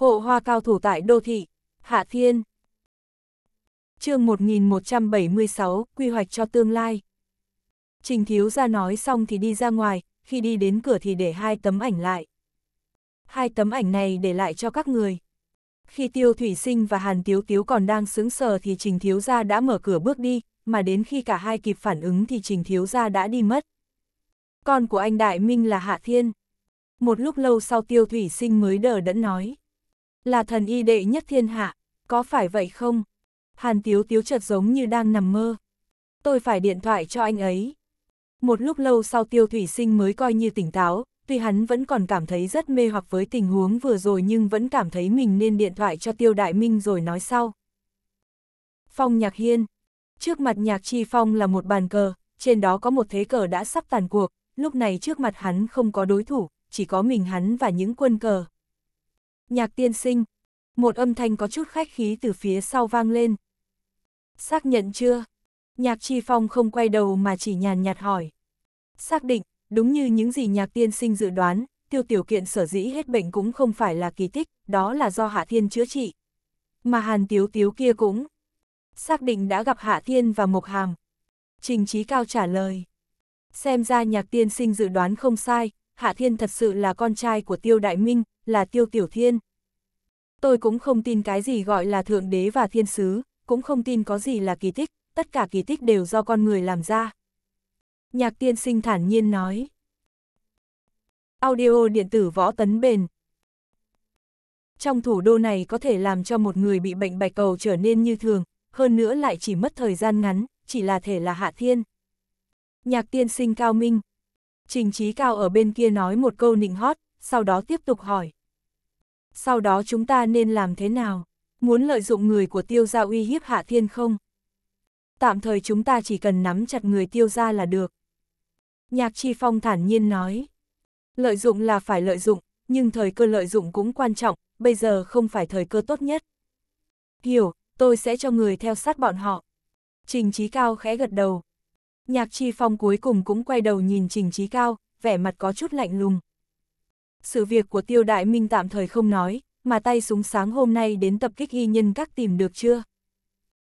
Hộ hoa cao thủ tại đô thị, Hạ Thiên. chương 1176, quy hoạch cho tương lai. Trình thiếu ra nói xong thì đi ra ngoài, khi đi đến cửa thì để hai tấm ảnh lại. Hai tấm ảnh này để lại cho các người. Khi Tiêu Thủy Sinh và Hàn Tiếu Tiếu còn đang sững sờ thì Trình Thiếu Gia đã mở cửa bước đi, mà đến khi cả hai kịp phản ứng thì Trình Thiếu Gia đã đi mất. Con của anh Đại Minh là Hạ Thiên. Một lúc lâu sau Tiêu Thủy Sinh mới đờ đẫn nói là thần y đệ nhất thiên hạ, có phải vậy không? Hàn Tiếu Tiếu chợt giống như đang nằm mơ. Tôi phải điện thoại cho anh ấy. Một lúc lâu sau Tiêu Thủy Sinh mới coi như tỉnh táo, tuy hắn vẫn còn cảm thấy rất mê hoặc với tình huống vừa rồi nhưng vẫn cảm thấy mình nên điện thoại cho Tiêu Đại Minh rồi nói sau. Phong Nhạc Hiên Trước mặt Nhạc Chi Phong là một bàn cờ, trên đó có một thế cờ đã sắp tàn cuộc, lúc này trước mặt hắn không có đối thủ, chỉ có mình hắn và những quân cờ. Nhạc tiên sinh, một âm thanh có chút khách khí từ phía sau vang lên. Xác nhận chưa? Nhạc Chi Phong không quay đầu mà chỉ nhàn nhạt hỏi. Xác định, đúng như những gì nhạc tiên sinh dự đoán, tiêu tiểu kiện sở dĩ hết bệnh cũng không phải là kỳ tích, đó là do Hạ Thiên chữa trị. Mà Hàn Tiếu Tiếu kia cũng. Xác định đã gặp Hạ Thiên và Mộc Hàm. Trình trí cao trả lời. Xem ra nhạc tiên sinh dự đoán không sai, Hạ Thiên thật sự là con trai của Tiêu Đại Minh, là Tiêu Tiểu Thiên. Tôi cũng không tin cái gì gọi là Thượng Đế và Thiên Sứ, cũng không tin có gì là kỳ tích, tất cả kỳ tích đều do con người làm ra. Nhạc tiên sinh thản nhiên nói. Audio điện tử võ tấn bền. Trong thủ đô này có thể làm cho một người bị bệnh bạch cầu trở nên như thường, hơn nữa lại chỉ mất thời gian ngắn, chỉ là thể là hạ thiên. Nhạc tiên sinh cao minh. Trình trí cao ở bên kia nói một câu nịnh hót, sau đó tiếp tục hỏi. Sau đó chúng ta nên làm thế nào? Muốn lợi dụng người của tiêu gia uy hiếp hạ thiên không? Tạm thời chúng ta chỉ cần nắm chặt người tiêu gia là được. Nhạc Chi Phong thản nhiên nói. Lợi dụng là phải lợi dụng, nhưng thời cơ lợi dụng cũng quan trọng, bây giờ không phải thời cơ tốt nhất. Hiểu, tôi sẽ cho người theo sát bọn họ. Trình Chí Cao khẽ gật đầu. Nhạc Chi Phong cuối cùng cũng quay đầu nhìn Trình Chí Cao, vẻ mặt có chút lạnh lùng sự việc của Tiêu Đại Minh tạm thời không nói, mà tay súng sáng hôm nay đến tập kích y nhân các tìm được chưa?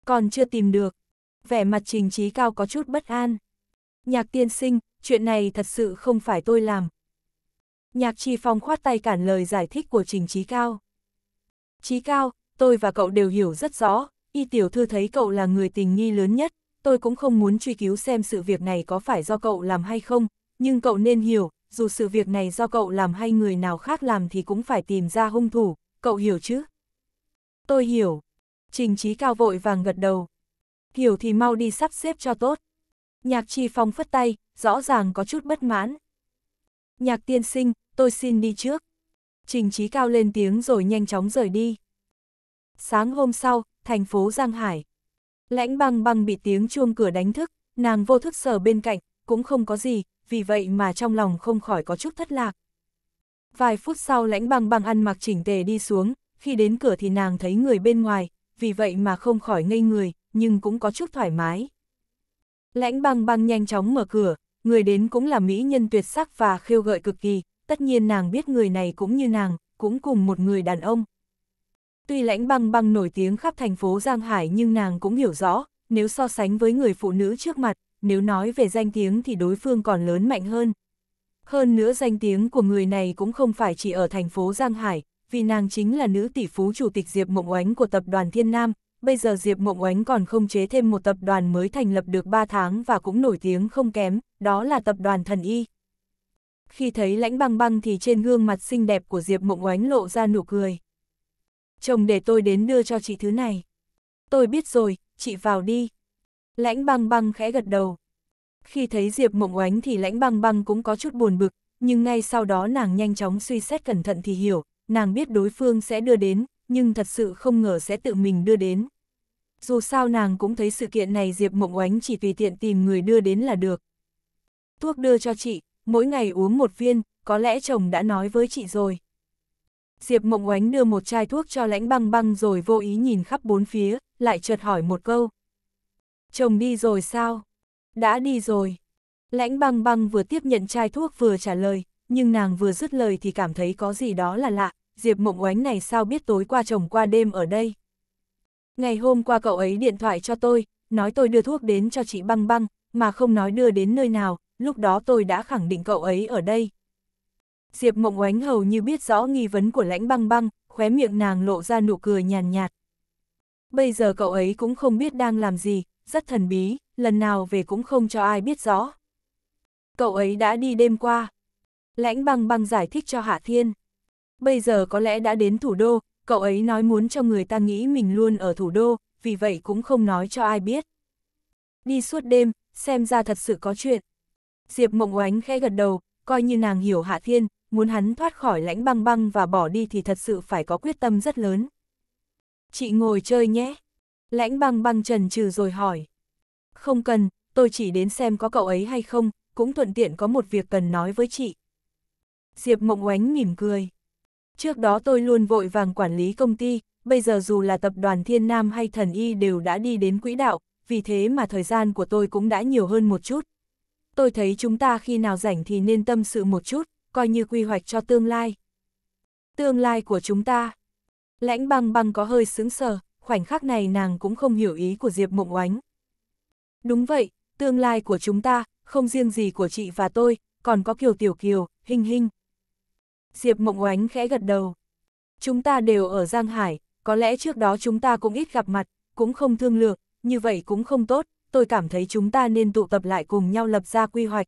Còn chưa tìm được. Vẻ mặt trình trí cao có chút bất an. Nhạc tiên sinh, chuyện này thật sự không phải tôi làm. Nhạc Chi Phong khoát tay cản lời giải thích của trình trí cao. Trí cao, tôi và cậu đều hiểu rất rõ, y tiểu thư thấy cậu là người tình nghi lớn nhất, tôi cũng không muốn truy cứu xem sự việc này có phải do cậu làm hay không, nhưng cậu nên hiểu, dù sự việc này do cậu làm hay người nào khác làm thì cũng phải tìm ra hung thủ, cậu hiểu chứ? Tôi hiểu. Trình trí cao vội vàng gật đầu. Hiểu thì mau đi sắp xếp cho tốt. Nhạc Chi Phong phất tay, rõ ràng có chút bất mãn. Nhạc tiên sinh, tôi xin đi trước. Trình trí cao lên tiếng rồi nhanh chóng rời đi. Sáng hôm sau, thành phố Giang Hải. Lãnh băng băng bị tiếng chuông cửa đánh thức, nàng vô thức sờ bên cạnh, cũng không có gì, vì vậy mà trong lòng không khỏi có chút thất lạc. Vài phút sau lãnh băng băng ăn mặc chỉnh tề đi xuống, khi đến cửa thì nàng thấy người bên ngoài, vì vậy mà không khỏi ngây người, nhưng cũng có chút thoải mái. Lãnh băng băng nhanh chóng mở cửa, người đến cũng là mỹ nhân tuyệt sắc và khêu gợi cực kỳ, tất nhiên nàng biết người này cũng như nàng, cũng cùng một người đàn ông. Tuy lãnh băng băng nổi tiếng khắp thành phố Giang Hải nhưng nàng cũng hiểu rõ, nếu so sánh với người phụ nữ trước mặt, nếu nói về danh tiếng thì đối phương còn lớn mạnh hơn. Hơn nữa danh tiếng của người này cũng không phải chỉ ở thành phố Giang Hải, vì nàng chính là nữ tỷ phú chủ tịch Diệp Mộng Oánh của tập đoàn Thiên Nam, bây giờ Diệp Mộng Oánh còn không chế thêm một tập đoàn mới thành lập được 3 tháng và cũng nổi tiếng không kém, đó là tập đoàn Thần Y. Khi thấy lãnh băng băng thì trên gương mặt xinh đẹp của Diệp Mộng Oánh lộ ra nụ cười. Chồng để tôi đến đưa cho chị thứ này. Tôi biết rồi, chị vào đi. Lãnh băng băng khẽ gật đầu. Khi thấy Diệp Mộng Oánh thì lãnh băng băng cũng có chút buồn bực, nhưng ngay sau đó nàng nhanh chóng suy xét cẩn thận thì hiểu, nàng biết đối phương sẽ đưa đến, nhưng thật sự không ngờ sẽ tự mình đưa đến. Dù sao nàng cũng thấy sự kiện này Diệp Mộng Oánh chỉ tùy tiện tìm người đưa đến là được. Thuốc đưa cho chị, mỗi ngày uống một viên, có lẽ chồng đã nói với chị rồi. Diệp Mộng Oánh đưa một chai thuốc cho lãnh băng băng rồi vô ý nhìn khắp bốn phía, lại chợt hỏi một câu. Chồng đi rồi sao? Đã đi rồi. Lãnh băng băng vừa tiếp nhận chai thuốc vừa trả lời, nhưng nàng vừa dứt lời thì cảm thấy có gì đó là lạ, Diệp Mộng Oánh này sao biết tối qua chồng qua đêm ở đây. Ngày hôm qua cậu ấy điện thoại cho tôi, nói tôi đưa thuốc đến cho chị băng băng, mà không nói đưa đến nơi nào, lúc đó tôi đã khẳng định cậu ấy ở đây. Diệp Mộng Oánh hầu như biết rõ nghi vấn của lãnh băng băng, khóe miệng nàng lộ ra nụ cười nhàn nhạt, nhạt, Bây giờ cậu ấy cũng không biết đang làm gì, rất thần bí, lần nào về cũng không cho ai biết rõ. Cậu ấy đã đi đêm qua. Lãnh băng băng giải thích cho Hạ Thiên. Bây giờ có lẽ đã đến thủ đô, cậu ấy nói muốn cho người ta nghĩ mình luôn ở thủ đô, vì vậy cũng không nói cho ai biết. Đi suốt đêm, xem ra thật sự có chuyện. Diệp mộng oánh khẽ gật đầu, coi như nàng hiểu Hạ Thiên, muốn hắn thoát khỏi lãnh băng băng và bỏ đi thì thật sự phải có quyết tâm rất lớn. Chị ngồi chơi nhé. Lãnh băng băng trần trừ rồi hỏi. Không cần, tôi chỉ đến xem có cậu ấy hay không, cũng thuận tiện có một việc cần nói với chị. Diệp Mộng Oánh mỉm cười. Trước đó tôi luôn vội vàng quản lý công ty, bây giờ dù là tập đoàn Thiên Nam hay Thần Y đều đã đi đến quỹ đạo, vì thế mà thời gian của tôi cũng đã nhiều hơn một chút. Tôi thấy chúng ta khi nào rảnh thì nên tâm sự một chút, coi như quy hoạch cho tương lai. Tương lai của chúng ta. Lãnh băng băng có hơi sướng sờ, khoảnh khắc này nàng cũng không hiểu ý của Diệp Mộng Oánh. Đúng vậy, tương lai của chúng ta, không riêng gì của chị và tôi, còn có Kiều Tiểu Kiều, Hình Hình. Diệp Mộng Oánh khẽ gật đầu. Chúng ta đều ở Giang Hải, có lẽ trước đó chúng ta cũng ít gặp mặt, cũng không thương lượng, như vậy cũng không tốt, tôi cảm thấy chúng ta nên tụ tập lại cùng nhau lập ra quy hoạch.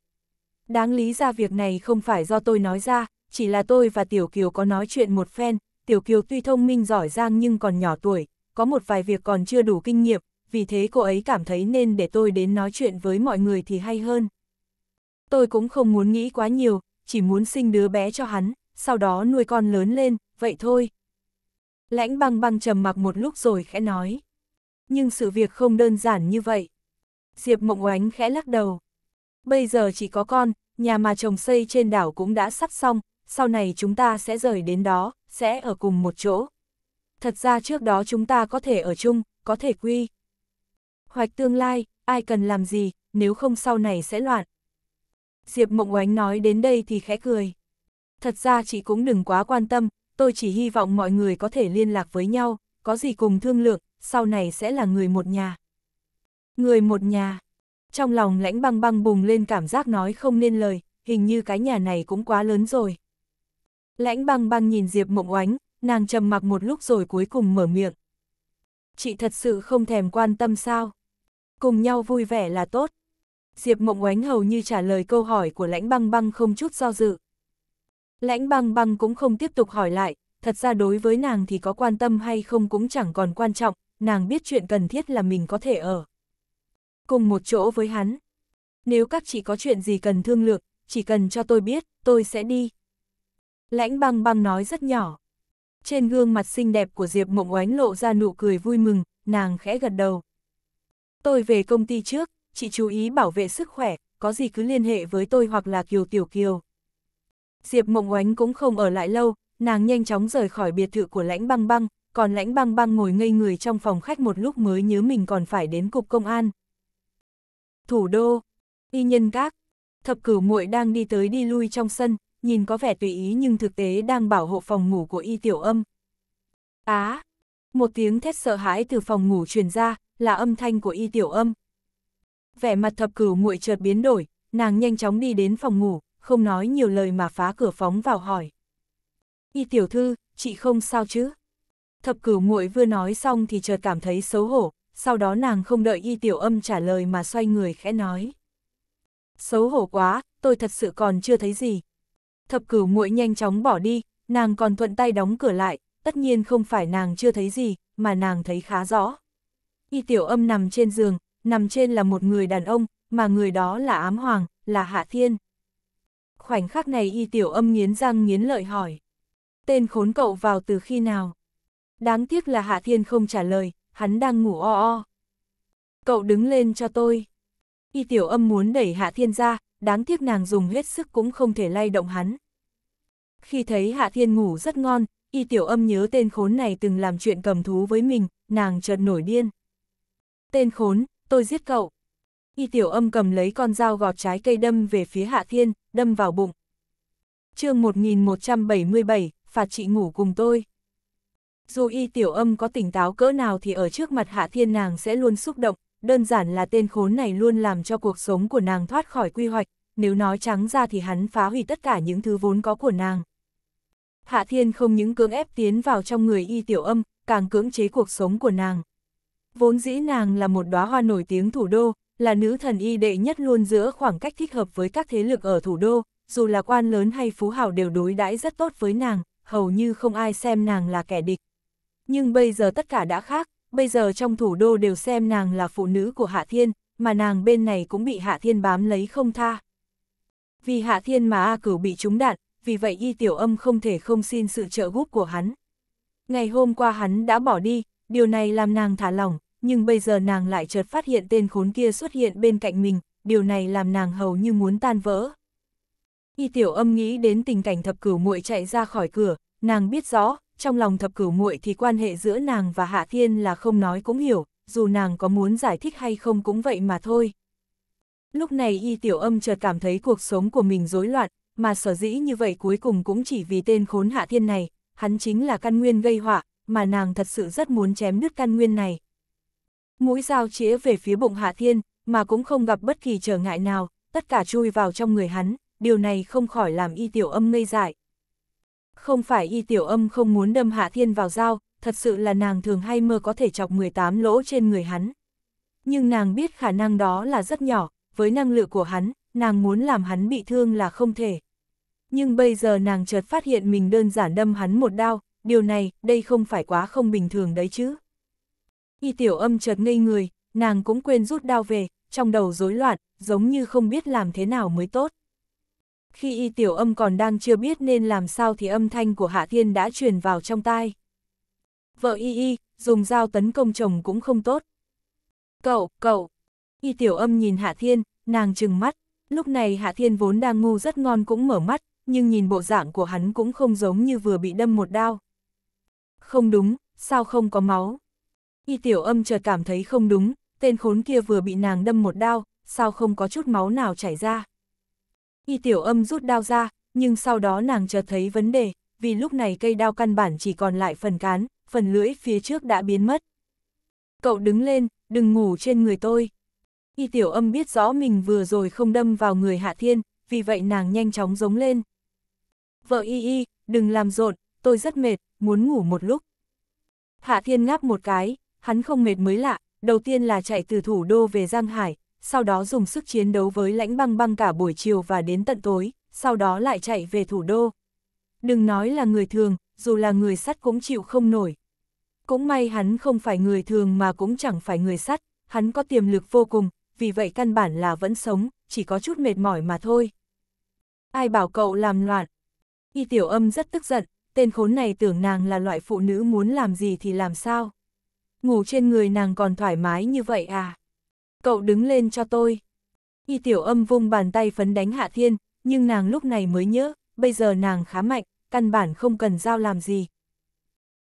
Đáng lý ra việc này không phải do tôi nói ra, chỉ là tôi và Tiểu Kiều có nói chuyện một phen, Tiểu Kiều tuy thông minh giỏi giang nhưng còn nhỏ tuổi, có một vài việc còn chưa đủ kinh nghiệm, vì thế cô ấy cảm thấy nên để tôi đến nói chuyện với mọi người thì hay hơn. Tôi cũng không muốn nghĩ quá nhiều, chỉ muốn sinh đứa bé cho hắn, sau đó nuôi con lớn lên, vậy thôi. Lãnh băng băng trầm mặc một lúc rồi khẽ nói. Nhưng sự việc không đơn giản như vậy. Diệp mộng oánh khẽ lắc đầu. Bây giờ chỉ có con, nhà mà chồng xây trên đảo cũng đã sắp xong, sau này chúng ta sẽ rời đến đó, sẽ ở cùng một chỗ. Thật ra trước đó chúng ta có thể ở chung, có thể quy. Hoạch tương lai, ai cần làm gì, nếu không sau này sẽ loạn. Diệp Mộng Oánh nói đến đây thì khẽ cười. Thật ra chị cũng đừng quá quan tâm, tôi chỉ hy vọng mọi người có thể liên lạc với nhau, có gì cùng thương lượng, sau này sẽ là người một nhà. Người một nhà. Trong lòng lãnh băng băng bùng lên cảm giác nói không nên lời, hình như cái nhà này cũng quá lớn rồi. Lãnh băng băng nhìn Diệp Mộng Oánh, nàng trầm mặc một lúc rồi cuối cùng mở miệng. Chị thật sự không thèm quan tâm sao? Cùng nhau vui vẻ là tốt. Diệp Mộng Oánh hầu như trả lời câu hỏi của lãnh băng băng không chút do dự. Lãnh băng băng cũng không tiếp tục hỏi lại, thật ra đối với nàng thì có quan tâm hay không cũng chẳng còn quan trọng, nàng biết chuyện cần thiết là mình có thể ở. Cùng một chỗ với hắn. Nếu các chị có chuyện gì cần thương lượng, chỉ cần cho tôi biết, tôi sẽ đi. Lãnh băng băng nói rất nhỏ. Trên gương mặt xinh đẹp của Diệp Mộng Oánh lộ ra nụ cười vui mừng, nàng khẽ gật đầu. Tôi về công ty trước, chị chú ý bảo vệ sức khỏe, có gì cứ liên hệ với tôi hoặc là Kiều Tiểu Kiều. Diệp Mộng Oánh cũng không ở lại lâu, nàng nhanh chóng rời khỏi biệt thự của lãnh băng băng, còn lãnh băng băng ngồi ngây người trong phòng khách một lúc mới nhớ mình còn phải đến cục công an. Thủ đô, y nhân các, thập cửu muội đang đi tới đi lui trong sân, nhìn có vẻ tùy ý nhưng thực tế đang bảo hộ phòng ngủ của y tiểu âm. Á! À, một tiếng thét sợ hãi từ phòng ngủ truyền ra, là âm thanh của y tiểu âm. Vẻ mặt thập cửu muội chợt biến đổi, nàng nhanh chóng đi đến phòng ngủ, không nói nhiều lời mà phá cửa phóng vào hỏi. Y tiểu thư, chị không sao chứ? Thập cửu muội vừa nói xong thì chợt cảm thấy xấu hổ, sau đó nàng không đợi y tiểu âm trả lời mà xoay người khẽ nói. Xấu hổ quá, tôi thật sự còn chưa thấy gì, thập cửu muội nhanh chóng bỏ đi, nàng còn thuận tay đóng cửa lại, tất nhiên không phải nàng chưa thấy gì, mà nàng thấy khá rõ. Y tiểu âm nằm trên giường, nằm trên là một người đàn ông, mà người đó là ám hoàng, là Hạ Thiên. Khoảnh khắc này y tiểu âm nghiến răng nghiến lợi hỏi. Tên khốn cậu vào từ khi nào? Đáng tiếc là Hạ Thiên không trả lời, hắn đang ngủ o o. Cậu đứng lên cho tôi. Y tiểu âm muốn đẩy Hạ Thiên ra, đáng tiếc nàng dùng hết sức cũng không thể lay động hắn. Khi thấy Hạ Thiên ngủ rất ngon, y tiểu âm nhớ tên khốn này từng làm chuyện cầm thú với mình, nàng chợt nổi điên. Tên khốn, tôi giết cậu. Y tiểu âm cầm lấy con dao gọt trái cây đâm về phía Hạ Thiên, đâm vào bụng. chương 1177, phạt chị ngủ cùng tôi. Dù y tiểu âm có tỉnh táo cỡ nào thì ở trước mặt Hạ Thiên nàng sẽ luôn xúc động, đơn giản là tên khốn này luôn làm cho cuộc sống của nàng thoát khỏi quy hoạch, nếu nói trắng ra thì hắn phá hủy tất cả những thứ vốn có của nàng. Hạ Thiên không những cưỡng ép tiến vào trong người y tiểu âm, càng cưỡng chế cuộc sống của nàng. Vốn dĩ nàng là một đóa hoa nổi tiếng thủ đô, là nữ thần y đệ nhất luôn giữa khoảng cách thích hợp với các thế lực ở thủ đô, dù là quan lớn hay phú hào đều đối đãi rất tốt với nàng, hầu như không ai xem nàng là kẻ địch. Nhưng bây giờ tất cả đã khác, bây giờ trong thủ đô đều xem nàng là phụ nữ của Hạ Thiên, mà nàng bên này cũng bị Hạ Thiên bám lấy không tha. Vì Hạ Thiên mà A Cửu bị trúng đạn, vì vậy Y Tiểu Âm không thể không xin sự trợ giúp của hắn. Ngày hôm qua hắn đã bỏ đi, điều này làm nàng thả lỏng, nhưng bây giờ nàng lại chợt phát hiện tên khốn kia xuất hiện bên cạnh mình, điều này làm nàng hầu như muốn tan vỡ. Y Tiểu Âm nghĩ đến tình cảnh thập cửu muội chạy ra khỏi cửa, nàng biết rõ, trong lòng thập cửu muội thì quan hệ giữa nàng và Hạ Thiên là không nói cũng hiểu, dù nàng có muốn giải thích hay không cũng vậy mà thôi. Lúc này y tiểu âm chợt cảm thấy cuộc sống của mình rối loạn, mà sở dĩ như vậy cuối cùng cũng chỉ vì tên khốn Hạ Thiên này, hắn chính là căn nguyên gây họa, mà nàng thật sự rất muốn chém đứt căn nguyên này. Mũi dao chĩa về phía bụng Hạ Thiên, mà cũng không gặp bất kỳ trở ngại nào, tất cả chui vào trong người hắn, điều này không khỏi làm y tiểu âm ngây dại không phải y tiểu âm không muốn đâm Hạ Thiên vào dao, thật sự là nàng thường hay mơ có thể chọc 18 lỗ trên người hắn. Nhưng nàng biết khả năng đó là rất nhỏ, với năng lượng của hắn, nàng muốn làm hắn bị thương là không thể. Nhưng bây giờ nàng chợt phát hiện mình đơn giản đâm hắn một đao, điều này, đây không phải quá không bình thường đấy chứ. Y tiểu âm chợt ngây người, nàng cũng quên rút đao về, trong đầu rối loạn, giống như không biết làm thế nào mới tốt. Khi y tiểu âm còn đang chưa biết nên làm sao thì âm thanh của Hạ Thiên đã truyền vào trong tai. Vợ y y, dùng dao tấn công chồng cũng không tốt. Cậu, cậu, y tiểu âm nhìn Hạ Thiên, nàng trừng mắt. Lúc này Hạ Thiên vốn đang ngu rất ngon cũng mở mắt, nhưng nhìn bộ dạng của hắn cũng không giống như vừa bị đâm một đao. Không đúng, sao không có máu? Y tiểu âm chợt cảm thấy không đúng, tên khốn kia vừa bị nàng đâm một đao, sao không có chút máu nào chảy ra? Y tiểu âm rút đao ra, nhưng sau đó nàng chợt thấy vấn đề, vì lúc này cây đao căn bản chỉ còn lại phần cán, phần lưỡi phía trước đã biến mất. Cậu đứng lên, đừng ngủ trên người tôi. Y tiểu âm biết rõ mình vừa rồi không đâm vào người Hạ Thiên, vì vậy nàng nhanh chóng giống lên. Vợ y y, đừng làm rộn, tôi rất mệt, muốn ngủ một lúc. Hạ Thiên ngáp một cái, hắn không mệt mới lạ, đầu tiên là chạy từ thủ đô về Giang Hải, sau đó dùng sức chiến đấu với lãnh băng băng cả buổi chiều và đến tận tối, sau đó lại chạy về thủ đô. Đừng nói là người thường, dù là người sắt cũng chịu không nổi. Cũng may hắn không phải người thường mà cũng chẳng phải người sắt, hắn có tiềm lực vô cùng, vì vậy căn bản là vẫn sống, chỉ có chút mệt mỏi mà thôi. Ai bảo cậu làm loạn? Y tiểu âm rất tức giận, tên khốn này tưởng nàng là loại phụ nữ muốn làm gì thì làm sao? Ngủ trên người nàng còn thoải mái như vậy à? Cậu đứng lên cho tôi. Y tiểu âm vung bàn tay phấn đánh Hạ Thiên, nhưng nàng lúc này mới nhớ, bây giờ nàng khá mạnh, căn bản không cần giao làm gì.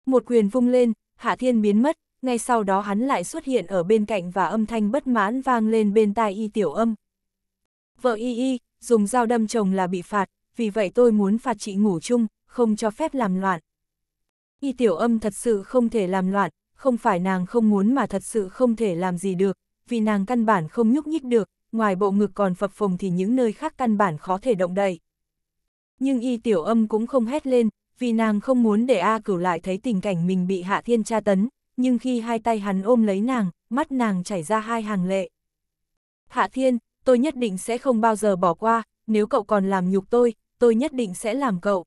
Một quyền vung lên, Hạ Thiên biến mất, ngay sau đó hắn lại xuất hiện ở bên cạnh và âm thanh bất mãn vang lên bên tai y tiểu âm. Vợ y y, dùng dao đâm chồng là bị phạt, vì vậy tôi muốn phạt chị ngủ chung, không cho phép làm loạn. Y tiểu âm thật sự không thể làm loạn, không phải nàng không muốn mà thật sự không thể làm gì được, vì nàng căn bản không nhúc nhích được, ngoài bộ ngực còn phập phồng thì những nơi khác căn bản khó thể động đậy. Nhưng y tiểu âm cũng không hét lên, vì nàng không muốn để A cửu lại thấy tình cảnh mình bị hạ thiên tra tấn, nhưng khi hai tay hắn ôm lấy nàng, mắt nàng chảy ra hai hàng lệ. Hạ thiên, tôi nhất định sẽ không bao giờ bỏ qua, nếu cậu còn làm nhục tôi, tôi nhất định sẽ làm cậu.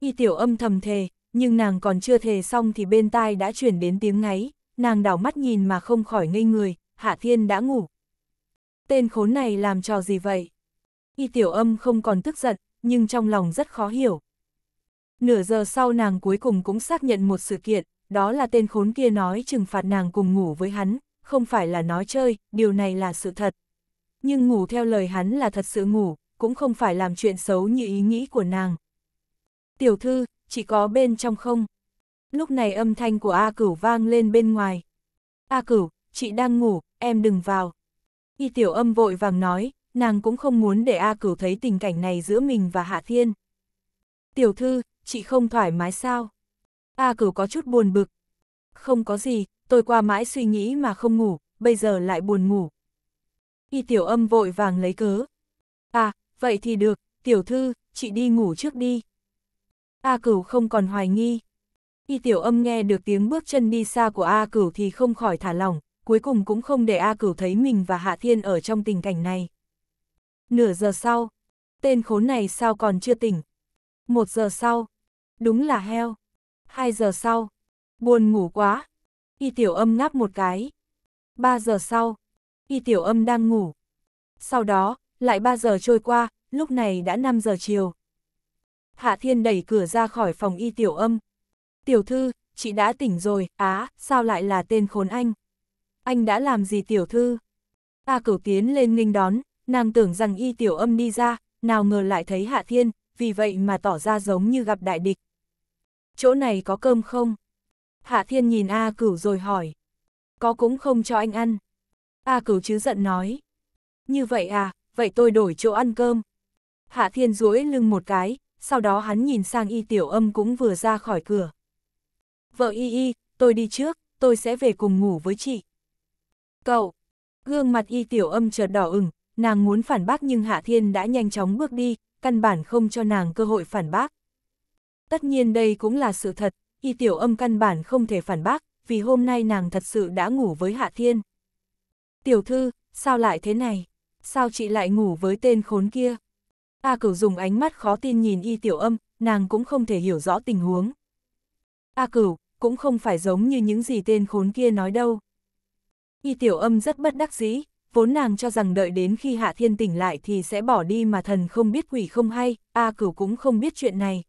Y tiểu âm thầm thề, nhưng nàng còn chưa thề xong thì bên tai đã chuyển đến tiếng ngáy, nàng đảo mắt nhìn mà không khỏi ngây người, Hạ Thiên đã ngủ. Tên khốn này làm trò gì vậy? Y tiểu âm không còn tức giận, nhưng trong lòng rất khó hiểu. Nửa giờ sau nàng cuối cùng cũng xác nhận một sự kiện, đó là tên khốn kia nói trừng phạt nàng cùng ngủ với hắn, không phải là nói chơi, điều này là sự thật. Nhưng ngủ theo lời hắn là thật sự ngủ, cũng không phải làm chuyện xấu như ý nghĩ của nàng. Tiểu thư, chỉ có bên trong không? Lúc này âm thanh của A Cửu vang lên bên ngoài. A Cửu, chị đang ngủ, em đừng vào. Y tiểu âm vội vàng nói, nàng cũng không muốn để A cửu thấy tình cảnh này giữa mình và Hạ Thiên. Tiểu thư, chị không thoải mái sao? A cửu có chút buồn bực. Không có gì, tôi qua mãi suy nghĩ mà không ngủ, bây giờ lại buồn ngủ. Y tiểu âm vội vàng lấy cớ. À, vậy thì được, tiểu thư, chị đi ngủ trước đi. A cửu không còn hoài nghi. Y tiểu âm nghe được tiếng bước chân đi xa của A cửu thì không khỏi thả lỏng, cuối cùng cũng không để A Cửu thấy mình và Hạ Thiên ở trong tình cảnh này. Nửa giờ sau, tên khốn này sao còn chưa tỉnh. Một giờ sau, đúng là heo. Hai giờ sau, buồn ngủ quá. Y tiểu âm ngáp một cái. Ba giờ sau, y tiểu âm đang ngủ. Sau đó, lại ba giờ trôi qua, lúc này đã năm giờ chiều. Hạ Thiên đẩy cửa ra khỏi phòng y tiểu âm. Tiểu thư, chị đã tỉnh rồi, á, sao lại là tên khốn anh? anh đã làm gì tiểu thư? A cửu tiến lên nghênh đón, nàng tưởng rằng y tiểu âm đi ra, nào ngờ lại thấy hạ thiên, vì vậy mà tỏ ra giống như gặp đại địch. Chỗ này có cơm không? Hạ thiên nhìn A cửu rồi hỏi. Có cũng không cho anh ăn. A cửu chứ giận nói. Như vậy à, vậy tôi đổi chỗ ăn cơm. Hạ thiên duỗi lưng một cái, sau đó hắn nhìn sang y tiểu âm cũng vừa ra khỏi cửa. Vợ y y, tôi đi trước, tôi sẽ về cùng ngủ với chị. Cậu! Gương mặt y tiểu âm chợt đỏ ửng, nàng muốn phản bác nhưng Hạ Thiên đã nhanh chóng bước đi, căn bản không cho nàng cơ hội phản bác. Tất nhiên đây cũng là sự thật, y tiểu âm căn bản không thể phản bác, vì hôm nay nàng thật sự đã ngủ với Hạ Thiên. Tiểu thư, sao lại thế này? Sao chị lại ngủ với tên khốn kia? A cửu dùng ánh mắt khó tin nhìn y tiểu âm, nàng cũng không thể hiểu rõ tình huống. A cửu, cũng không phải giống như những gì tên khốn kia nói đâu. Y tiểu âm rất bất đắc dĩ, vốn nàng cho rằng đợi đến khi Hạ Thiên tỉnh lại thì sẽ bỏ đi mà thần không biết quỷ không hay, A Cửu cũng không biết chuyện này.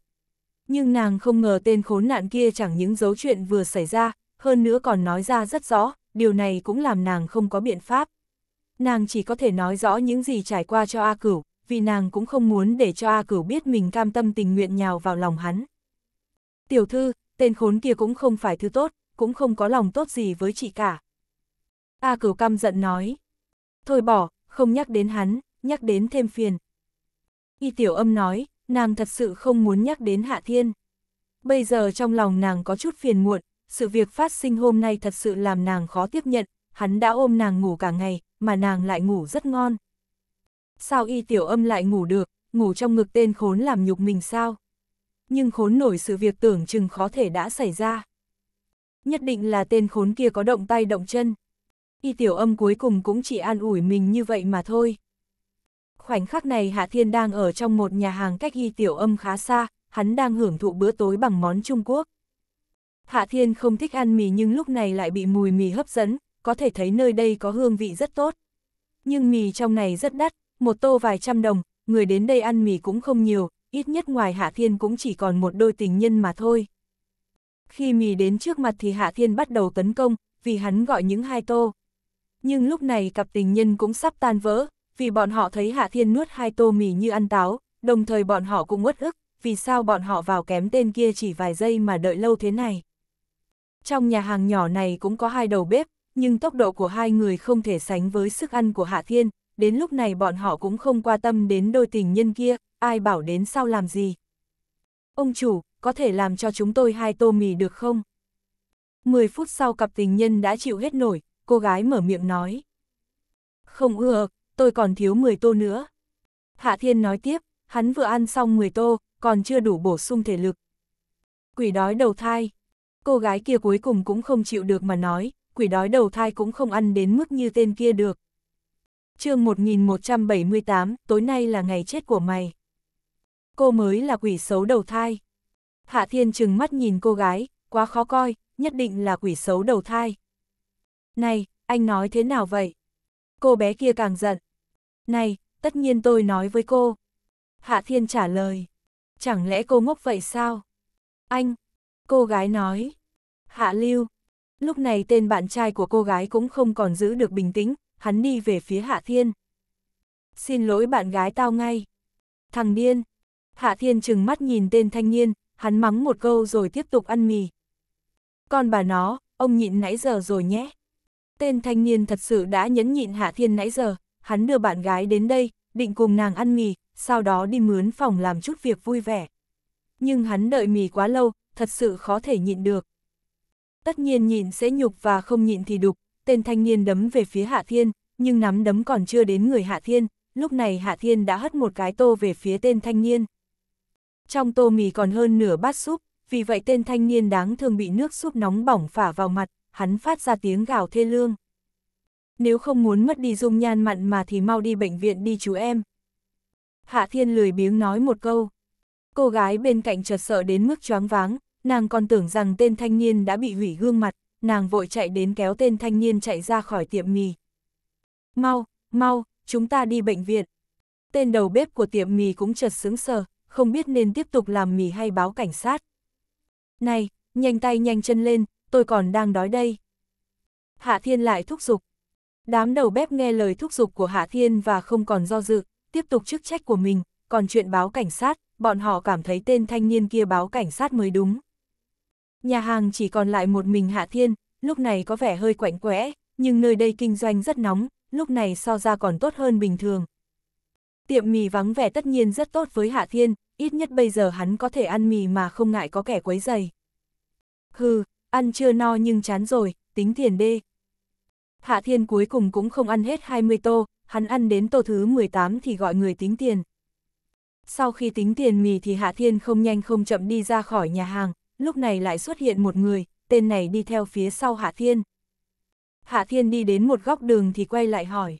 Nhưng nàng không ngờ tên khốn nạn kia chẳng những dấu chuyện vừa xảy ra, hơn nữa còn nói ra rất rõ, điều này cũng làm nàng không có biện pháp. Nàng chỉ có thể nói rõ những gì trải qua cho A Cửu, vì nàng cũng không muốn để cho A Cửu biết mình cam tâm tình nguyện nhào vào lòng hắn. Tiểu thư, tên khốn kia cũng không phải thứ tốt, cũng không có lòng tốt gì với chị cả, A cửu căm giận nói. Thôi bỏ, không nhắc đến hắn, nhắc đến thêm phiền. Y tiểu âm nói, nàng thật sự không muốn nhắc đến Hạ Thiên. Bây giờ trong lòng nàng có chút phiền muộn, sự việc phát sinh hôm nay thật sự làm nàng khó tiếp nhận, hắn đã ôm nàng ngủ cả ngày, mà nàng lại ngủ rất ngon. Sao y tiểu âm lại ngủ được, ngủ trong ngực tên khốn làm nhục mình sao? Nhưng khốn nổi sự việc tưởng chừng khó thể đã xảy ra. Nhất định là tên khốn kia có động tay động chân y tiểu âm cuối cùng cũng chỉ an ủi mình như vậy mà thôi. Khoảnh khắc này Hạ Thiên đang ở trong một nhà hàng cách y tiểu âm khá xa, hắn đang hưởng thụ bữa tối bằng món Trung Quốc. Hạ Thiên không thích ăn mì nhưng lúc này lại bị mùi mì hấp dẫn, có thể thấy nơi đây có hương vị rất tốt. Nhưng mì trong này rất đắt, một tô vài trăm đồng, người đến đây ăn mì cũng không nhiều, ít nhất ngoài Hạ Thiên cũng chỉ còn một đôi tình nhân mà thôi. Khi mì đến trước mặt thì Hạ Thiên bắt đầu tấn công, vì hắn gọi những hai tô. Nhưng lúc này cặp tình nhân cũng sắp tan vỡ, vì bọn họ thấy Hạ Thiên nuốt hai tô mì như ăn táo, đồng thời bọn họ cũng uất ức, vì sao bọn họ vào kém tên kia chỉ vài giây mà đợi lâu thế này. Trong nhà hàng nhỏ này cũng có hai đầu bếp, nhưng tốc độ của hai người không thể sánh với sức ăn của Hạ Thiên, đến lúc này bọn họ cũng không quan tâm đến đôi tình nhân kia, ai bảo đến sau làm gì. Ông chủ, có thể làm cho chúng tôi hai tô mì được không? 10 phút sau cặp tình nhân đã chịu hết nổi, cô gái mở miệng nói. Không ưa, tôi còn thiếu 10 tô nữa. Hạ Thiên nói tiếp, hắn vừa ăn xong 10 tô, còn chưa đủ bổ sung thể lực. Quỷ đói đầu thai. Cô gái kia cuối cùng cũng không chịu được mà nói, quỷ đói đầu thai cũng không ăn đến mức như tên kia được. chương 1178, tối nay là ngày chết của mày. Cô mới là quỷ xấu đầu thai. Hạ Thiên trừng mắt nhìn cô gái, quá khó coi, nhất định là quỷ xấu đầu thai. Này, anh nói thế nào vậy? Cô bé kia càng giận. Này, tất nhiên tôi nói với cô. Hạ Thiên trả lời. Chẳng lẽ cô ngốc vậy sao? Anh, cô gái nói. Hạ Lưu. Lúc này tên bạn trai của cô gái cũng không còn giữ được bình tĩnh, hắn đi về phía Hạ Thiên. Xin lỗi bạn gái tao ngay. Thằng điên. Hạ Thiên chừng mắt nhìn tên thanh niên, hắn mắng một câu rồi tiếp tục ăn mì. Còn bà nó, ông nhịn nãy giờ rồi nhé. Tên thanh niên thật sự đã nhẫn nhịn Hạ Thiên nãy giờ, hắn đưa bạn gái đến đây, định cùng nàng ăn mì, sau đó đi mướn phòng làm chút việc vui vẻ. Nhưng hắn đợi mì quá lâu, thật sự khó thể nhịn được. Tất nhiên nhịn sẽ nhục và không nhịn thì đục, tên thanh niên đấm về phía Hạ Thiên, nhưng nắm đấm còn chưa đến người Hạ Thiên, lúc này Hạ Thiên đã hất một cái tô về phía tên thanh niên. Trong tô mì còn hơn nửa bát súp, vì vậy tên thanh niên đáng thương bị nước súp nóng bỏng phả vào mặt, hắn phát ra tiếng gào thê lương. Nếu không muốn mất đi dung nhan mặn mà thì mau đi bệnh viện đi chú em. Hạ Thiên lười biếng nói một câu. Cô gái bên cạnh chợt sợ đến mức choáng váng, nàng còn tưởng rằng tên thanh niên đã bị hủy gương mặt, nàng vội chạy đến kéo tên thanh niên chạy ra khỏi tiệm mì. Mau, mau, chúng ta đi bệnh viện. Tên đầu bếp của tiệm mì cũng chợt sững sờ, không biết nên tiếp tục làm mì hay báo cảnh sát. Này, nhanh tay nhanh chân lên, tôi còn đang đói đây. Hạ Thiên lại thúc giục. Đám đầu bếp nghe lời thúc giục của Hạ Thiên và không còn do dự, tiếp tục chức trách của mình, còn chuyện báo cảnh sát, bọn họ cảm thấy tên thanh niên kia báo cảnh sát mới đúng. Nhà hàng chỉ còn lại một mình Hạ Thiên, lúc này có vẻ hơi quạnh quẽ, nhưng nơi đây kinh doanh rất nóng, lúc này so ra còn tốt hơn bình thường. Tiệm mì vắng vẻ tất nhiên rất tốt với Hạ Thiên, ít nhất bây giờ hắn có thể ăn mì mà không ngại có kẻ quấy dày. Hừ, Ăn chưa no nhưng chán rồi, tính tiền đê. Hạ Thiên cuối cùng cũng không ăn hết 20 tô, hắn ăn đến tô thứ 18 thì gọi người tính tiền. Sau khi tính tiền mì thì Hạ Thiên không nhanh không chậm đi ra khỏi nhà hàng, lúc này lại xuất hiện một người, tên này đi theo phía sau Hạ Thiên. Hạ Thiên đi đến một góc đường thì quay lại hỏi.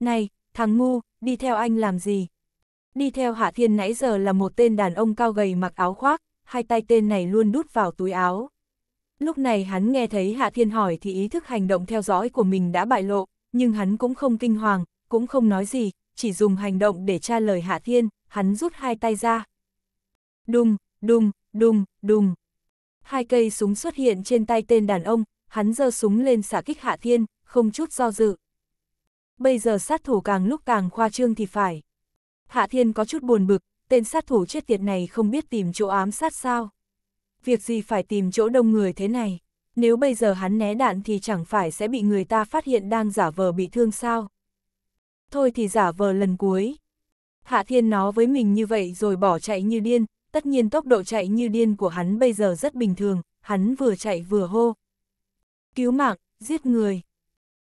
Này, thằng ngu, đi theo anh làm gì? Đi theo Hạ Thiên nãy giờ là một tên đàn ông cao gầy mặc áo khoác, hai tay tên này luôn đút vào túi áo. Lúc này hắn nghe thấy Hạ Thiên hỏi thì ý thức hành động theo dõi của mình đã bại lộ, nhưng hắn cũng không kinh hoàng, cũng không nói gì, chỉ dùng hành động để tra lời Hạ Thiên, hắn rút hai tay ra. Đùng, đùng, đùng, đùng. Hai cây súng xuất hiện trên tay tên đàn ông, hắn giơ súng lên xả kích Hạ Thiên, không chút do dự. Bây giờ sát thủ càng lúc càng khoa trương thì phải. Hạ Thiên có chút buồn bực, tên sát thủ chết tiệt này không biết tìm chỗ ám sát sao việc gì phải tìm chỗ đông người thế này, nếu bây giờ hắn né đạn thì chẳng phải sẽ bị người ta phát hiện đang giả vờ bị thương sao. Thôi thì giả vờ lần cuối. Hạ Thiên nó với mình như vậy rồi bỏ chạy như điên, tất nhiên tốc độ chạy như điên của hắn bây giờ rất bình thường, hắn vừa chạy vừa hô. Cứu mạng, giết người.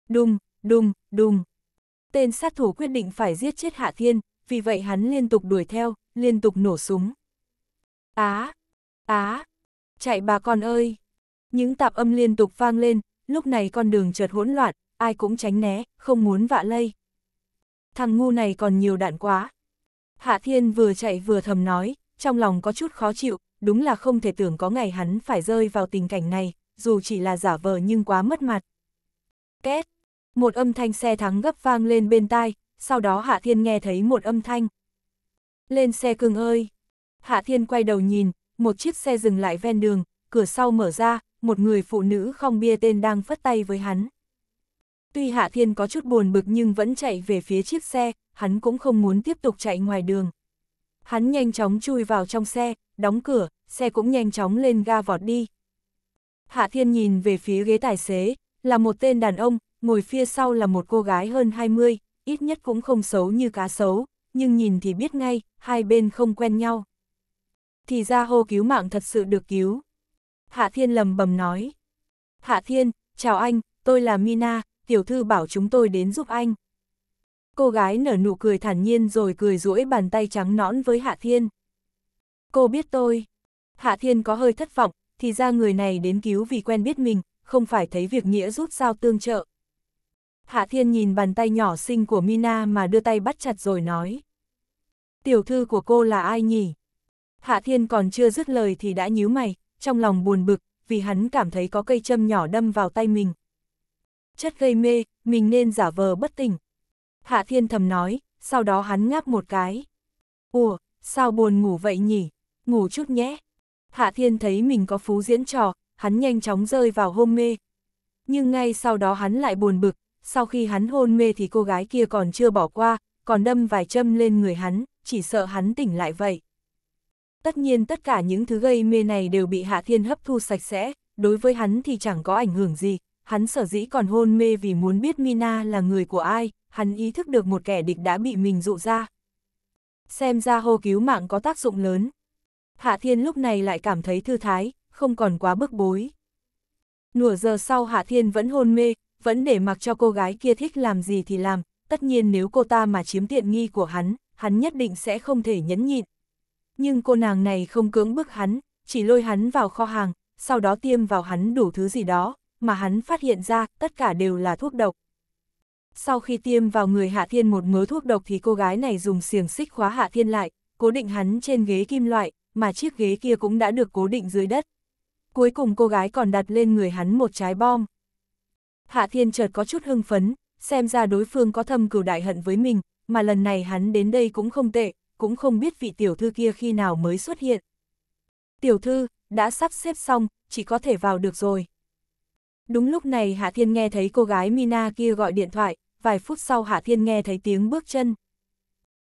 Đùng, đùng, đùng. Tên sát thủ quyết định phải giết chết Hạ Thiên, vì vậy hắn liên tục đuổi theo, liên tục nổ súng. Á, á, Chạy bà con ơi! Những tạp âm liên tục vang lên, lúc này con đường chợt hỗn loạn, ai cũng tránh né, không muốn vạ lây. Thằng ngu này còn nhiều đạn quá. Hạ Thiên vừa chạy vừa thầm nói, trong lòng có chút khó chịu, đúng là không thể tưởng có ngày hắn phải rơi vào tình cảnh này, dù chỉ là giả vờ nhưng quá mất mặt. Két! Một âm thanh xe thắng gấp vang lên bên tai, sau đó Hạ Thiên nghe thấy một âm thanh. Lên xe cưng ơi! Hạ Thiên quay đầu nhìn, một chiếc xe dừng lại ven đường, cửa sau mở ra, một người phụ nữ không bia tên đang phất tay với hắn. Tuy Hạ Thiên có chút buồn bực nhưng vẫn chạy về phía chiếc xe, hắn cũng không muốn tiếp tục chạy ngoài đường. Hắn nhanh chóng chui vào trong xe, đóng cửa, xe cũng nhanh chóng lên ga vọt đi. Hạ Thiên nhìn về phía ghế tài xế, là một tên đàn ông, ngồi phía sau là một cô gái hơn 20, ít nhất cũng không xấu như cá xấu, nhưng nhìn thì biết ngay, hai bên không quen nhau thì ra hô cứu mạng thật sự được cứu. Hạ Thiên lầm bầm nói. Hạ Thiên, chào anh, tôi là Mina, tiểu thư bảo chúng tôi đến giúp anh. Cô gái nở nụ cười thản nhiên rồi cười duỗi bàn tay trắng nõn với Hạ Thiên. Cô biết tôi. Hạ Thiên có hơi thất vọng, thì ra người này đến cứu vì quen biết mình, không phải thấy việc nghĩa rút sao tương trợ. Hạ Thiên nhìn bàn tay nhỏ xinh của Mina mà đưa tay bắt chặt rồi nói. Tiểu thư của cô là ai nhỉ? Hạ Thiên còn chưa dứt lời thì đã nhíu mày, trong lòng buồn bực, vì hắn cảm thấy có cây châm nhỏ đâm vào tay mình. Chất gây mê, mình nên giả vờ bất tỉnh. Hạ Thiên thầm nói, sau đó hắn ngáp một cái. Ủa, sao buồn ngủ vậy nhỉ? Ngủ chút nhé. Hạ Thiên thấy mình có phú diễn trò, hắn nhanh chóng rơi vào hôn mê. Nhưng ngay sau đó hắn lại buồn bực, sau khi hắn hôn mê thì cô gái kia còn chưa bỏ qua, còn đâm vài châm lên người hắn, chỉ sợ hắn tỉnh lại vậy. Tất nhiên tất cả những thứ gây mê này đều bị Hạ Thiên hấp thu sạch sẽ, đối với hắn thì chẳng có ảnh hưởng gì, hắn sở dĩ còn hôn mê vì muốn biết Mina là người của ai, hắn ý thức được một kẻ địch đã bị mình dụ ra. Xem ra hô cứu mạng có tác dụng lớn. Hạ Thiên lúc này lại cảm thấy thư thái, không còn quá bức bối. Nửa giờ sau Hạ Thiên vẫn hôn mê, vẫn để mặc cho cô gái kia thích làm gì thì làm, tất nhiên nếu cô ta mà chiếm tiện nghi của hắn, hắn nhất định sẽ không thể nhẫn nhịn, nhưng cô nàng này không cưỡng bức hắn, chỉ lôi hắn vào kho hàng, sau đó tiêm vào hắn đủ thứ gì đó, mà hắn phát hiện ra tất cả đều là thuốc độc. Sau khi tiêm vào người Hạ Thiên một mớ thuốc độc thì cô gái này dùng xiềng xích khóa Hạ Thiên lại, cố định hắn trên ghế kim loại, mà chiếc ghế kia cũng đã được cố định dưới đất. Cuối cùng cô gái còn đặt lên người hắn một trái bom. Hạ Thiên chợt có chút hưng phấn, xem ra đối phương có thâm cửu đại hận với mình, mà lần này hắn đến đây cũng không tệ, cũng không biết vị tiểu thư kia khi nào mới xuất hiện. Tiểu thư, đã sắp xếp xong, chỉ có thể vào được rồi. Đúng lúc này Hạ Thiên nghe thấy cô gái Mina kia gọi điện thoại, vài phút sau Hạ Thiên nghe thấy tiếng bước chân.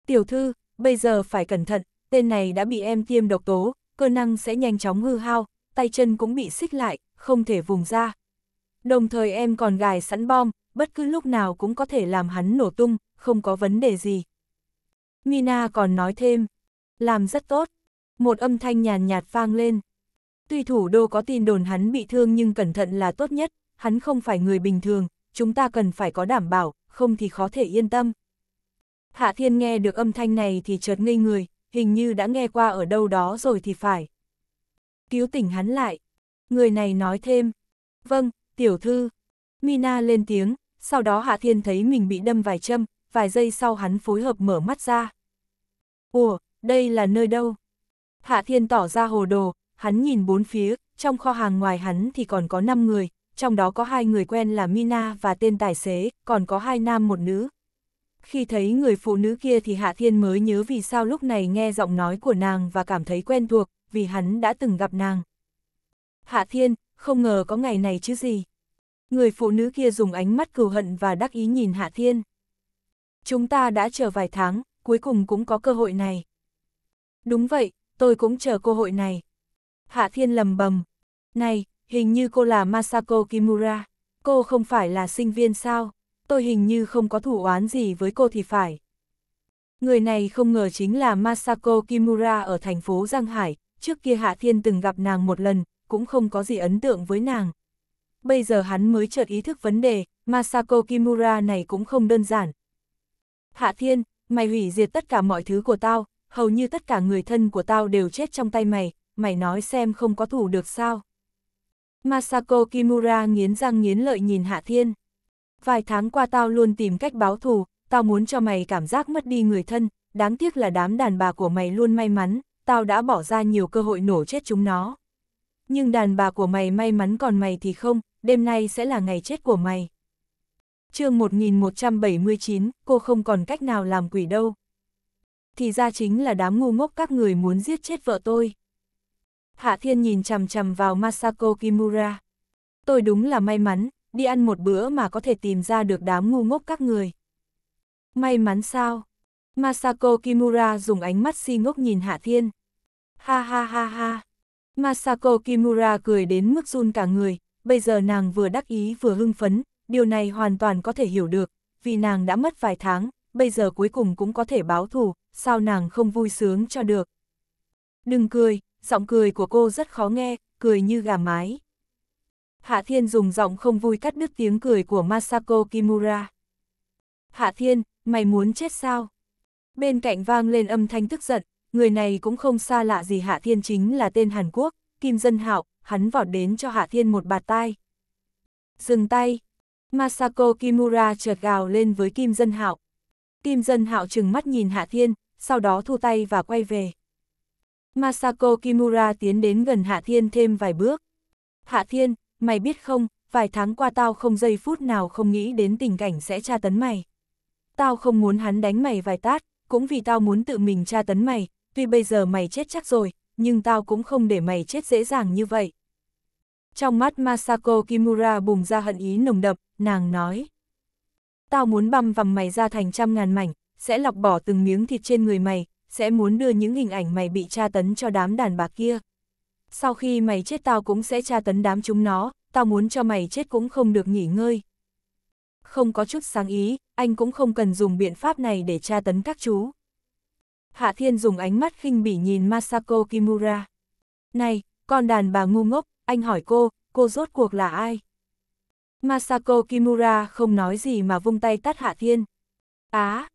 Tiểu thư, bây giờ phải cẩn thận, tên này đã bị em tiêm độc tố, cơ năng sẽ nhanh chóng hư hao, tay chân cũng bị xích lại, không thể vùng ra. Đồng thời em còn gài sẵn bom, bất cứ lúc nào cũng có thể làm hắn nổ tung, không có vấn đề gì. Mina còn nói thêm, làm rất tốt. Một âm thanh nhàn nhạt vang lên. Tuy thủ đô có tin đồn hắn bị thương nhưng cẩn thận là tốt nhất, hắn không phải người bình thường, chúng ta cần phải có đảm bảo, không thì khó thể yên tâm. Hạ Thiên nghe được âm thanh này thì chợt ngây người, hình như đã nghe qua ở đâu đó rồi thì phải. Cứu tỉnh hắn lại. Người này nói thêm. Vâng, tiểu thư. Mina lên tiếng, sau đó Hạ Thiên thấy mình bị đâm vài châm, vài giây sau hắn phối hợp mở mắt ra. Ủa, đây là nơi đâu? Hạ Thiên tỏ ra hồ đồ, hắn nhìn bốn phía, trong kho hàng ngoài hắn thì còn có 5 người, trong đó có hai người quen là Mina và tên tài xế, còn có hai nam một nữ. Khi thấy người phụ nữ kia thì Hạ Thiên mới nhớ vì sao lúc này nghe giọng nói của nàng và cảm thấy quen thuộc, vì hắn đã từng gặp nàng. Hạ Thiên, không ngờ có ngày này chứ gì. Người phụ nữ kia dùng ánh mắt cừu hận và đắc ý nhìn Hạ Thiên. Chúng ta đã chờ vài tháng, cuối cùng cũng có cơ hội này. Đúng vậy, tôi cũng chờ cơ hội này. Hạ Thiên lầm bầm. Này, hình như cô là Masako Kimura. Cô không phải là sinh viên sao? Tôi hình như không có thủ oán gì với cô thì phải. Người này không ngờ chính là Masako Kimura ở thành phố Giang Hải. Trước kia Hạ Thiên từng gặp nàng một lần, cũng không có gì ấn tượng với nàng. Bây giờ hắn mới chợt ý thức vấn đề, Masako Kimura này cũng không đơn giản. Hạ Thiên, mày hủy diệt tất cả mọi thứ của tao, hầu như tất cả người thân của tao đều chết trong tay mày, mày nói xem không có thủ được sao. Masako Kimura nghiến răng nghiến lợi nhìn Hạ Thiên. Vài tháng qua tao luôn tìm cách báo thù, tao muốn cho mày cảm giác mất đi người thân, đáng tiếc là đám đàn bà của mày luôn may mắn, tao đã bỏ ra nhiều cơ hội nổ chết chúng nó. Nhưng đàn bà của mày may mắn còn mày thì không, đêm nay sẽ là ngày chết của mày chương 1179, cô không còn cách nào làm quỷ đâu. Thì ra chính là đám ngu ngốc các người muốn giết chết vợ tôi. Hạ Thiên nhìn chằm chằm vào Masako Kimura. Tôi đúng là may mắn, đi ăn một bữa mà có thể tìm ra được đám ngu ngốc các người. May mắn sao? Masako Kimura dùng ánh mắt si ngốc nhìn Hạ Thiên. Ha ha ha ha. Masako Kimura cười đến mức run cả người, bây giờ nàng vừa đắc ý vừa hưng phấn, điều này hoàn toàn có thể hiểu được, vì nàng đã mất vài tháng, bây giờ cuối cùng cũng có thể báo thù, sao nàng không vui sướng cho được. Đừng cười, giọng cười của cô rất khó nghe, cười như gà mái. Hạ Thiên dùng giọng không vui cắt đứt tiếng cười của Masako Kimura. Hạ Thiên, mày muốn chết sao? Bên cạnh vang lên âm thanh tức giận, người này cũng không xa lạ gì Hạ Thiên chính là tên Hàn Quốc, Kim Dân Hạo, hắn vọt đến cho Hạ Thiên một bạt tai. Dừng tay, Masako Kimura chợt gào lên với Kim Dân Hạo. Kim Dân Hạo chừng mắt nhìn Hạ Thiên, sau đó thu tay và quay về. Masako Kimura tiến đến gần Hạ Thiên thêm vài bước. Hạ Thiên, mày biết không, vài tháng qua tao không giây phút nào không nghĩ đến tình cảnh sẽ tra tấn mày. Tao không muốn hắn đánh mày vài tát, cũng vì tao muốn tự mình tra tấn mày, tuy bây giờ mày chết chắc rồi, nhưng tao cũng không để mày chết dễ dàng như vậy. Trong mắt Masako Kimura bùng ra hận ý nồng đậm, nàng nói. Tao muốn băm vằm mày ra thành trăm ngàn mảnh, sẽ lọc bỏ từng miếng thịt trên người mày, sẽ muốn đưa những hình ảnh mày bị tra tấn cho đám đàn bà kia. Sau khi mày chết tao cũng sẽ tra tấn đám chúng nó, tao muốn cho mày chết cũng không được nghỉ ngơi. Không có chút sáng ý, anh cũng không cần dùng biện pháp này để tra tấn các chú. Hạ Thiên dùng ánh mắt khinh bỉ nhìn Masako Kimura. Này, con đàn bà ngu ngốc, anh hỏi cô, cô rốt cuộc là ai? Masako Kimura không nói gì mà vung tay tát Hạ Thiên. Á! À,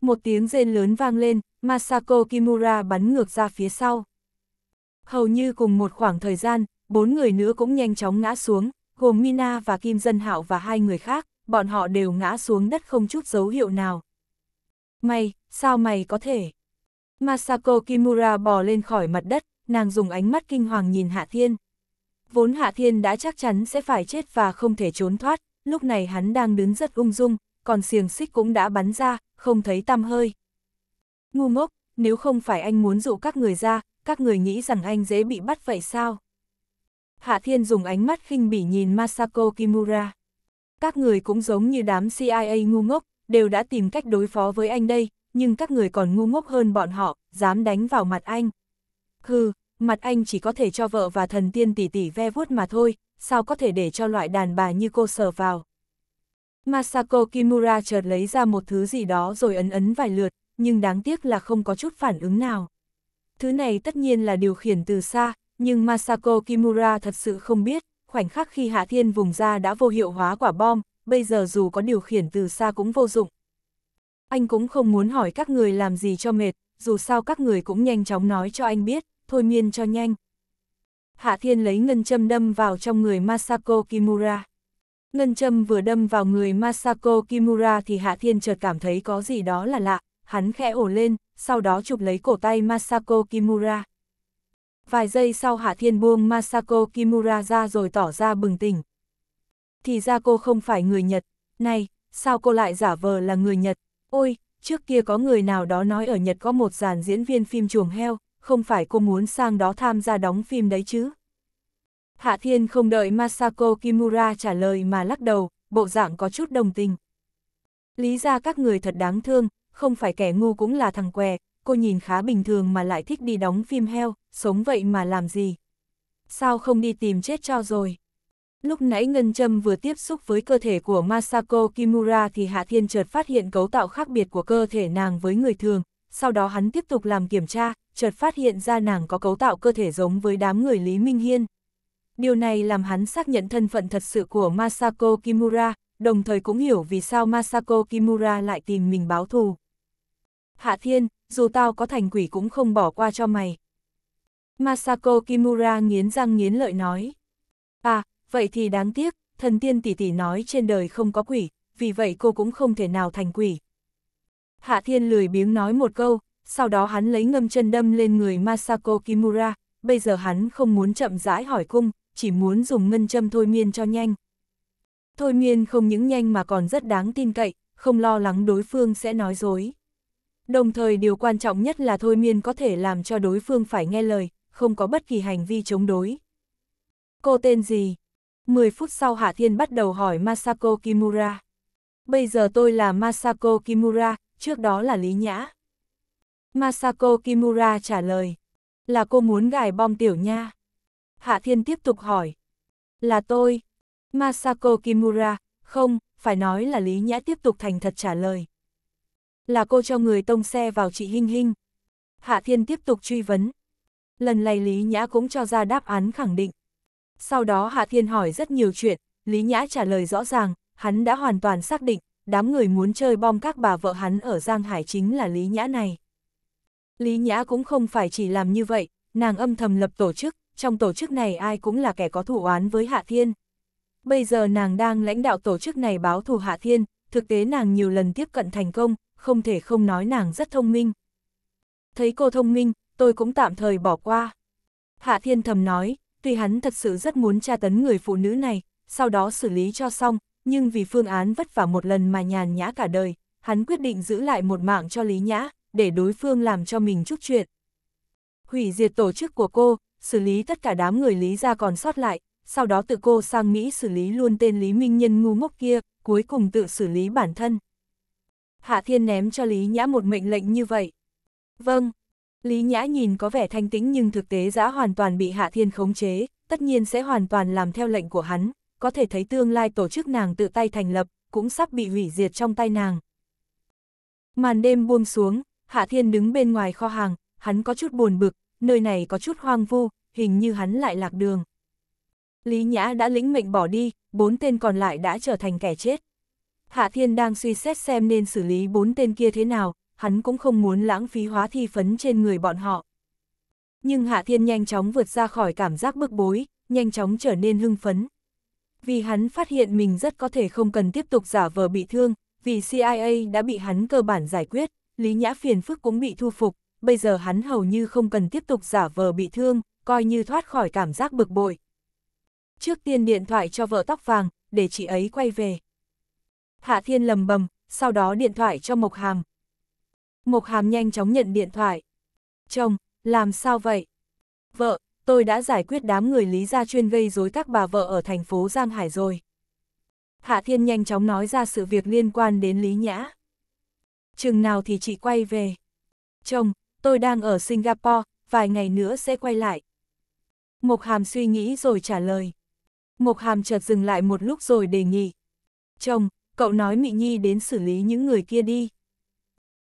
một tiếng rên lớn vang lên, Masako Kimura bắn ngược ra phía sau. Hầu như cùng một khoảng thời gian, bốn người nữa cũng nhanh chóng ngã xuống, gồm Mina và Kim Dân Hạo và hai người khác, bọn họ đều ngã xuống đất không chút dấu hiệu nào. Mày, sao mày có thể? Masako Kimura bò lên khỏi mặt đất, nàng dùng ánh mắt kinh hoàng nhìn Hạ Thiên. Vốn Hạ Thiên đã chắc chắn sẽ phải chết và không thể trốn thoát, lúc này hắn đang đứng rất ung dung, còn xiềng xích cũng đã bắn ra, không thấy tăm hơi. Ngu ngốc, nếu không phải anh muốn dụ các người ra, các người nghĩ rằng anh dễ bị bắt vậy sao? Hạ Thiên dùng ánh mắt khinh bỉ nhìn Masako Kimura. Các người cũng giống như đám CIA ngu ngốc, đều đã tìm cách đối phó với anh đây, nhưng các người còn ngu ngốc hơn bọn họ, dám đánh vào mặt anh. Hừ, mặt anh chỉ có thể cho vợ và thần tiên tỷ tỷ ve vuốt mà thôi, sao có thể để cho loại đàn bà như cô sờ vào. Masako Kimura chợt lấy ra một thứ gì đó rồi ấn ấn vài lượt, nhưng đáng tiếc là không có chút phản ứng nào. Thứ này tất nhiên là điều khiển từ xa, nhưng Masako Kimura thật sự không biết, khoảnh khắc khi Hạ Thiên vùng ra đã vô hiệu hóa quả bom, bây giờ dù có điều khiển từ xa cũng vô dụng. Anh cũng không muốn hỏi các người làm gì cho mệt, dù sao các người cũng nhanh chóng nói cho anh biết, thôi miên cho nhanh. Hạ Thiên lấy ngân châm đâm vào trong người Masako Kimura. Ngân châm vừa đâm vào người Masako Kimura thì Hạ Thiên chợt cảm thấy có gì đó là lạ, hắn khẽ ổ lên, sau đó chụp lấy cổ tay Masako Kimura. Vài giây sau Hạ Thiên buông Masako Kimura ra rồi tỏ ra bừng tỉnh. Thì ra cô không phải người Nhật, này, sao cô lại giả vờ là người Nhật, ôi, trước kia có người nào đó nói ở Nhật có một dàn diễn viên phim chuồng heo, không phải cô muốn sang đó tham gia đóng phim đấy chứ? Hạ Thiên không đợi Masako Kimura trả lời mà lắc đầu, bộ dạng có chút đồng tình. Lý ra các người thật đáng thương, không phải kẻ ngu cũng là thằng què, cô nhìn khá bình thường mà lại thích đi đóng phim heo, sống vậy mà làm gì? Sao không đi tìm chết cho rồi? Lúc nãy Ngân Trâm vừa tiếp xúc với cơ thể của Masako Kimura thì Hạ Thiên chợt phát hiện cấu tạo khác biệt của cơ thể nàng với người thường, sau đó hắn tiếp tục làm kiểm tra, chợt phát hiện ra nàng có cấu tạo cơ thể giống với đám người Lý Minh Hiên. Điều này làm hắn xác nhận thân phận thật sự của Masako Kimura, đồng thời cũng hiểu vì sao Masako Kimura lại tìm mình báo thù. Hạ Thiên, dù tao có thành quỷ cũng không bỏ qua cho mày. Masako Kimura nghiến răng nghiến lợi nói. À, vậy thì đáng tiếc, thần tiên tỷ tỷ nói trên đời không có quỷ, vì vậy cô cũng không thể nào thành quỷ. Hạ Thiên lười biếng nói một câu, sau đó hắn lấy ngâm chân đâm lên người Masako Kimura, bây giờ hắn không muốn chậm rãi hỏi cung, chỉ muốn dùng ngân châm thôi miên cho nhanh. Thôi miên không những nhanh mà còn rất đáng tin cậy, không lo lắng đối phương sẽ nói dối. Đồng thời điều quan trọng nhất là thôi miên có thể làm cho đối phương phải nghe lời, không có bất kỳ hành vi chống đối. Cô tên gì? 10 phút sau Hạ Thiên bắt đầu hỏi Masako Kimura. Bây giờ tôi là Masako Kimura, trước đó là Lý Nhã. Masako Kimura trả lời. Là cô muốn gài bom tiểu nha. Hạ Thiên tiếp tục hỏi. Là tôi. Masako Kimura, không, phải nói là Lý Nhã tiếp tục thành thật trả lời. Là cô cho người tông xe vào chị Hinh Hinh. Hạ Thiên tiếp tục truy vấn. Lần này Lý Nhã cũng cho ra đáp án khẳng định. Sau đó Hạ Thiên hỏi rất nhiều chuyện, Lý Nhã trả lời rõ ràng, hắn đã hoàn toàn xác định, đám người muốn chơi bom các bà vợ hắn ở Giang Hải chính là Lý Nhã này. Lý Nhã cũng không phải chỉ làm như vậy, nàng âm thầm lập tổ chức, trong tổ chức này ai cũng là kẻ có thủ oán với Hạ Thiên. Bây giờ nàng đang lãnh đạo tổ chức này báo thù Hạ Thiên, thực tế nàng nhiều lần tiếp cận thành công, không thể không nói nàng rất thông minh. Thấy cô thông minh, tôi cũng tạm thời bỏ qua. Hạ Thiên thầm nói, tuy hắn thật sự rất muốn tra tấn người phụ nữ này, sau đó xử lý cho xong, nhưng vì phương án vất vả một lần mà nhàn nhã cả đời, hắn quyết định giữ lại một mạng cho Lý Nhã, để đối phương làm cho mình chút chuyện. Hủy diệt tổ chức của cô, xử lý tất cả đám người Lý ra còn sót lại, sau đó tự cô sang Mỹ xử lý luôn tên Lý Minh Nhân ngu ngốc kia, cuối cùng tự xử lý bản thân. Hạ Thiên ném cho Lý Nhã một mệnh lệnh như vậy. Vâng, Lý Nhã nhìn có vẻ thanh tĩnh nhưng thực tế giã hoàn toàn bị Hạ Thiên khống chế, tất nhiên sẽ hoàn toàn làm theo lệnh của hắn, có thể thấy tương lai tổ chức nàng tự tay thành lập, cũng sắp bị hủy diệt trong tay nàng. Màn đêm buông xuống, Hạ Thiên đứng bên ngoài kho hàng, hắn có chút buồn bực, nơi này có chút hoang vu, hình như hắn lại lạc đường. Lý Nhã đã lĩnh mệnh bỏ đi, bốn tên còn lại đã trở thành kẻ chết. Hạ Thiên đang suy xét xem nên xử lý bốn tên kia thế nào, hắn cũng không muốn lãng phí hóa thi phấn trên người bọn họ. Nhưng Hạ Thiên nhanh chóng vượt ra khỏi cảm giác bức bối, nhanh chóng trở nên hưng phấn. Vì hắn phát hiện mình rất có thể không cần tiếp tục giả vờ bị thương, vì CIA đã bị hắn cơ bản giải quyết. Lý Nhã phiền phức cũng bị thu phục, bây giờ hắn hầu như không cần tiếp tục giả vờ bị thương, coi như thoát khỏi cảm giác bực bội. Trước tiên điện thoại cho vợ tóc vàng, để chị ấy quay về. Hạ Thiên lầm bầm, sau đó điện thoại cho Mộc Hàm. Mộc Hàm nhanh chóng nhận điện thoại. Chồng, làm sao vậy? Vợ, tôi đã giải quyết đám người Lý Gia chuyên gây rối các bà vợ ở thành phố Giang Hải rồi. Hạ Thiên nhanh chóng nói ra sự việc liên quan đến Lý Nhã chừng nào thì chị quay về. Chồng, tôi đang ở Singapore, vài ngày nữa sẽ quay lại. Mộc Hàm suy nghĩ rồi trả lời. Mộc Hàm chợt dừng lại một lúc rồi đề nghị. Chồng, cậu nói Mị Nhi đến xử lý những người kia đi.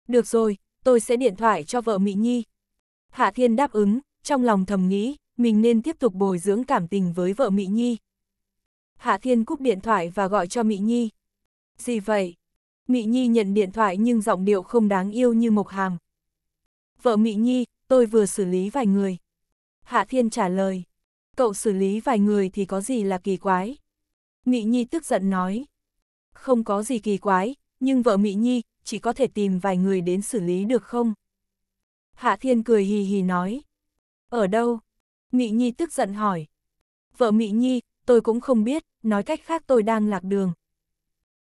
Được rồi, tôi sẽ điện thoại cho vợ Mị Nhi. Hạ Thiên đáp ứng, trong lòng thầm nghĩ, mình nên tiếp tục bồi dưỡng cảm tình với vợ Mị Nhi. Hạ Thiên cúp điện thoại và gọi cho Mị Nhi. Gì vậy? Mị Nhi nhận điện thoại nhưng giọng điệu không đáng yêu như Mộc Hàm. Vợ Mị Nhi, tôi vừa xử lý vài người. Hạ Thiên trả lời. Cậu xử lý vài người thì có gì là kỳ quái? Mị Nhi tức giận nói. Không có gì kỳ quái, nhưng vợ Mị Nhi, chỉ có thể tìm vài người đến xử lý được không? Hạ Thiên cười hì hì nói. Ở đâu? Mị Nhi tức giận hỏi. Vợ Mị Nhi, tôi cũng không biết, nói cách khác tôi đang lạc đường,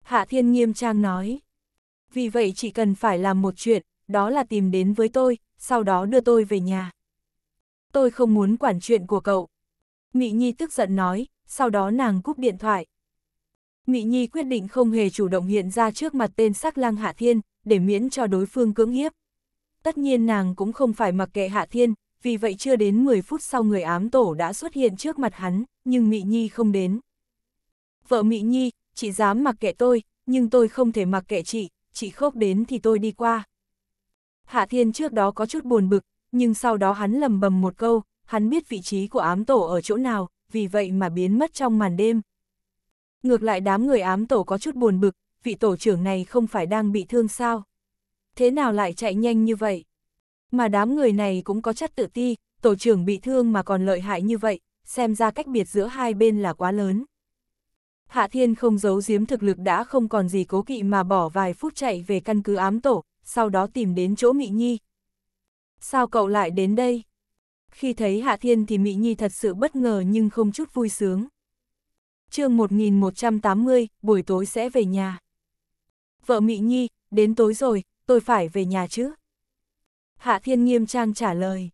Hạ Thiên nghiêm trang nói. Vì vậy chỉ cần phải làm một chuyện, đó là tìm đến với tôi, sau đó đưa tôi về nhà. Tôi không muốn quản chuyện của cậu. Mị Nhi tức giận nói, sau đó nàng cúp điện thoại. Mị Nhi quyết định không hề chủ động hiện ra trước mặt tên sắc lang Hạ Thiên, để miễn cho đối phương cưỡng hiếp. Tất nhiên nàng cũng không phải mặc kệ Hạ Thiên, vì vậy chưa đến 10 phút sau người ám tổ đã xuất hiện trước mặt hắn, nhưng Mị Nhi không đến. Vợ Mị Nhi, chị dám mặc kệ tôi, nhưng tôi không thể mặc kệ chị, chị khóc đến thì tôi đi qua. Hạ Thiên trước đó có chút buồn bực, nhưng sau đó hắn lầm bầm một câu, hắn biết vị trí của ám tổ ở chỗ nào, vì vậy mà biến mất trong màn đêm. Ngược lại đám người ám tổ có chút buồn bực, vị tổ trưởng này không phải đang bị thương sao? Thế nào lại chạy nhanh như vậy? Mà đám người này cũng có chất tự ti, tổ trưởng bị thương mà còn lợi hại như vậy, xem ra cách biệt giữa hai bên là quá lớn. Hạ Thiên không giấu giếm thực lực đã không còn gì cố kỵ mà bỏ vài phút chạy về căn cứ ám tổ, sau đó tìm đến chỗ Mị Nhi. Sao cậu lại đến đây? Khi thấy Hạ Thiên thì Mị Nhi thật sự bất ngờ nhưng không chút vui sướng. chương 1180, buổi tối sẽ về nhà. Vợ Mị Nhi, đến tối rồi, tôi phải về nhà chứ? Hạ Thiên nghiêm trang trả lời.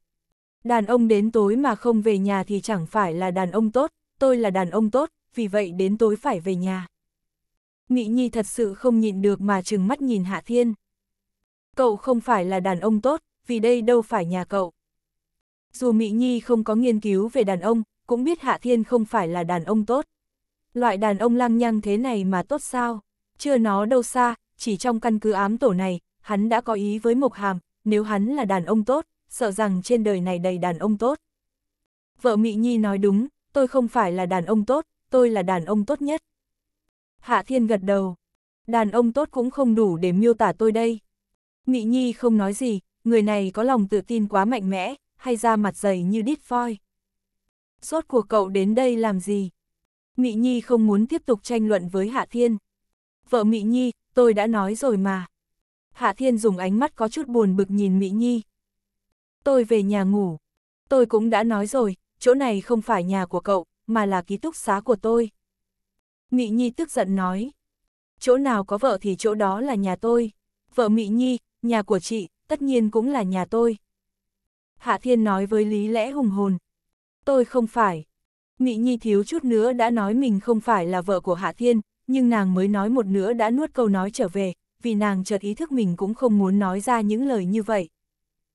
Đàn ông đến tối mà không về nhà thì chẳng phải là đàn ông tốt, tôi là đàn ông tốt, vì vậy đến tối phải về nhà. Nghị Nhi thật sự không nhịn được mà trừng mắt nhìn Hạ Thiên. Cậu không phải là đàn ông tốt, vì đây đâu phải nhà cậu. Dù Mỹ Nhi không có nghiên cứu về đàn ông, cũng biết Hạ Thiên không phải là đàn ông tốt. Loại đàn ông lang nhăng thế này mà tốt sao? Chưa nó đâu xa, chỉ trong căn cứ ám tổ này, hắn đã có ý với Mộc Hàm, nếu hắn là đàn ông tốt, sợ rằng trên đời này đầy đàn ông tốt. Vợ Mỹ Nhi nói đúng, tôi không phải là đàn ông tốt, tôi là đàn ông tốt nhất. Hạ Thiên gật đầu. Đàn ông tốt cũng không đủ để miêu tả tôi đây. Mỹ Nhi không nói gì, người này có lòng tự tin quá mạnh mẽ, hay da mặt dày như đít phoi. Rốt cuộc cậu đến đây làm gì? Mỹ Nhi không muốn tiếp tục tranh luận với Hạ Thiên. Vợ Mỹ Nhi, tôi đã nói rồi mà. Hạ Thiên dùng ánh mắt có chút buồn bực nhìn Mỹ Nhi. Tôi về nhà ngủ. Tôi cũng đã nói rồi, chỗ này không phải nhà của cậu, mà là ký túc xá của tôi. Mị Nhi tức giận nói, chỗ nào có vợ thì chỗ đó là nhà tôi, vợ Mị Nhi, nhà của chị, tất nhiên cũng là nhà tôi. Hạ Thiên nói với lý lẽ hùng hồn, tôi không phải. Mị Nhi thiếu chút nữa đã nói mình không phải là vợ của Hạ Thiên, nhưng nàng mới nói một nửa đã nuốt câu nói trở về, vì nàng chợt ý thức mình cũng không muốn nói ra những lời như vậy.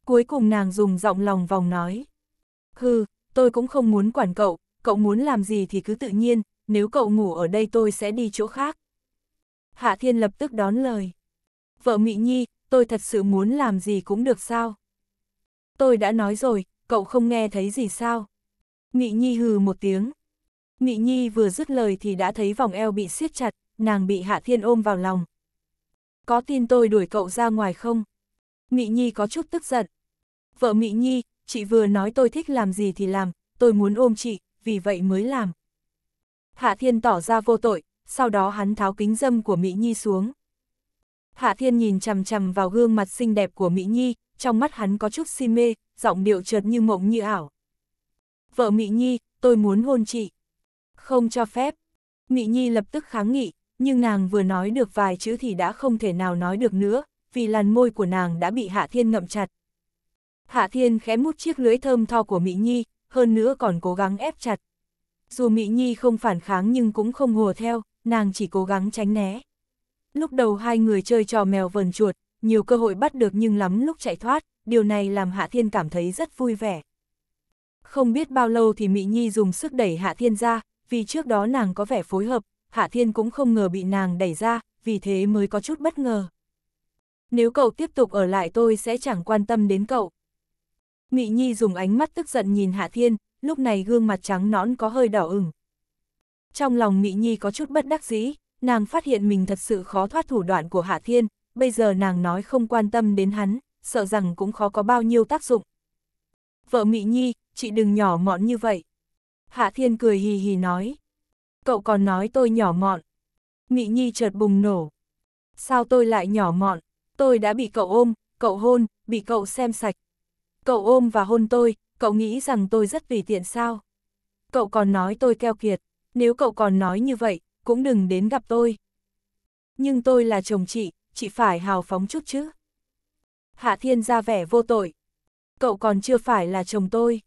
Cuối cùng nàng dùng giọng lòng vòng nói, hừ, tôi cũng không muốn quản cậu, cậu muốn làm gì thì cứ tự nhiên, nếu cậu ngủ ở đây tôi sẽ đi chỗ khác. Hạ Thiên lập tức đón lời. Vợ Mị Nhi, tôi thật sự muốn làm gì cũng được sao? Tôi đã nói rồi, cậu không nghe thấy gì sao? Mị Nhi hừ một tiếng. Mị Nhi vừa dứt lời thì đã thấy vòng eo bị siết chặt, nàng bị Hạ Thiên ôm vào lòng. Có tin tôi đuổi cậu ra ngoài không? Mị Nhi có chút tức giận. Vợ Mị Nhi, chị vừa nói tôi thích làm gì thì làm, tôi muốn ôm chị, vì vậy mới làm. Hạ Thiên tỏ ra vô tội, sau đó hắn tháo kính dâm của Mỹ Nhi xuống. Hạ Thiên nhìn chằm chằm vào gương mặt xinh đẹp của Mỹ Nhi, trong mắt hắn có chút si mê, giọng điệu chợt như mộng như ảo. Vợ Mỹ Nhi, tôi muốn hôn chị. Không cho phép. Mỹ Nhi lập tức kháng nghị, nhưng nàng vừa nói được vài chữ thì đã không thể nào nói được nữa, vì làn môi của nàng đã bị Hạ Thiên ngậm chặt. Hạ Thiên khẽ mút chiếc lưới thơm tho của Mỹ Nhi, hơn nữa còn cố gắng ép chặt. Dù Mỹ Nhi không phản kháng nhưng cũng không hùa theo, nàng chỉ cố gắng tránh né. Lúc đầu hai người chơi trò mèo vần chuột, nhiều cơ hội bắt được nhưng lắm lúc chạy thoát, điều này làm Hạ Thiên cảm thấy rất vui vẻ. Không biết bao lâu thì Mỹ Nhi dùng sức đẩy Hạ Thiên ra, vì trước đó nàng có vẻ phối hợp, Hạ Thiên cũng không ngờ bị nàng đẩy ra, vì thế mới có chút bất ngờ. Nếu cậu tiếp tục ở lại tôi sẽ chẳng quan tâm đến cậu, Mị Nhi dùng ánh mắt tức giận nhìn Hạ Thiên, lúc này gương mặt trắng nõn có hơi đỏ ửng. Trong lòng Mị Nhi có chút bất đắc dĩ, nàng phát hiện mình thật sự khó thoát thủ đoạn của Hạ Thiên, bây giờ nàng nói không quan tâm đến hắn, sợ rằng cũng khó có bao nhiêu tác dụng. Vợ Mị Nhi, chị đừng nhỏ mọn như vậy. Hạ Thiên cười hì hì nói. Cậu còn nói tôi nhỏ mọn. Mị Nhi chợt bùng nổ. Sao tôi lại nhỏ mọn? Tôi đã bị cậu ôm, cậu hôn, bị cậu xem sạch, Cậu ôm và hôn tôi, cậu nghĩ rằng tôi rất tùy tiện sao? Cậu còn nói tôi keo kiệt, nếu cậu còn nói như vậy, cũng đừng đến gặp tôi. Nhưng tôi là chồng chị, chị phải hào phóng chút chứ. Hạ Thiên ra vẻ vô tội. Cậu còn chưa phải là chồng tôi.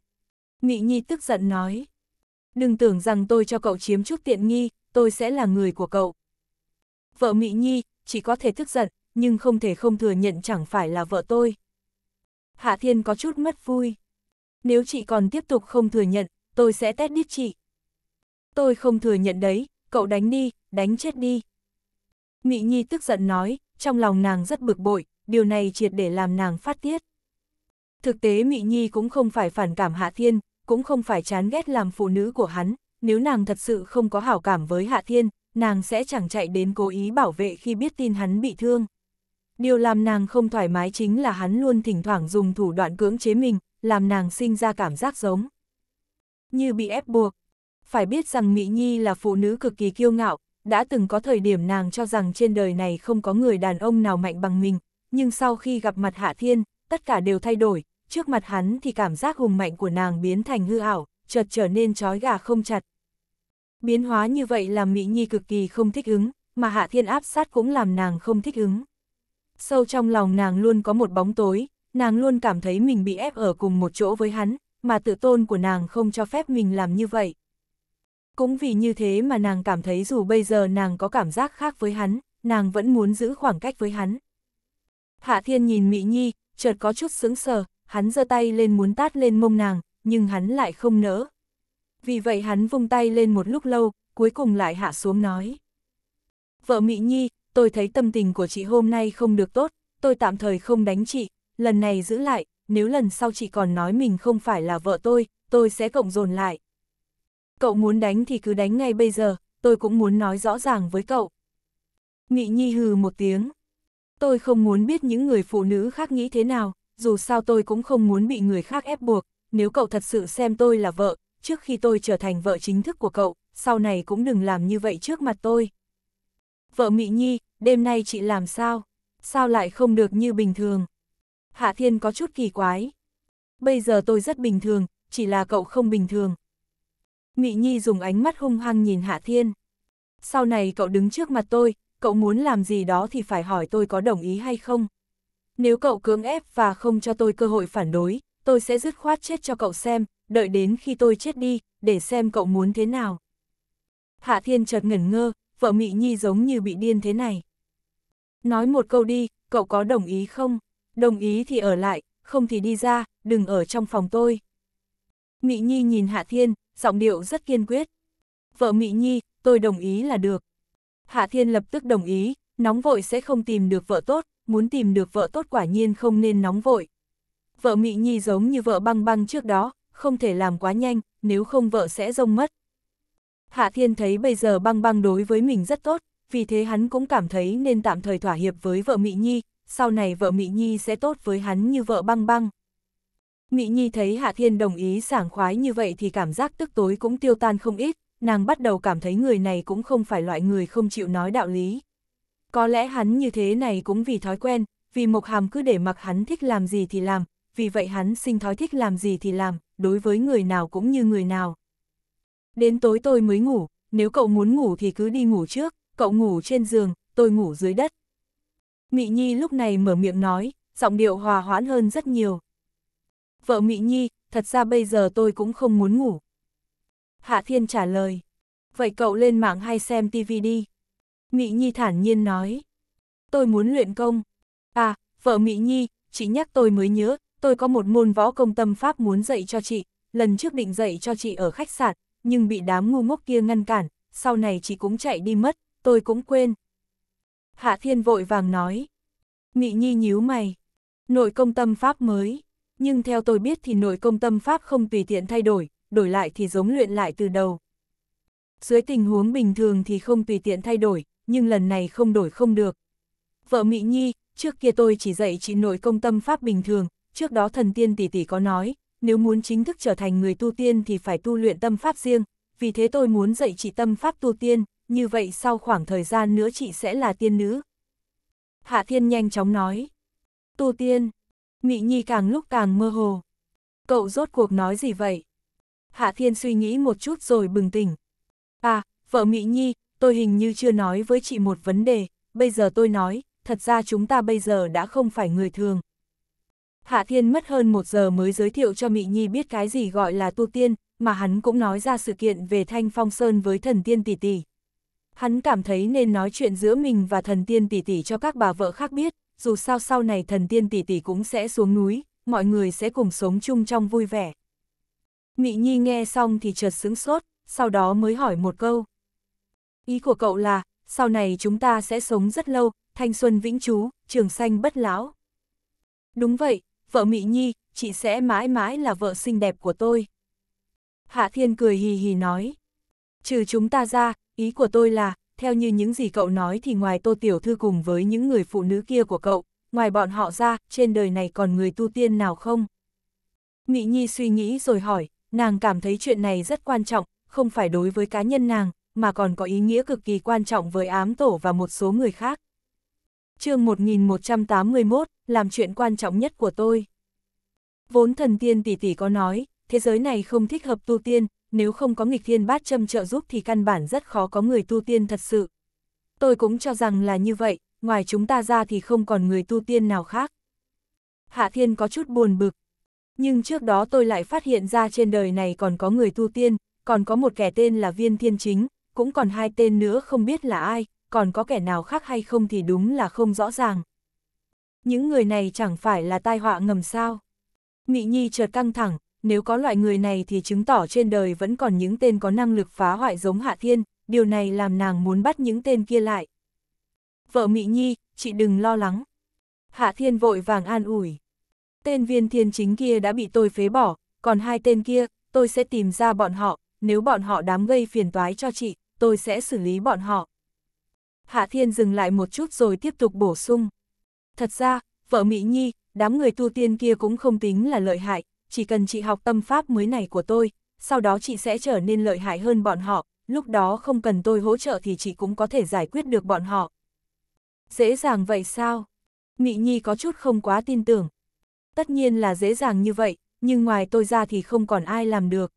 Mỹ Nhi tức giận nói. Đừng tưởng rằng tôi cho cậu chiếm chút tiện nghi, tôi sẽ là người của cậu. Vợ Mỹ Nhi, chỉ có thể tức giận, nhưng không thể không thừa nhận chẳng phải là vợ tôi. Hạ Thiên có chút mất vui. Nếu chị còn tiếp tục không thừa nhận, tôi sẽ tét đít chị. Tôi không thừa nhận đấy, cậu đánh đi, đánh chết đi. Mị Nhi tức giận nói, trong lòng nàng rất bực bội, điều này triệt để làm nàng phát tiết. Thực tế Mị Nhi cũng không phải phản cảm Hạ Thiên, cũng không phải chán ghét làm phụ nữ của hắn, nếu nàng thật sự không có hảo cảm với Hạ Thiên, nàng sẽ chẳng chạy đến cố ý bảo vệ khi biết tin hắn bị thương. Điều làm nàng không thoải mái chính là hắn luôn thỉnh thoảng dùng thủ đoạn cưỡng chế mình, làm nàng sinh ra cảm giác giống. Như bị ép buộc. Phải biết rằng Mỹ Nhi là phụ nữ cực kỳ kiêu ngạo, đã từng có thời điểm nàng cho rằng trên đời này không có người đàn ông nào mạnh bằng mình, nhưng sau khi gặp mặt Hạ Thiên, tất cả đều thay đổi, trước mặt hắn thì cảm giác hùng mạnh của nàng biến thành hư ảo, chợt trở nên trói gà không chặt. Biến hóa như vậy làm Mỹ Nhi cực kỳ không thích ứng, mà Hạ Thiên áp sát cũng làm nàng không thích ứng sâu trong lòng nàng luôn có một bóng tối, nàng luôn cảm thấy mình bị ép ở cùng một chỗ với hắn, mà tự tôn của nàng không cho phép mình làm như vậy. Cũng vì như thế mà nàng cảm thấy dù bây giờ nàng có cảm giác khác với hắn, nàng vẫn muốn giữ khoảng cách với hắn. Hạ Thiên nhìn Mỹ Nhi, chợt có chút sững sờ, hắn giơ tay lên muốn tát lên mông nàng, nhưng hắn lại không nỡ. Vì vậy hắn vung tay lên một lúc lâu, cuối cùng lại hạ xuống nói. Vợ Mỹ Nhi, tôi thấy tâm tình của chị hôm nay không được tốt, tôi tạm thời không đánh chị, lần này giữ lại, nếu lần sau chị còn nói mình không phải là vợ tôi, tôi sẽ cộng dồn lại. Cậu muốn đánh thì cứ đánh ngay bây giờ, tôi cũng muốn nói rõ ràng với cậu. Nghị Nhi hừ một tiếng. Tôi không muốn biết những người phụ nữ khác nghĩ thế nào, dù sao tôi cũng không muốn bị người khác ép buộc, nếu cậu thật sự xem tôi là vợ, trước khi tôi trở thành vợ chính thức của cậu, sau này cũng đừng làm như vậy trước mặt tôi vợ Mị Nhi, đêm nay chị làm sao? Sao lại không được như bình thường? Hạ Thiên có chút kỳ quái. Bây giờ tôi rất bình thường, chỉ là cậu không bình thường. Mị Nhi dùng ánh mắt hung hăng nhìn Hạ Thiên. Sau này cậu đứng trước mặt tôi, cậu muốn làm gì đó thì phải hỏi tôi có đồng ý hay không. Nếu cậu cưỡng ép và không cho tôi cơ hội phản đối, tôi sẽ dứt khoát chết cho cậu xem, đợi đến khi tôi chết đi, để xem cậu muốn thế nào. Hạ Thiên chợt ngẩn ngơ, vợ Mị Nhi giống như bị điên thế này. Nói một câu đi, cậu có đồng ý không? Đồng ý thì ở lại, không thì đi ra, đừng ở trong phòng tôi. Mị Nhi nhìn Hạ Thiên, giọng điệu rất kiên quyết. Vợ Mị Nhi, tôi đồng ý là được. Hạ Thiên lập tức đồng ý, nóng vội sẽ không tìm được vợ tốt, muốn tìm được vợ tốt quả nhiên không nên nóng vội. Vợ Mị Nhi giống như vợ băng băng trước đó, không thể làm quá nhanh, nếu không vợ sẽ rông mất. Hạ Thiên thấy bây giờ băng băng đối với mình rất tốt, vì thế hắn cũng cảm thấy nên tạm thời thỏa hiệp với vợ Mỹ Nhi, sau này vợ Mỹ Nhi sẽ tốt với hắn như vợ băng băng. Mỹ Nhi thấy Hạ Thiên đồng ý sảng khoái như vậy thì cảm giác tức tối cũng tiêu tan không ít, nàng bắt đầu cảm thấy người này cũng không phải loại người không chịu nói đạo lý. Có lẽ hắn như thế này cũng vì thói quen, vì Mộc Hàm cứ để mặc hắn thích làm gì thì làm, vì vậy hắn sinh thói thích làm gì thì làm, đối với người nào cũng như người nào. Đến tối tôi mới ngủ, nếu cậu muốn ngủ thì cứ đi ngủ trước, cậu ngủ trên giường, tôi ngủ dưới đất. Mị Nhi lúc này mở miệng nói, giọng điệu hòa hoãn hơn rất nhiều. Vợ Mị Nhi, thật ra bây giờ tôi cũng không muốn ngủ. Hạ Thiên trả lời, vậy cậu lên mạng hay xem TV đi. Mị Nhi thản nhiên nói, tôi muốn luyện công. À, vợ Mị Nhi, chị nhắc tôi mới nhớ, tôi có một môn võ công tâm pháp muốn dạy cho chị, lần trước định dạy cho chị ở khách sạn, nhưng bị đám ngu ngốc kia ngăn cản, sau này chỉ cũng chạy đi mất, tôi cũng quên. Hạ Thiên vội vàng nói. Mị Nhi nhíu mày. Nội công tâm pháp mới. Nhưng theo tôi biết thì nội công tâm pháp không tùy tiện thay đổi, đổi lại thì giống luyện lại từ đầu. Dưới tình huống bình thường thì không tùy tiện thay đổi, nhưng lần này không đổi không được. Vợ Mị Nhi, trước kia tôi chỉ dạy chị nội công tâm pháp bình thường, trước đó thần tiên tỷ tỷ có nói, nếu muốn chính thức trở thành người tu tiên thì phải tu luyện tâm pháp riêng, vì thế tôi muốn dạy chị tâm pháp tu tiên, như vậy sau khoảng thời gian nữa chị sẽ là tiên nữ. Hạ Thiên nhanh chóng nói. Tu tiên. Mị Nhi càng lúc càng mơ hồ. Cậu rốt cuộc nói gì vậy? Hạ Thiên suy nghĩ một chút rồi bừng tỉnh. À, vợ Mị Nhi, tôi hình như chưa nói với chị một vấn đề, bây giờ tôi nói, thật ra chúng ta bây giờ đã không phải người thường, Hạ Thiên mất hơn một giờ mới giới thiệu cho Mị Nhi biết cái gì gọi là tu tiên, mà hắn cũng nói ra sự kiện về Thanh Phong Sơn với thần tiên tỷ tỷ. Hắn cảm thấy nên nói chuyện giữa mình và thần tiên tỷ tỷ cho các bà vợ khác biết, dù sao sau này thần tiên tỷ tỷ cũng sẽ xuống núi, mọi người sẽ cùng sống chung trong vui vẻ. Mị Nhi nghe xong thì chợt sững sốt, sau đó mới hỏi một câu. Ý của cậu là, sau này chúng ta sẽ sống rất lâu, thanh xuân vĩnh trú, trường xanh bất lão. Đúng vậy, vợ Mỹ Nhi, chị sẽ mãi mãi là vợ xinh đẹp của tôi. Hạ Thiên cười hì hì nói. Trừ chúng ta ra, ý của tôi là, theo như những gì cậu nói thì ngoài tô tiểu thư cùng với những người phụ nữ kia của cậu, ngoài bọn họ ra, trên đời này còn người tu tiên nào không? Mỹ Nhi suy nghĩ rồi hỏi, nàng cảm thấy chuyện này rất quan trọng, không phải đối với cá nhân nàng, mà còn có ý nghĩa cực kỳ quan trọng với ám tổ và một số người khác chương 1181, làm chuyện quan trọng nhất của tôi. Vốn thần tiên tỷ tỷ có nói, thế giới này không thích hợp tu tiên, nếu không có nghịch thiên bát châm trợ giúp thì căn bản rất khó có người tu tiên thật sự. Tôi cũng cho rằng là như vậy, ngoài chúng ta ra thì không còn người tu tiên nào khác. Hạ thiên có chút buồn bực. Nhưng trước đó tôi lại phát hiện ra trên đời này còn có người tu tiên, còn có một kẻ tên là Viên Thiên Chính, cũng còn hai tên nữa không biết là ai, còn có kẻ nào khác hay không thì đúng là không rõ ràng. Những người này chẳng phải là tai họa ngầm sao. Mị Nhi chợt căng thẳng, nếu có loại người này thì chứng tỏ trên đời vẫn còn những tên có năng lực phá hoại giống Hạ Thiên, điều này làm nàng muốn bắt những tên kia lại. Vợ Mị Nhi, chị đừng lo lắng. Hạ Thiên vội vàng an ủi. Tên viên thiên chính kia đã bị tôi phế bỏ, còn hai tên kia, tôi sẽ tìm ra bọn họ, nếu bọn họ đám gây phiền toái cho chị, tôi sẽ xử lý bọn họ. Hạ Thiên dừng lại một chút rồi tiếp tục bổ sung. Thật ra, vợ Mỹ Nhi, đám người tu tiên kia cũng không tính là lợi hại, chỉ cần chị học tâm pháp mới này của tôi, sau đó chị sẽ trở nên lợi hại hơn bọn họ, lúc đó không cần tôi hỗ trợ thì chị cũng có thể giải quyết được bọn họ. Dễ dàng vậy sao? Mỹ Nhi có chút không quá tin tưởng. Tất nhiên là dễ dàng như vậy, nhưng ngoài tôi ra thì không còn ai làm được.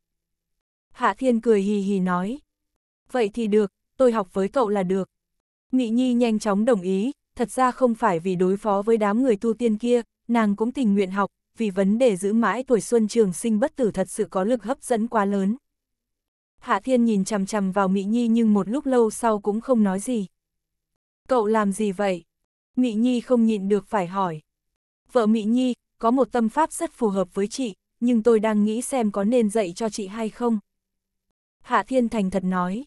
Hạ Thiên cười hì hì nói. Vậy thì được, tôi học với cậu là được. Nghị Nhi nhanh chóng đồng ý, thật ra không phải vì đối phó với đám người tu tiên kia, nàng cũng tình nguyện học, vì vấn đề giữ mãi tuổi xuân trường sinh bất tử thật sự có lực hấp dẫn quá lớn. Hạ Thiên nhìn chằm chằm vào Mỹ Nhi nhưng một lúc lâu sau cũng không nói gì. Cậu làm gì vậy? Mỹ Nhi không nhịn được phải hỏi. Vợ Mỹ Nhi, có một tâm pháp rất phù hợp với chị, nhưng tôi đang nghĩ xem có nên dạy cho chị hay không. Hạ Thiên thành thật nói.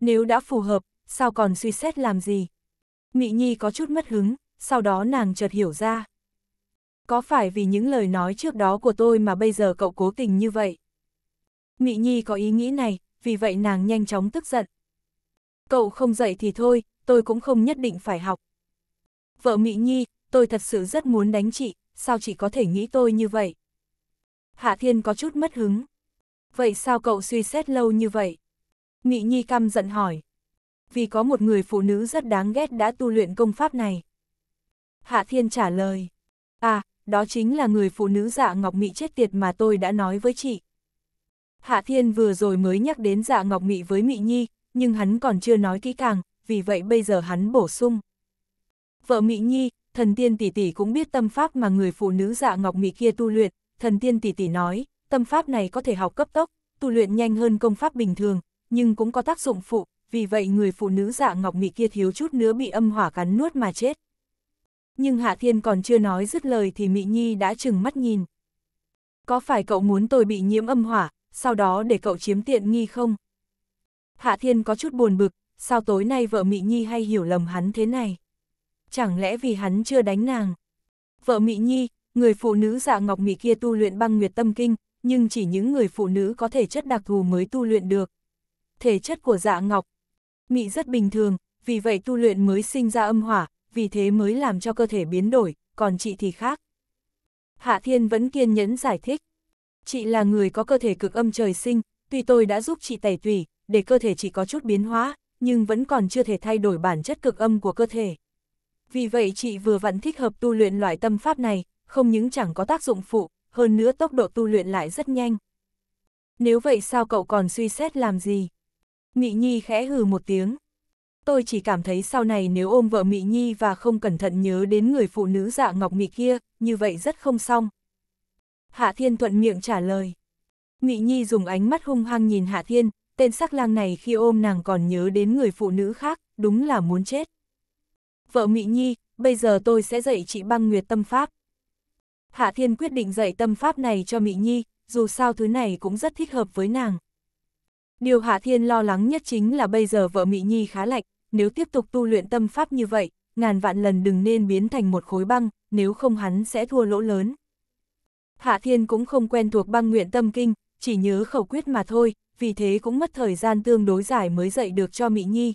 Nếu đã phù hợp, sao còn suy xét làm gì? Mị Nhi có chút mất hứng, sau đó nàng chợt hiểu ra. Có phải vì những lời nói trước đó của tôi mà bây giờ cậu cố tình như vậy? Mị Nhi có ý nghĩ này, vì vậy nàng nhanh chóng tức giận. Cậu không dậy thì thôi, tôi cũng không nhất định phải học. Vợ Mị Nhi, tôi thật sự rất muốn đánh chị, sao chị có thể nghĩ tôi như vậy? Hạ Thiên có chút mất hứng. Vậy sao cậu suy xét lâu như vậy? Mị Nhi căm giận hỏi vì có một người phụ nữ rất đáng ghét đã tu luyện công pháp này. Hạ Thiên trả lời, à, đó chính là người phụ nữ dạ ngọc mị chết tiệt mà tôi đã nói với chị. Hạ Thiên vừa rồi mới nhắc đến dạ ngọc mị với mị nhi, nhưng hắn còn chưa nói kỹ càng, vì vậy bây giờ hắn bổ sung. Vợ mị nhi, thần tiên tỷ tỷ cũng biết tâm pháp mà người phụ nữ dạ ngọc mị kia tu luyện, thần tiên tỷ tỷ nói, tâm pháp này có thể học cấp tốc, tu luyện nhanh hơn công pháp bình thường, nhưng cũng có tác dụng phụ, vì vậy người phụ nữ dạ ngọc mị kia thiếu chút nữa bị âm hỏa cắn nuốt mà chết. Nhưng Hạ Thiên còn chưa nói dứt lời thì Mị Nhi đã chừng mắt nhìn. Có phải cậu muốn tôi bị nhiễm âm hỏa, sau đó để cậu chiếm tiện nghi không? Hạ Thiên có chút buồn bực, sao tối nay vợ Mị Nhi hay hiểu lầm hắn thế này? Chẳng lẽ vì hắn chưa đánh nàng? Vợ Mị Nhi, người phụ nữ dạ ngọc Mị kia tu luyện băng nguyệt tâm kinh, nhưng chỉ những người phụ nữ có thể chất đặc thù mới tu luyện được. Thể chất của dạ ngọc mị rất bình thường, vì vậy tu luyện mới sinh ra âm hỏa, vì thế mới làm cho cơ thể biến đổi, còn chị thì khác. Hạ Thiên vẫn kiên nhẫn giải thích. Chị là người có cơ thể cực âm trời sinh, tuy tôi đã giúp chị tẩy tùy, để cơ thể chị có chút biến hóa, nhưng vẫn còn chưa thể thay đổi bản chất cực âm của cơ thể. Vì vậy chị vừa vẫn thích hợp tu luyện loại tâm pháp này, không những chẳng có tác dụng phụ, hơn nữa tốc độ tu luyện lại rất nhanh. Nếu vậy sao cậu còn suy xét làm gì? Mị Nhi khẽ hừ một tiếng. Tôi chỉ cảm thấy sau này nếu ôm vợ Mị Nhi và không cẩn thận nhớ đến người phụ nữ dạ ngọc mị kia, như vậy rất không xong. Hạ Thiên thuận miệng trả lời. Mị Nhi dùng ánh mắt hung hăng nhìn Hạ Thiên, tên sắc lang này khi ôm nàng còn nhớ đến người phụ nữ khác, đúng là muốn chết. Vợ Mị Nhi, bây giờ tôi sẽ dạy chị băng nguyệt tâm pháp. Hạ Thiên quyết định dạy tâm pháp này cho Mị Nhi, dù sao thứ này cũng rất thích hợp với nàng. Điều Hạ Thiên lo lắng nhất chính là bây giờ vợ Mỹ Nhi khá lạnh, nếu tiếp tục tu luyện tâm pháp như vậy, ngàn vạn lần đừng nên biến thành một khối băng, nếu không hắn sẽ thua lỗ lớn. Hạ Thiên cũng không quen thuộc băng nguyện tâm kinh, chỉ nhớ khẩu quyết mà thôi, vì thế cũng mất thời gian tương đối dài mới dạy được cho Mỹ Nhi.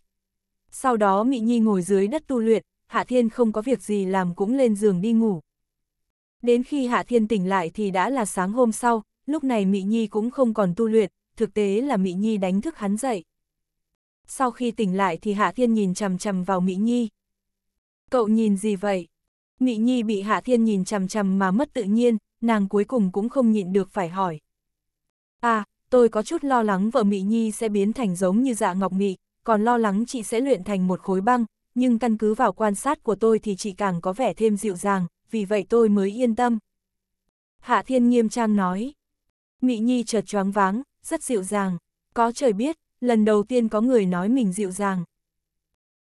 Sau đó Mỹ Nhi ngồi dưới đất tu luyện, Hạ Thiên không có việc gì làm cũng lên giường đi ngủ. Đến khi Hạ Thiên tỉnh lại thì đã là sáng hôm sau, lúc này Mỹ Nhi cũng không còn tu luyện, thực tế là Mỹ Nhi đánh thức hắn dậy. Sau khi tỉnh lại thì Hạ Thiên nhìn chằm chằm vào Mỹ Nhi. Cậu nhìn gì vậy? Mỹ Nhi bị Hạ Thiên nhìn chằm chằm mà mất tự nhiên, nàng cuối cùng cũng không nhịn được phải hỏi. À, tôi có chút lo lắng vợ Mỹ Nhi sẽ biến thành giống như dạ ngọc mị, còn lo lắng chị sẽ luyện thành một khối băng, nhưng căn cứ vào quan sát của tôi thì chị càng có vẻ thêm dịu dàng, vì vậy tôi mới yên tâm. Hạ Thiên nghiêm trang nói. Mỹ Nhi chợt choáng váng, rất dịu dàng, có trời biết, lần đầu tiên có người nói mình dịu dàng.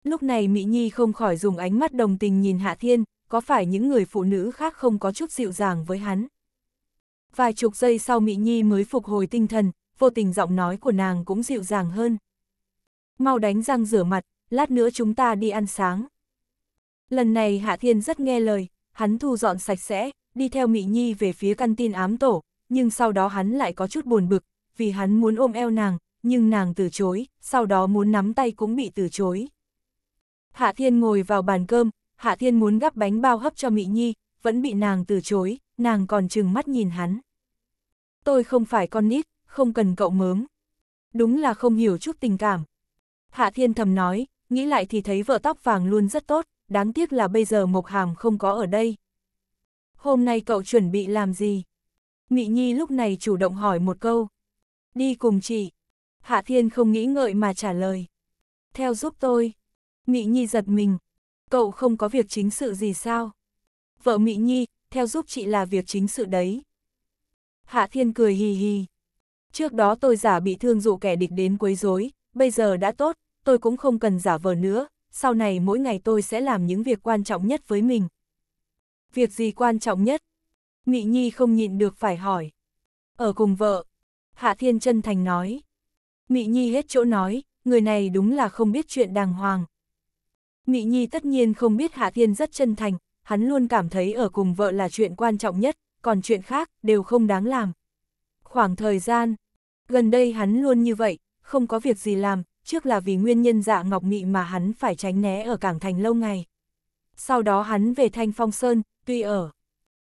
Lúc này Mỹ Nhi không khỏi dùng ánh mắt đồng tình nhìn Hạ Thiên, có phải những người phụ nữ khác không có chút dịu dàng với hắn. Vài chục giây sau Mỹ Nhi mới phục hồi tinh thần, vô tình giọng nói của nàng cũng dịu dàng hơn. Mau đánh răng rửa mặt, lát nữa chúng ta đi ăn sáng. Lần này Hạ Thiên rất nghe lời, hắn thu dọn sạch sẽ, đi theo Mỹ Nhi về phía căn tin ám tổ, nhưng sau đó hắn lại có chút buồn bực, vì hắn muốn ôm eo nàng, nhưng nàng từ chối, sau đó muốn nắm tay cũng bị từ chối. Hạ Thiên ngồi vào bàn cơm, Hạ Thiên muốn gắp bánh bao hấp cho Mỹ Nhi, vẫn bị nàng từ chối, nàng còn chừng mắt nhìn hắn. Tôi không phải con nít, không cần cậu mớm. Đúng là không hiểu chút tình cảm. Hạ Thiên thầm nói, nghĩ lại thì thấy vợ tóc vàng luôn rất tốt, đáng tiếc là bây giờ Mộc Hàm không có ở đây. Hôm nay cậu chuẩn bị làm gì? Mỹ Nhi lúc này chủ động hỏi một câu. Đi cùng chị. Hạ Thiên không nghĩ ngợi mà trả lời. Theo giúp tôi. Mỹ Nhi giật mình. Cậu không có việc chính sự gì sao? Vợ Mỹ Nhi, theo giúp chị là việc chính sự đấy. Hạ Thiên cười hì hì. Trước đó tôi giả bị thương dụ kẻ địch đến quấy rối, bây giờ đã tốt, tôi cũng không cần giả vờ nữa, sau này mỗi ngày tôi sẽ làm những việc quan trọng nhất với mình. Việc gì quan trọng nhất? Mỹ Nhi không nhịn được phải hỏi. Ở cùng vợ, Hạ Thiên chân thành nói. Mị Nhi hết chỗ nói, người này đúng là không biết chuyện đàng hoàng. Mị Nhi tất nhiên không biết Hạ Thiên rất chân thành, hắn luôn cảm thấy ở cùng vợ là chuyện quan trọng nhất, còn chuyện khác đều không đáng làm. Khoảng thời gian, gần đây hắn luôn như vậy, không có việc gì làm, trước là vì nguyên nhân dạ ngọc mị mà hắn phải tránh né ở Cảng Thành lâu ngày. Sau đó hắn về Thanh Phong Sơn, tuy ở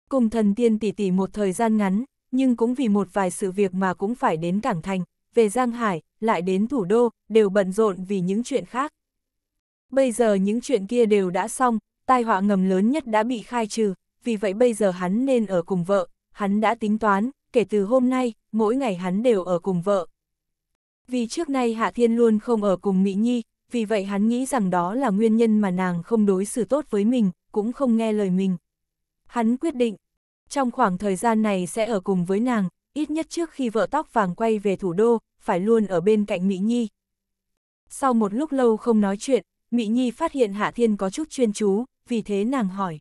cùng thần tiên tỷ tỷ một thời gian ngắn, nhưng cũng vì một vài sự việc mà cũng phải đến Cảng Thành, về Giang Hải, lại đến thủ đô, đều bận rộn vì những chuyện khác. Bây giờ những chuyện kia đều đã xong, tai họa ngầm lớn nhất đã bị khai trừ, vì vậy bây giờ hắn nên ở cùng vợ, hắn đã tính toán, kể từ hôm nay, mỗi ngày hắn đều ở cùng vợ. Vì trước nay Hạ Thiên luôn không ở cùng Mỹ Nhi, vì vậy hắn nghĩ rằng đó là nguyên nhân mà nàng không đối xử tốt với mình, cũng không nghe lời mình. Hắn quyết định, trong khoảng thời gian này sẽ ở cùng với nàng, ít nhất trước khi vợ tóc vàng quay về thủ đô, phải luôn ở bên cạnh Mỹ Nhi. Sau một lúc lâu không nói chuyện, Mỹ Nhi phát hiện Hạ Thiên có chút chuyên chú, vì thế nàng hỏi.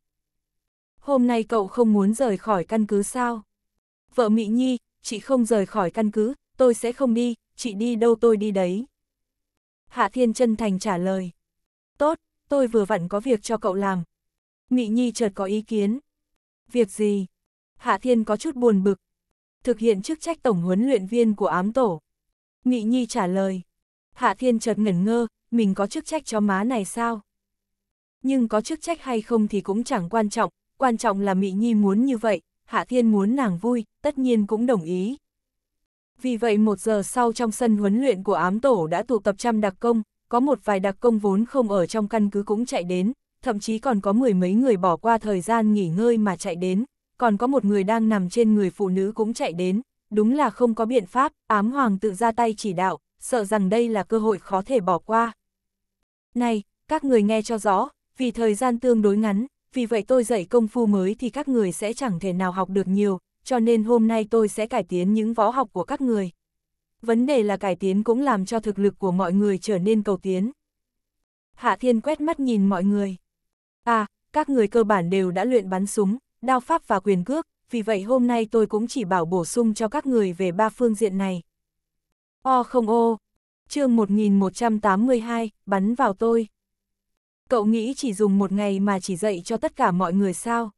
Hôm nay cậu không muốn rời khỏi căn cứ sao? Vợ Mỹ Nhi, chị không rời khỏi căn cứ, tôi sẽ không đi, chị đi đâu tôi đi đấy. Hạ Thiên chân thành trả lời. Tốt, tôi vừa vặn có việc cho cậu làm. Mỹ Nhi chợt có ý kiến. Việc gì? Hạ Thiên có chút buồn bực. Thực hiện chức trách tổng huấn luyện viên của ám tổ. Nghị Nhi trả lời. Hạ Thiên chợt ngẩn ngơ, mình có chức trách cho má này sao? Nhưng có chức trách hay không thì cũng chẳng quan trọng, quan trọng là Mỹ Nhi muốn như vậy, Hạ Thiên muốn nàng vui, tất nhiên cũng đồng ý. Vì vậy một giờ sau trong sân huấn luyện của ám tổ đã tụ tập trăm đặc công, có một vài đặc công vốn không ở trong căn cứ cũng chạy đến, thậm chí còn có mười mấy người bỏ qua thời gian nghỉ ngơi mà chạy đến, còn có một người đang nằm trên người phụ nữ cũng chạy đến, đúng là không có biện pháp, ám hoàng tự ra tay chỉ đạo, sợ rằng đây là cơ hội khó thể bỏ qua. Này, các người nghe cho rõ, vì thời gian tương đối ngắn, vì vậy tôi dạy công phu mới thì các người sẽ chẳng thể nào học được nhiều, cho nên hôm nay tôi sẽ cải tiến những võ học của các người. Vấn đề là cải tiến cũng làm cho thực lực của mọi người trở nên cầu tiến. Hạ Thiên quét mắt nhìn mọi người. À, các người cơ bản đều đã luyện bắn súng, đao pháp và quyền cước, vì vậy hôm nay tôi cũng chỉ bảo bổ sung cho các người về ba phương diện này. O không ô, chương 1182, bắn vào tôi. Cậu nghĩ chỉ dùng một ngày mà chỉ dạy cho tất cả mọi người sao?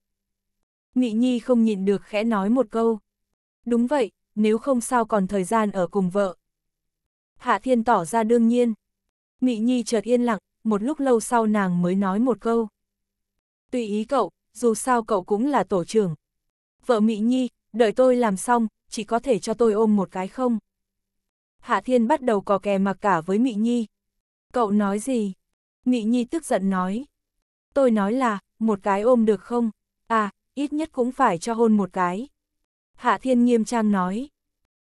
Mị Nhi không nhịn được khẽ nói một câu. Đúng vậy, nếu không sao còn thời gian ở cùng vợ. Hạ Thiên tỏ ra đương nhiên. Mị Nhi chợt yên lặng, một lúc lâu sau nàng mới nói một câu. Tùy ý cậu, dù sao cậu cũng là tổ trưởng. Vợ Mỹ Nhi, đợi tôi làm xong, chỉ có thể cho tôi ôm một cái không? Hạ Thiên bắt đầu cò kè mặc cả với Mỹ Nhi. Cậu nói gì? Mỹ Nhi tức giận nói. Tôi nói là, một cái ôm được không? À, ít nhất cũng phải cho hôn một cái. Hạ Thiên nghiêm trang nói.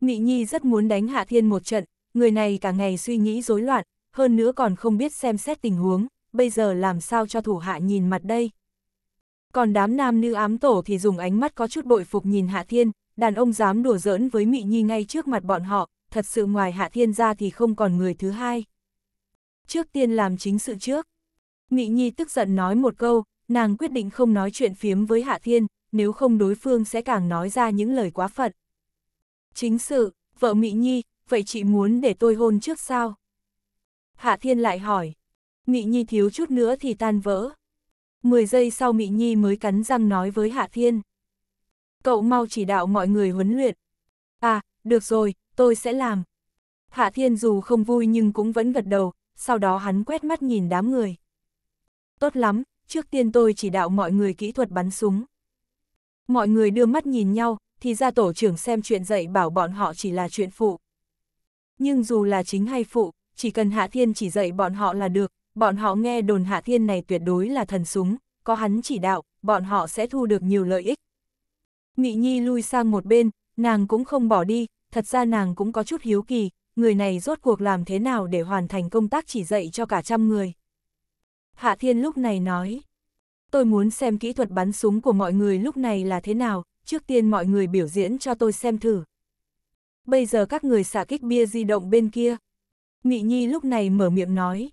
Mỹ Nhi rất muốn đánh Hạ Thiên một trận, người này cả ngày suy nghĩ rối loạn, hơn nữa còn không biết xem xét tình huống, bây giờ làm sao cho thủ hạ nhìn mặt đây, còn đám nam nữ ám tổ thì dùng ánh mắt có chút bội phục nhìn Hạ Thiên, đàn ông dám đùa giỡn với Mị Nhi ngay trước mặt bọn họ, thật sự ngoài Hạ Thiên ra thì không còn người thứ hai. Trước tiên làm chính sự trước. Mị Nhi tức giận nói một câu, nàng quyết định không nói chuyện phiếm với Hạ Thiên, nếu không đối phương sẽ càng nói ra những lời quá phận. Chính sự, vợ Mị Nhi, vậy chị muốn để tôi hôn trước sao? Hạ Thiên lại hỏi. Mị Nhi thiếu chút nữa thì tan vỡ. 10 giây sau Mị Nhi mới cắn răng nói với Hạ Thiên. Cậu mau chỉ đạo mọi người huấn luyện. À, được rồi, tôi sẽ làm. Hạ Thiên dù không vui nhưng cũng vẫn gật đầu, sau đó hắn quét mắt nhìn đám người. Tốt lắm, trước tiên tôi chỉ đạo mọi người kỹ thuật bắn súng. Mọi người đưa mắt nhìn nhau, thì ra tổ trưởng xem chuyện dạy bảo bọn họ chỉ là chuyện phụ. Nhưng dù là chính hay phụ, chỉ cần Hạ Thiên chỉ dạy bọn họ là được, bọn họ nghe đồn Hạ Thiên này tuyệt đối là thần súng, có hắn chỉ đạo, bọn họ sẽ thu được nhiều lợi ích. Nghị Nhi lui sang một bên, nàng cũng không bỏ đi, thật ra nàng cũng có chút hiếu kỳ, người này rốt cuộc làm thế nào để hoàn thành công tác chỉ dạy cho cả trăm người. Hạ Thiên lúc này nói, tôi muốn xem kỹ thuật bắn súng của mọi người lúc này là thế nào, trước tiên mọi người biểu diễn cho tôi xem thử. Bây giờ các người xả kích bia di động bên kia. Nghị Nhi lúc này mở miệng nói,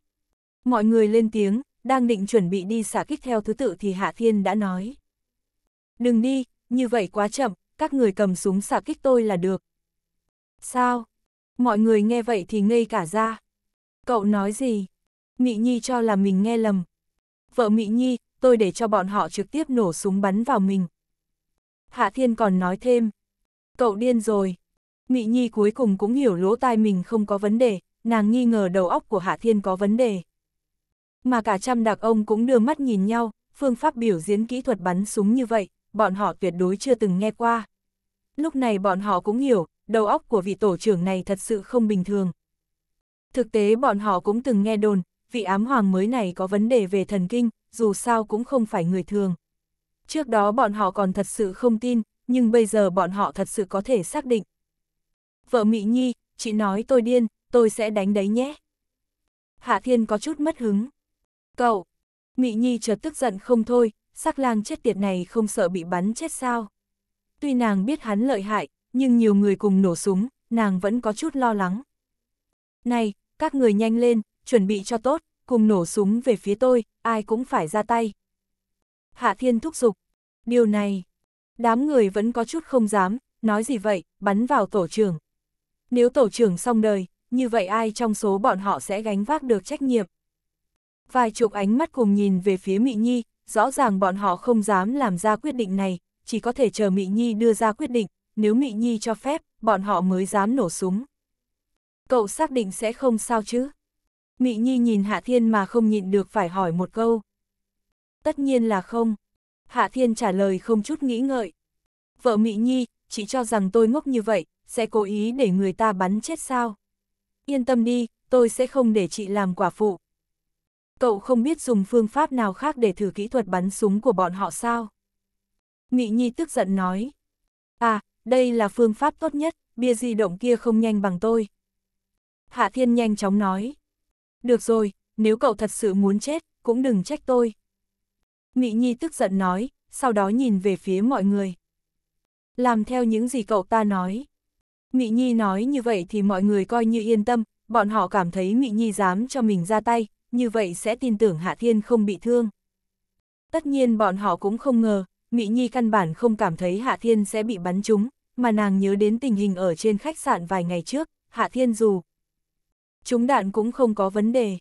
Mọi người lên tiếng, đang định chuẩn bị đi xả kích theo thứ tự thì Hạ Thiên đã nói. Đừng đi, như vậy quá chậm, các người cầm súng xả kích tôi là được. Sao? Mọi người nghe vậy thì ngây cả ra. Cậu nói gì? Mị Nhi cho là mình nghe lầm. Vợ Mị Nhi, tôi để cho bọn họ trực tiếp nổ súng bắn vào mình. Hạ Thiên còn nói thêm. Cậu điên rồi. Mị Nhi cuối cùng cũng hiểu lỗ tai mình không có vấn đề, nàng nghi ngờ đầu óc của Hạ Thiên có vấn đề mà cả trăm đặc ông cũng đưa mắt nhìn nhau, phương pháp biểu diễn kỹ thuật bắn súng như vậy, bọn họ tuyệt đối chưa từng nghe qua. Lúc này bọn họ cũng hiểu, đầu óc của vị tổ trưởng này thật sự không bình thường. Thực tế bọn họ cũng từng nghe đồn, vị ám hoàng mới này có vấn đề về thần kinh, dù sao cũng không phải người thường. Trước đó bọn họ còn thật sự không tin, nhưng bây giờ bọn họ thật sự có thể xác định. Vợ Mỹ Nhi, chị nói tôi điên, tôi sẽ đánh đấy nhé. Hạ Thiên có chút mất hứng. Cậu! Mị Nhi chợt tức giận không thôi, sắc lang chết tiệt này không sợ bị bắn chết sao. Tuy nàng biết hắn lợi hại, nhưng nhiều người cùng nổ súng, nàng vẫn có chút lo lắng. Này, các người nhanh lên, chuẩn bị cho tốt, cùng nổ súng về phía tôi, ai cũng phải ra tay. Hạ Thiên thúc giục. Điều này, đám người vẫn có chút không dám, nói gì vậy, bắn vào tổ trưởng. Nếu tổ trưởng xong đời, như vậy ai trong số bọn họ sẽ gánh vác được trách nhiệm vài chục ánh mắt cùng nhìn về phía Mị Nhi, rõ ràng bọn họ không dám làm ra quyết định này, chỉ có thể chờ Mị Nhi đưa ra quyết định, nếu Mị Nhi cho phép, bọn họ mới dám nổ súng. Cậu xác định sẽ không sao chứ? Mị Nhi nhìn Hạ Thiên mà không nhịn được phải hỏi một câu. Tất nhiên là không. Hạ Thiên trả lời không chút nghĩ ngợi. Vợ Mị Nhi, chỉ cho rằng tôi ngốc như vậy, sẽ cố ý để người ta bắn chết sao? Yên tâm đi, tôi sẽ không để chị làm quả phụ, Cậu không biết dùng phương pháp nào khác để thử kỹ thuật bắn súng của bọn họ sao? Nghị Nhi tức giận nói. À, đây là phương pháp tốt nhất, bia di động kia không nhanh bằng tôi. Hạ Thiên nhanh chóng nói. Được rồi, nếu cậu thật sự muốn chết, cũng đừng trách tôi. Nghị Nhi tức giận nói, sau đó nhìn về phía mọi người. Làm theo những gì cậu ta nói. Nghị Nhi nói như vậy thì mọi người coi như yên tâm, bọn họ cảm thấy Nghị Nhi dám cho mình ra tay, như vậy sẽ tin tưởng Hạ Thiên không bị thương. Tất nhiên bọn họ cũng không ngờ, Mỹ Nhi căn bản không cảm thấy Hạ Thiên sẽ bị bắn trúng, mà nàng nhớ đến tình hình ở trên khách sạn vài ngày trước, Hạ Thiên dù. Chúng đạn cũng không có vấn đề.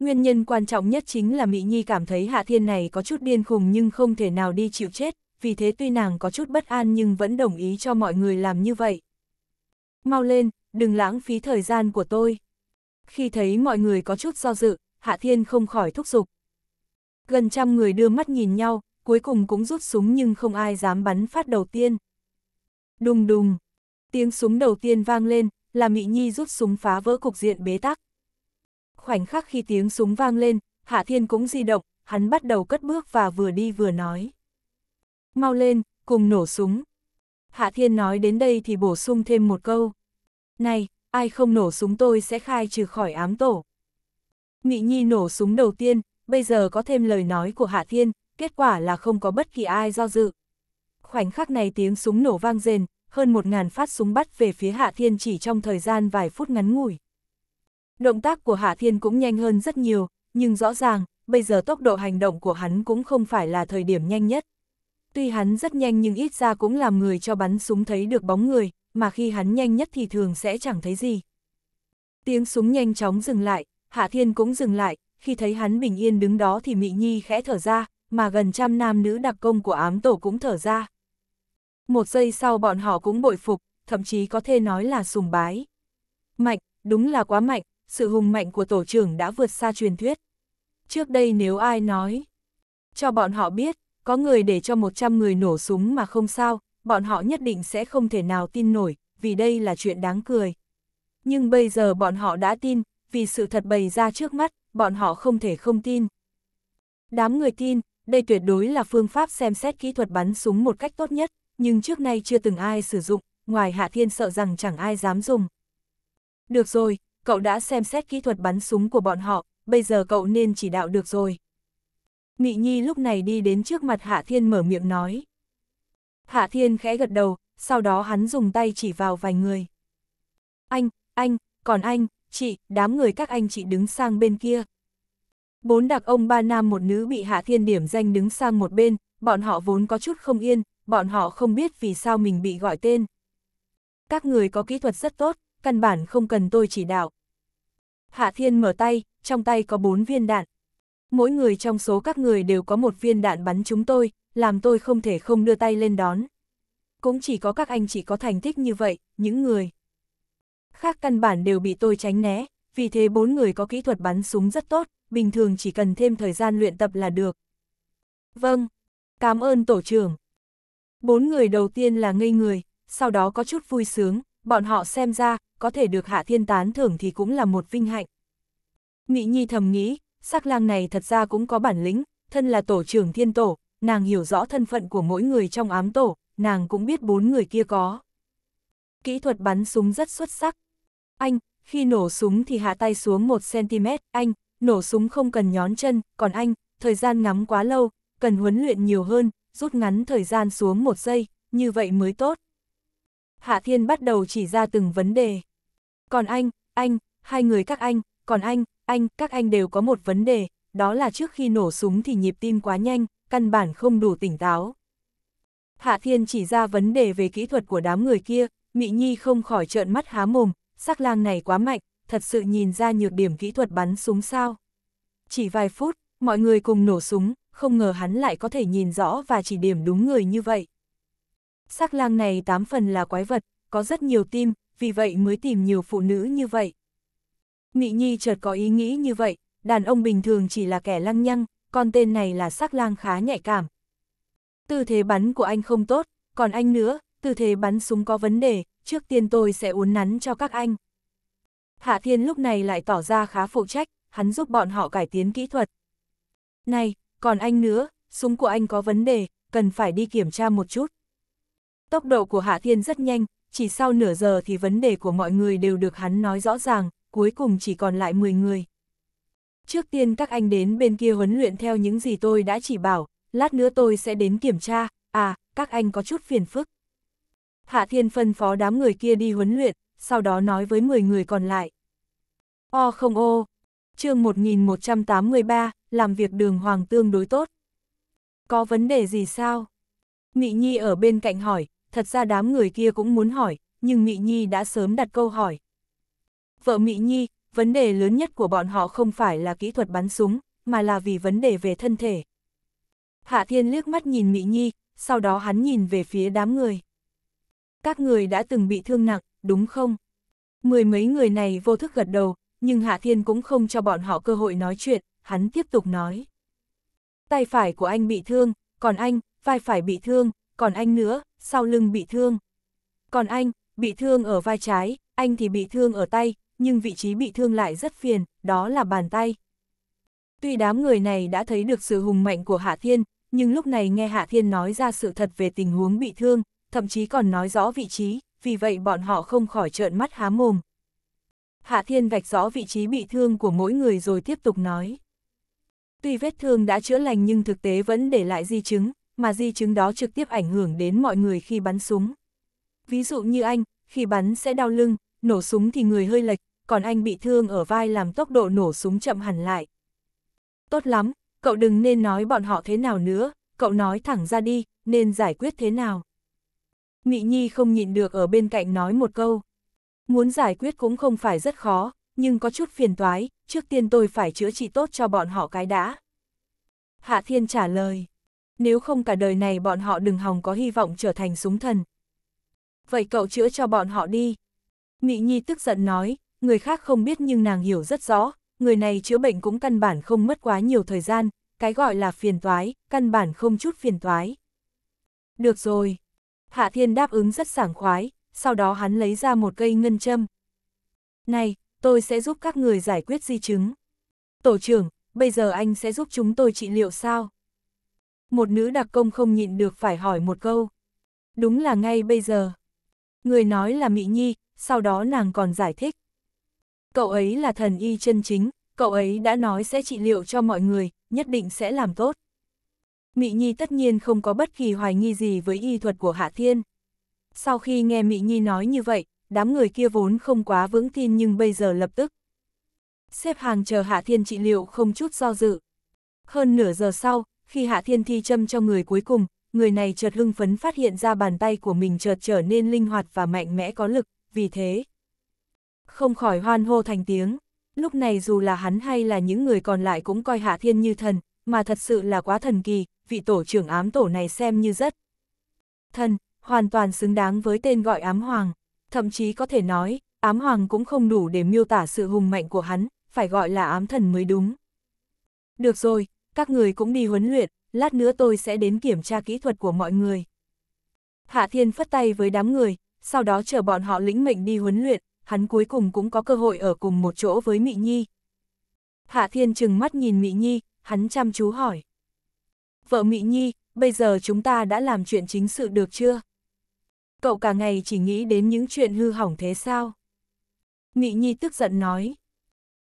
Nguyên nhân quan trọng nhất chính là Mỹ Nhi cảm thấy Hạ Thiên này có chút điên khùng nhưng không thể nào đi chịu chết, vì thế tuy nàng có chút bất an nhưng vẫn đồng ý cho mọi người làm như vậy. Mau lên, đừng lãng phí thời gian của tôi. Khi thấy mọi người có chút do dự, Hạ Thiên không khỏi thúc giục. Gần trăm người đưa mắt nhìn nhau, cuối cùng cũng rút súng nhưng không ai dám bắn phát đầu tiên. Đùng đùng, tiếng súng đầu tiên vang lên, là Mị Nhi rút súng phá vỡ cục diện bế tắc. Khoảnh khắc khi tiếng súng vang lên, Hạ Thiên cũng di động, hắn bắt đầu cất bước và vừa đi vừa nói. Mau lên, cùng nổ súng. Hạ Thiên nói đến đây thì bổ sung thêm một câu. Này, ai không nổ súng tôi sẽ khai trừ khỏi ám tổ. Mỹ Nhi nổ súng đầu tiên, bây giờ có thêm lời nói của Hạ Thiên, kết quả là không có bất kỳ ai do dự. Khoảnh khắc này tiếng súng nổ vang rền, hơn một ngàn phát súng bắt về phía Hạ Thiên chỉ trong thời gian vài phút ngắn ngủi. Động tác của Hạ Thiên cũng nhanh hơn rất nhiều, nhưng rõ ràng, bây giờ tốc độ hành động của hắn cũng không phải là thời điểm nhanh nhất. Tuy hắn rất nhanh nhưng ít ra cũng làm người cho bắn súng thấy được bóng người, mà khi hắn nhanh nhất thì thường sẽ chẳng thấy gì. Tiếng súng nhanh chóng dừng lại, Hạ Thiên cũng dừng lại, khi thấy hắn bình yên đứng đó thì Mị Nhi khẽ thở ra, mà gần trăm nam nữ đặc công của ám tổ cũng thở ra. Một giây sau bọn họ cũng bội phục, thậm chí có thể nói là sùng bái. Mạnh, đúng là quá mạnh, sự hùng mạnh của tổ trưởng đã vượt xa truyền thuyết. Trước đây nếu ai nói, cho bọn họ biết, có người để cho 100 người nổ súng mà không sao, bọn họ nhất định sẽ không thể nào tin nổi, vì đây là chuyện đáng cười. Nhưng bây giờ bọn họ đã tin, vì sự thật bày ra trước mắt, bọn họ không thể không tin. Đám người tin, đây tuyệt đối là phương pháp xem xét kỹ thuật bắn súng một cách tốt nhất, nhưng trước nay chưa từng ai sử dụng, ngoài Hạ Thiên sợ rằng chẳng ai dám dùng. Được rồi, cậu đã xem xét kỹ thuật bắn súng của bọn họ, bây giờ cậu nên chỉ đạo được rồi. Mị Nhi lúc này đi đến trước mặt Hạ Thiên mở miệng nói. Hạ Thiên khẽ gật đầu, sau đó hắn dùng tay chỉ vào vài người. Anh, anh, còn anh, chị, đám người các anh chị đứng sang bên kia. Bốn đặc ông ba nam một nữ bị hạ thiên điểm danh đứng sang một bên, bọn họ vốn có chút không yên, bọn họ không biết vì sao mình bị gọi tên. Các người có kỹ thuật rất tốt, căn bản không cần tôi chỉ đạo. Hạ thiên mở tay, trong tay có bốn viên đạn. Mỗi người trong số các người đều có một viên đạn bắn chúng tôi, làm tôi không thể không đưa tay lên đón. Cũng chỉ có các anh chị có thành tích như vậy, những người khác căn bản đều bị tôi tránh né, vì thế bốn người có kỹ thuật bắn súng rất tốt, bình thường chỉ cần thêm thời gian luyện tập là được. Vâng, cảm ơn tổ trưởng. Bốn người đầu tiên là ngây người, sau đó có chút vui sướng, bọn họ xem ra, có thể được hạ thiên tán thưởng thì cũng là một vinh hạnh. Mỹ Nhi thầm nghĩ, sắc lang này thật ra cũng có bản lĩnh, thân là tổ trưởng thiên tổ, nàng hiểu rõ thân phận của mỗi người trong ám tổ, nàng cũng biết bốn người kia có. Kỹ thuật bắn súng rất xuất sắc, anh, khi nổ súng thì hạ tay xuống 1cm, anh, nổ súng không cần nhón chân, còn anh, thời gian ngắm quá lâu, cần huấn luyện nhiều hơn, rút ngắn thời gian xuống một giây, như vậy mới tốt. Hạ Thiên bắt đầu chỉ ra từng vấn đề. Còn anh, anh, hai người các anh, còn anh, anh, các anh đều có một vấn đề, đó là trước khi nổ súng thì nhịp tim quá nhanh, căn bản không đủ tỉnh táo. Hạ Thiên chỉ ra vấn đề về kỹ thuật của đám người kia, Mị Nhi không khỏi trợn mắt há mồm, sắc lang này quá mạnh, thật sự nhìn ra nhược điểm kỹ thuật bắn súng sao. Chỉ vài phút, mọi người cùng nổ súng, không ngờ hắn lại có thể nhìn rõ và chỉ điểm đúng người như vậy. Sắc lang này tám phần là quái vật, có rất nhiều tim, vì vậy mới tìm nhiều phụ nữ như vậy. Mị Nhi chợt có ý nghĩ như vậy, đàn ông bình thường chỉ là kẻ lăng nhăng, còn tên này là sắc lang khá nhạy cảm. Tư thế bắn của anh không tốt, còn anh nữa, tư thế bắn súng có vấn đề, trước tiên tôi sẽ uốn nắn cho các anh. Hạ Thiên lúc này lại tỏ ra khá phụ trách, hắn giúp bọn họ cải tiến kỹ thuật. Này, còn anh nữa, súng của anh có vấn đề, cần phải đi kiểm tra một chút. Tốc độ của Hạ Thiên rất nhanh, chỉ sau nửa giờ thì vấn đề của mọi người đều được hắn nói rõ ràng, cuối cùng chỉ còn lại 10 người. Trước tiên các anh đến bên kia huấn luyện theo những gì tôi đã chỉ bảo, lát nữa tôi sẽ đến kiểm tra, à, các anh có chút phiền phức. Hạ Thiên phân phó đám người kia đi huấn luyện, sau đó nói với 10 người còn lại. O không ô, chương 1183, làm việc đường hoàng tương đối tốt. Có vấn đề gì sao? Mị Nhi ở bên cạnh hỏi, thật ra đám người kia cũng muốn hỏi, nhưng Mị Nhi đã sớm đặt câu hỏi. Vợ Mị Nhi, vấn đề lớn nhất của bọn họ không phải là kỹ thuật bắn súng, mà là vì vấn đề về thân thể. Hạ Thiên liếc mắt nhìn Mị Nhi, sau đó hắn nhìn về phía đám người các người đã từng bị thương nặng, đúng không? Mười mấy người này vô thức gật đầu, nhưng Hạ Thiên cũng không cho bọn họ cơ hội nói chuyện, hắn tiếp tục nói. Tay phải của anh bị thương, còn anh, vai phải bị thương, còn anh nữa, sau lưng bị thương. Còn anh, bị thương ở vai trái, anh thì bị thương ở tay, nhưng vị trí bị thương lại rất phiền, đó là bàn tay. Tuy đám người này đã thấy được sự hùng mạnh của Hạ Thiên, nhưng lúc này nghe Hạ Thiên nói ra sự thật về tình huống bị thương, thậm chí còn nói rõ vị trí, vì vậy bọn họ không khỏi trợn mắt há mồm. Hạ Thiên vạch rõ vị trí bị thương của mỗi người rồi tiếp tục nói. Tuy vết thương đã chữa lành nhưng thực tế vẫn để lại di chứng, mà di chứng đó trực tiếp ảnh hưởng đến mọi người khi bắn súng. Ví dụ như anh, khi bắn sẽ đau lưng, nổ súng thì người hơi lệch, còn anh bị thương ở vai làm tốc độ nổ súng chậm hẳn lại. Tốt lắm, cậu đừng nên nói bọn họ thế nào nữa, cậu nói thẳng ra đi, nên giải quyết thế nào. Mị Nhi không nhịn được ở bên cạnh nói một câu. Muốn giải quyết cũng không phải rất khó, nhưng có chút phiền toái, trước tiên tôi phải chữa trị tốt cho bọn họ cái đã. Hạ Thiên trả lời, nếu không cả đời này bọn họ đừng hòng có hy vọng trở thành súng thần. Vậy cậu chữa cho bọn họ đi. Mị Nhi tức giận nói, người khác không biết nhưng nàng hiểu rất rõ, người này chữa bệnh cũng căn bản không mất quá nhiều thời gian, cái gọi là phiền toái, căn bản không chút phiền toái. Được rồi, Hạ Thiên đáp ứng rất sảng khoái, sau đó hắn lấy ra một cây ngân châm. Này, tôi sẽ giúp các người giải quyết di chứng. Tổ trưởng, bây giờ anh sẽ giúp chúng tôi trị liệu sao? Một nữ đặc công không nhịn được phải hỏi một câu. Đúng là ngay bây giờ. Người nói là Mỹ Nhi, sau đó nàng còn giải thích. Cậu ấy là thần y chân chính, cậu ấy đã nói sẽ trị liệu cho mọi người, nhất định sẽ làm tốt. Mị Nhi tất nhiên không có bất kỳ hoài nghi gì với y thuật của Hạ Thiên. Sau khi nghe Mị Nhi nói như vậy, đám người kia vốn không quá vững tin nhưng bây giờ lập tức. Xếp hàng chờ Hạ Thiên trị liệu không chút do dự. Hơn nửa giờ sau, khi Hạ Thiên thi châm cho người cuối cùng, người này chợt hưng phấn phát hiện ra bàn tay của mình chợt trở nên linh hoạt và mạnh mẽ có lực, vì thế. Không khỏi hoan hô thành tiếng, lúc này dù là hắn hay là những người còn lại cũng coi Hạ Thiên như thần, mà thật sự là quá thần kỳ, vị tổ trưởng ám tổ này xem như rất thần, hoàn toàn xứng đáng với tên gọi ám hoàng, thậm chí có thể nói, ám hoàng cũng không đủ để miêu tả sự hùng mạnh của hắn, phải gọi là ám thần mới đúng. Được rồi, các người cũng đi huấn luyện, lát nữa tôi sẽ đến kiểm tra kỹ thuật của mọi người. Hạ Thiên phất tay với đám người, sau đó chờ bọn họ lĩnh mệnh đi huấn luyện, hắn cuối cùng cũng có cơ hội ở cùng một chỗ với Mị Nhi. Hạ Thiên chừng mắt nhìn Mị Nhi, hắn chăm chú hỏi. Vợ Mỹ Nhi, bây giờ chúng ta đã làm chuyện chính sự được chưa? Cậu cả ngày chỉ nghĩ đến những chuyện hư hỏng thế sao? Mỹ Nhi tức giận nói.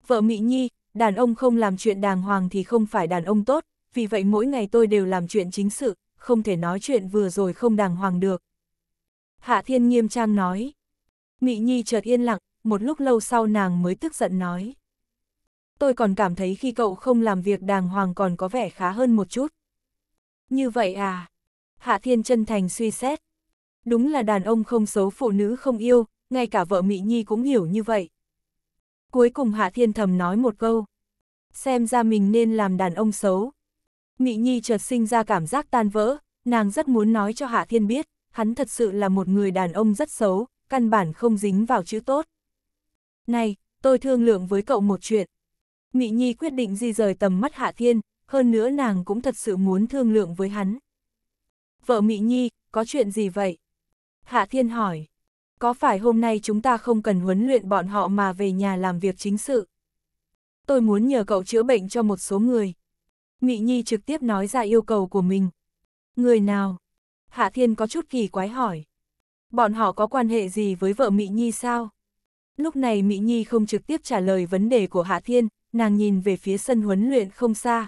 Vợ Mỹ Nhi, đàn ông không làm chuyện đàng hoàng thì không phải đàn ông tốt, vì vậy mỗi ngày tôi đều làm chuyện chính sự, không thể nói chuyện vừa rồi không đàng hoàng được. Hạ Thiên nghiêm trang nói. Mỹ Nhi chợt yên lặng, một lúc lâu sau nàng mới tức giận nói tôi còn cảm thấy khi cậu không làm việc đàng hoàng còn có vẻ khá hơn một chút. Như vậy à? Hạ Thiên chân thành suy xét. Đúng là đàn ông không xấu phụ nữ không yêu, ngay cả vợ Mỹ Nhi cũng hiểu như vậy. Cuối cùng Hạ Thiên thầm nói một câu. Xem ra mình nên làm đàn ông xấu. Mỹ Nhi chợt sinh ra cảm giác tan vỡ, nàng rất muốn nói cho Hạ Thiên biết, hắn thật sự là một người đàn ông rất xấu, căn bản không dính vào chữ tốt. Này, tôi thương lượng với cậu một chuyện. Mị Nhi quyết định di rời tầm mắt Hạ Thiên, hơn nữa nàng cũng thật sự muốn thương lượng với hắn. Vợ Mị Nhi, có chuyện gì vậy? Hạ Thiên hỏi. Có phải hôm nay chúng ta không cần huấn luyện bọn họ mà về nhà làm việc chính sự? Tôi muốn nhờ cậu chữa bệnh cho một số người. Mị Nhi trực tiếp nói ra yêu cầu của mình. Người nào? Hạ Thiên có chút kỳ quái hỏi. Bọn họ có quan hệ gì với vợ Mị Nhi sao? Lúc này Mị Nhi không trực tiếp trả lời vấn đề của Hạ Thiên, nàng nhìn về phía sân huấn luyện không xa.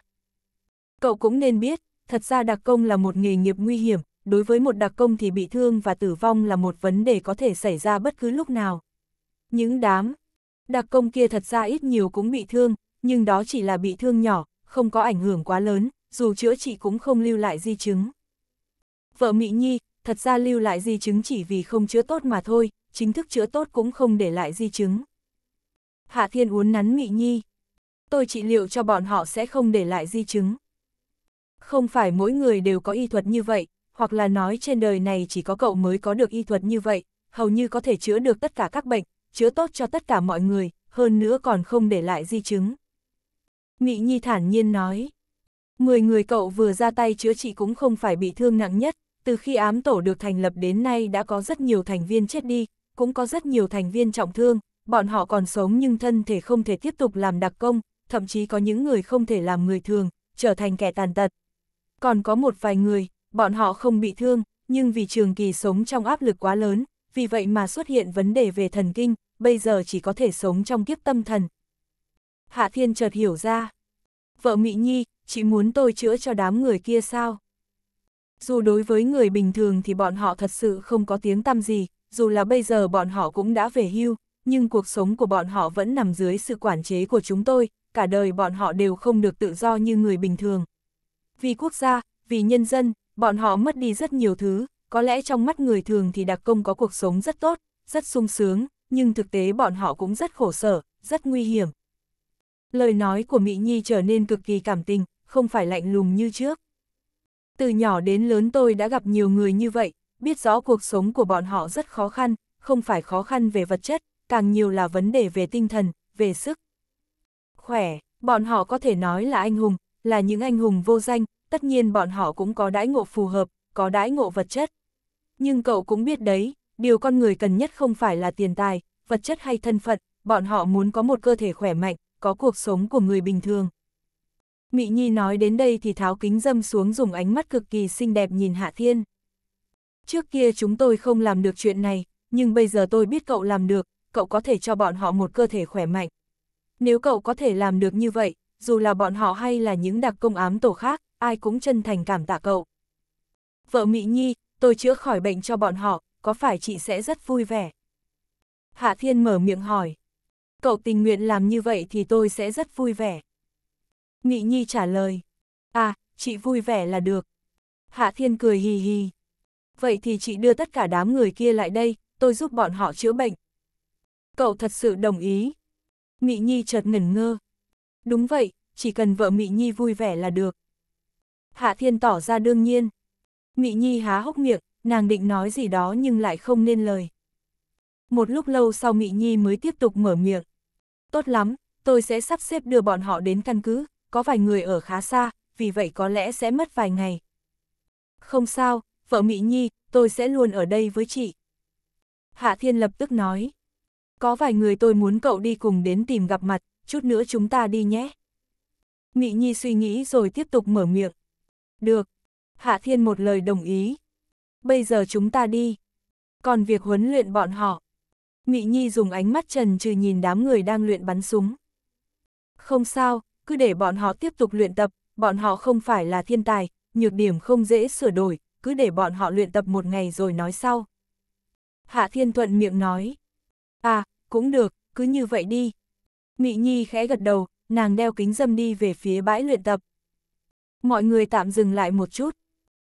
Cậu cũng nên biết, thật ra đặc công là một nghề nghiệp nguy hiểm, đối với một đặc công thì bị thương và tử vong là một vấn đề có thể xảy ra bất cứ lúc nào. Những đám đặc công kia thật ra ít nhiều cũng bị thương, nhưng đó chỉ là bị thương nhỏ, không có ảnh hưởng quá lớn, dù chữa trị cũng không lưu lại di chứng. Vợ Mỹ Nhi, thật ra lưu lại di chứng chỉ vì không chữa tốt mà thôi, chính thức chữa tốt cũng không để lại di chứng. Hạ Thiên uốn nắn Mỹ Nhi tôi trị liệu cho bọn họ sẽ không để lại di chứng. Không phải mỗi người đều có y thuật như vậy, hoặc là nói trên đời này chỉ có cậu mới có được y thuật như vậy, hầu như có thể chữa được tất cả các bệnh, chữa tốt cho tất cả mọi người, hơn nữa còn không để lại di chứng. Mị Nhi thản nhiên nói, mười người cậu vừa ra tay chữa trị cũng không phải bị thương nặng nhất, từ khi ám tổ được thành lập đến nay đã có rất nhiều thành viên chết đi, cũng có rất nhiều thành viên trọng thương, bọn họ còn sống nhưng thân thể không thể tiếp tục làm đặc công, thậm chí có những người không thể làm người thường, trở thành kẻ tàn tật. Còn có một vài người, bọn họ không bị thương, nhưng vì trường kỳ sống trong áp lực quá lớn, vì vậy mà xuất hiện vấn đề về thần kinh, bây giờ chỉ có thể sống trong kiếp tâm thần. Hạ Thiên chợt hiểu ra. Vợ Mỹ Nhi, chị muốn tôi chữa cho đám người kia sao? Dù đối với người bình thường thì bọn họ thật sự không có tiếng tăm gì, dù là bây giờ bọn họ cũng đã về hưu, nhưng cuộc sống của bọn họ vẫn nằm dưới sự quản chế của chúng tôi, cả đời bọn họ đều không được tự do như người bình thường. Vì quốc gia, vì nhân dân, bọn họ mất đi rất nhiều thứ, có lẽ trong mắt người thường thì đặc công có cuộc sống rất tốt, rất sung sướng, nhưng thực tế bọn họ cũng rất khổ sở, rất nguy hiểm. Lời nói của Mỹ Nhi trở nên cực kỳ cảm tình, không phải lạnh lùng như trước. Từ nhỏ đến lớn tôi đã gặp nhiều người như vậy, biết rõ cuộc sống của bọn họ rất khó khăn, không phải khó khăn về vật chất, càng nhiều là vấn đề về tinh thần, về sức khỏe, bọn họ có thể nói là anh hùng, là những anh hùng vô danh, tất nhiên bọn họ cũng có đãi ngộ phù hợp, có đãi ngộ vật chất. Nhưng cậu cũng biết đấy, điều con người cần nhất không phải là tiền tài, vật chất hay thân phận, bọn họ muốn có một cơ thể khỏe mạnh, có cuộc sống của người bình thường. Mị Nhi nói đến đây thì tháo kính dâm xuống dùng ánh mắt cực kỳ xinh đẹp nhìn Hạ Thiên. Trước kia chúng tôi không làm được chuyện này, nhưng bây giờ tôi biết cậu làm được, cậu có thể cho bọn họ một cơ thể khỏe mạnh, nếu cậu có thể làm được như vậy, dù là bọn họ hay là những đặc công ám tổ khác, ai cũng chân thành cảm tạ cậu. Vợ Mỹ Nhi, tôi chữa khỏi bệnh cho bọn họ, có phải chị sẽ rất vui vẻ? Hạ Thiên mở miệng hỏi. Cậu tình nguyện làm như vậy thì tôi sẽ rất vui vẻ. Mỹ Nhi trả lời. À, chị vui vẻ là được. Hạ Thiên cười hì hì. Vậy thì chị đưa tất cả đám người kia lại đây, tôi giúp bọn họ chữa bệnh. Cậu thật sự đồng ý. Mị Nhi chợt ngẩn ngơ. Đúng vậy, chỉ cần vợ Mị Nhi vui vẻ là được. Hạ Thiên tỏ ra đương nhiên. Mị Nhi há hốc miệng, nàng định nói gì đó nhưng lại không nên lời. Một lúc lâu sau Mị Nhi mới tiếp tục mở miệng. Tốt lắm, tôi sẽ sắp xếp đưa bọn họ đến căn cứ, có vài người ở khá xa, vì vậy có lẽ sẽ mất vài ngày. Không sao, vợ Mị Nhi, tôi sẽ luôn ở đây với chị. Hạ Thiên lập tức nói. Có vài người tôi muốn cậu đi cùng đến tìm gặp mặt, chút nữa chúng ta đi nhé. Mị Nhi suy nghĩ rồi tiếp tục mở miệng. Được. Hạ Thiên một lời đồng ý. Bây giờ chúng ta đi. Còn việc huấn luyện bọn họ. Mị Nhi dùng ánh mắt trần trừ nhìn đám người đang luyện bắn súng. Không sao, cứ để bọn họ tiếp tục luyện tập, bọn họ không phải là thiên tài, nhược điểm không dễ sửa đổi, cứ để bọn họ luyện tập một ngày rồi nói sau. Hạ Thiên Thuận miệng nói. À, cũng được, cứ như vậy đi. Mị Nhi khẽ gật đầu, nàng đeo kính dâm đi về phía bãi luyện tập. Mọi người tạm dừng lại một chút.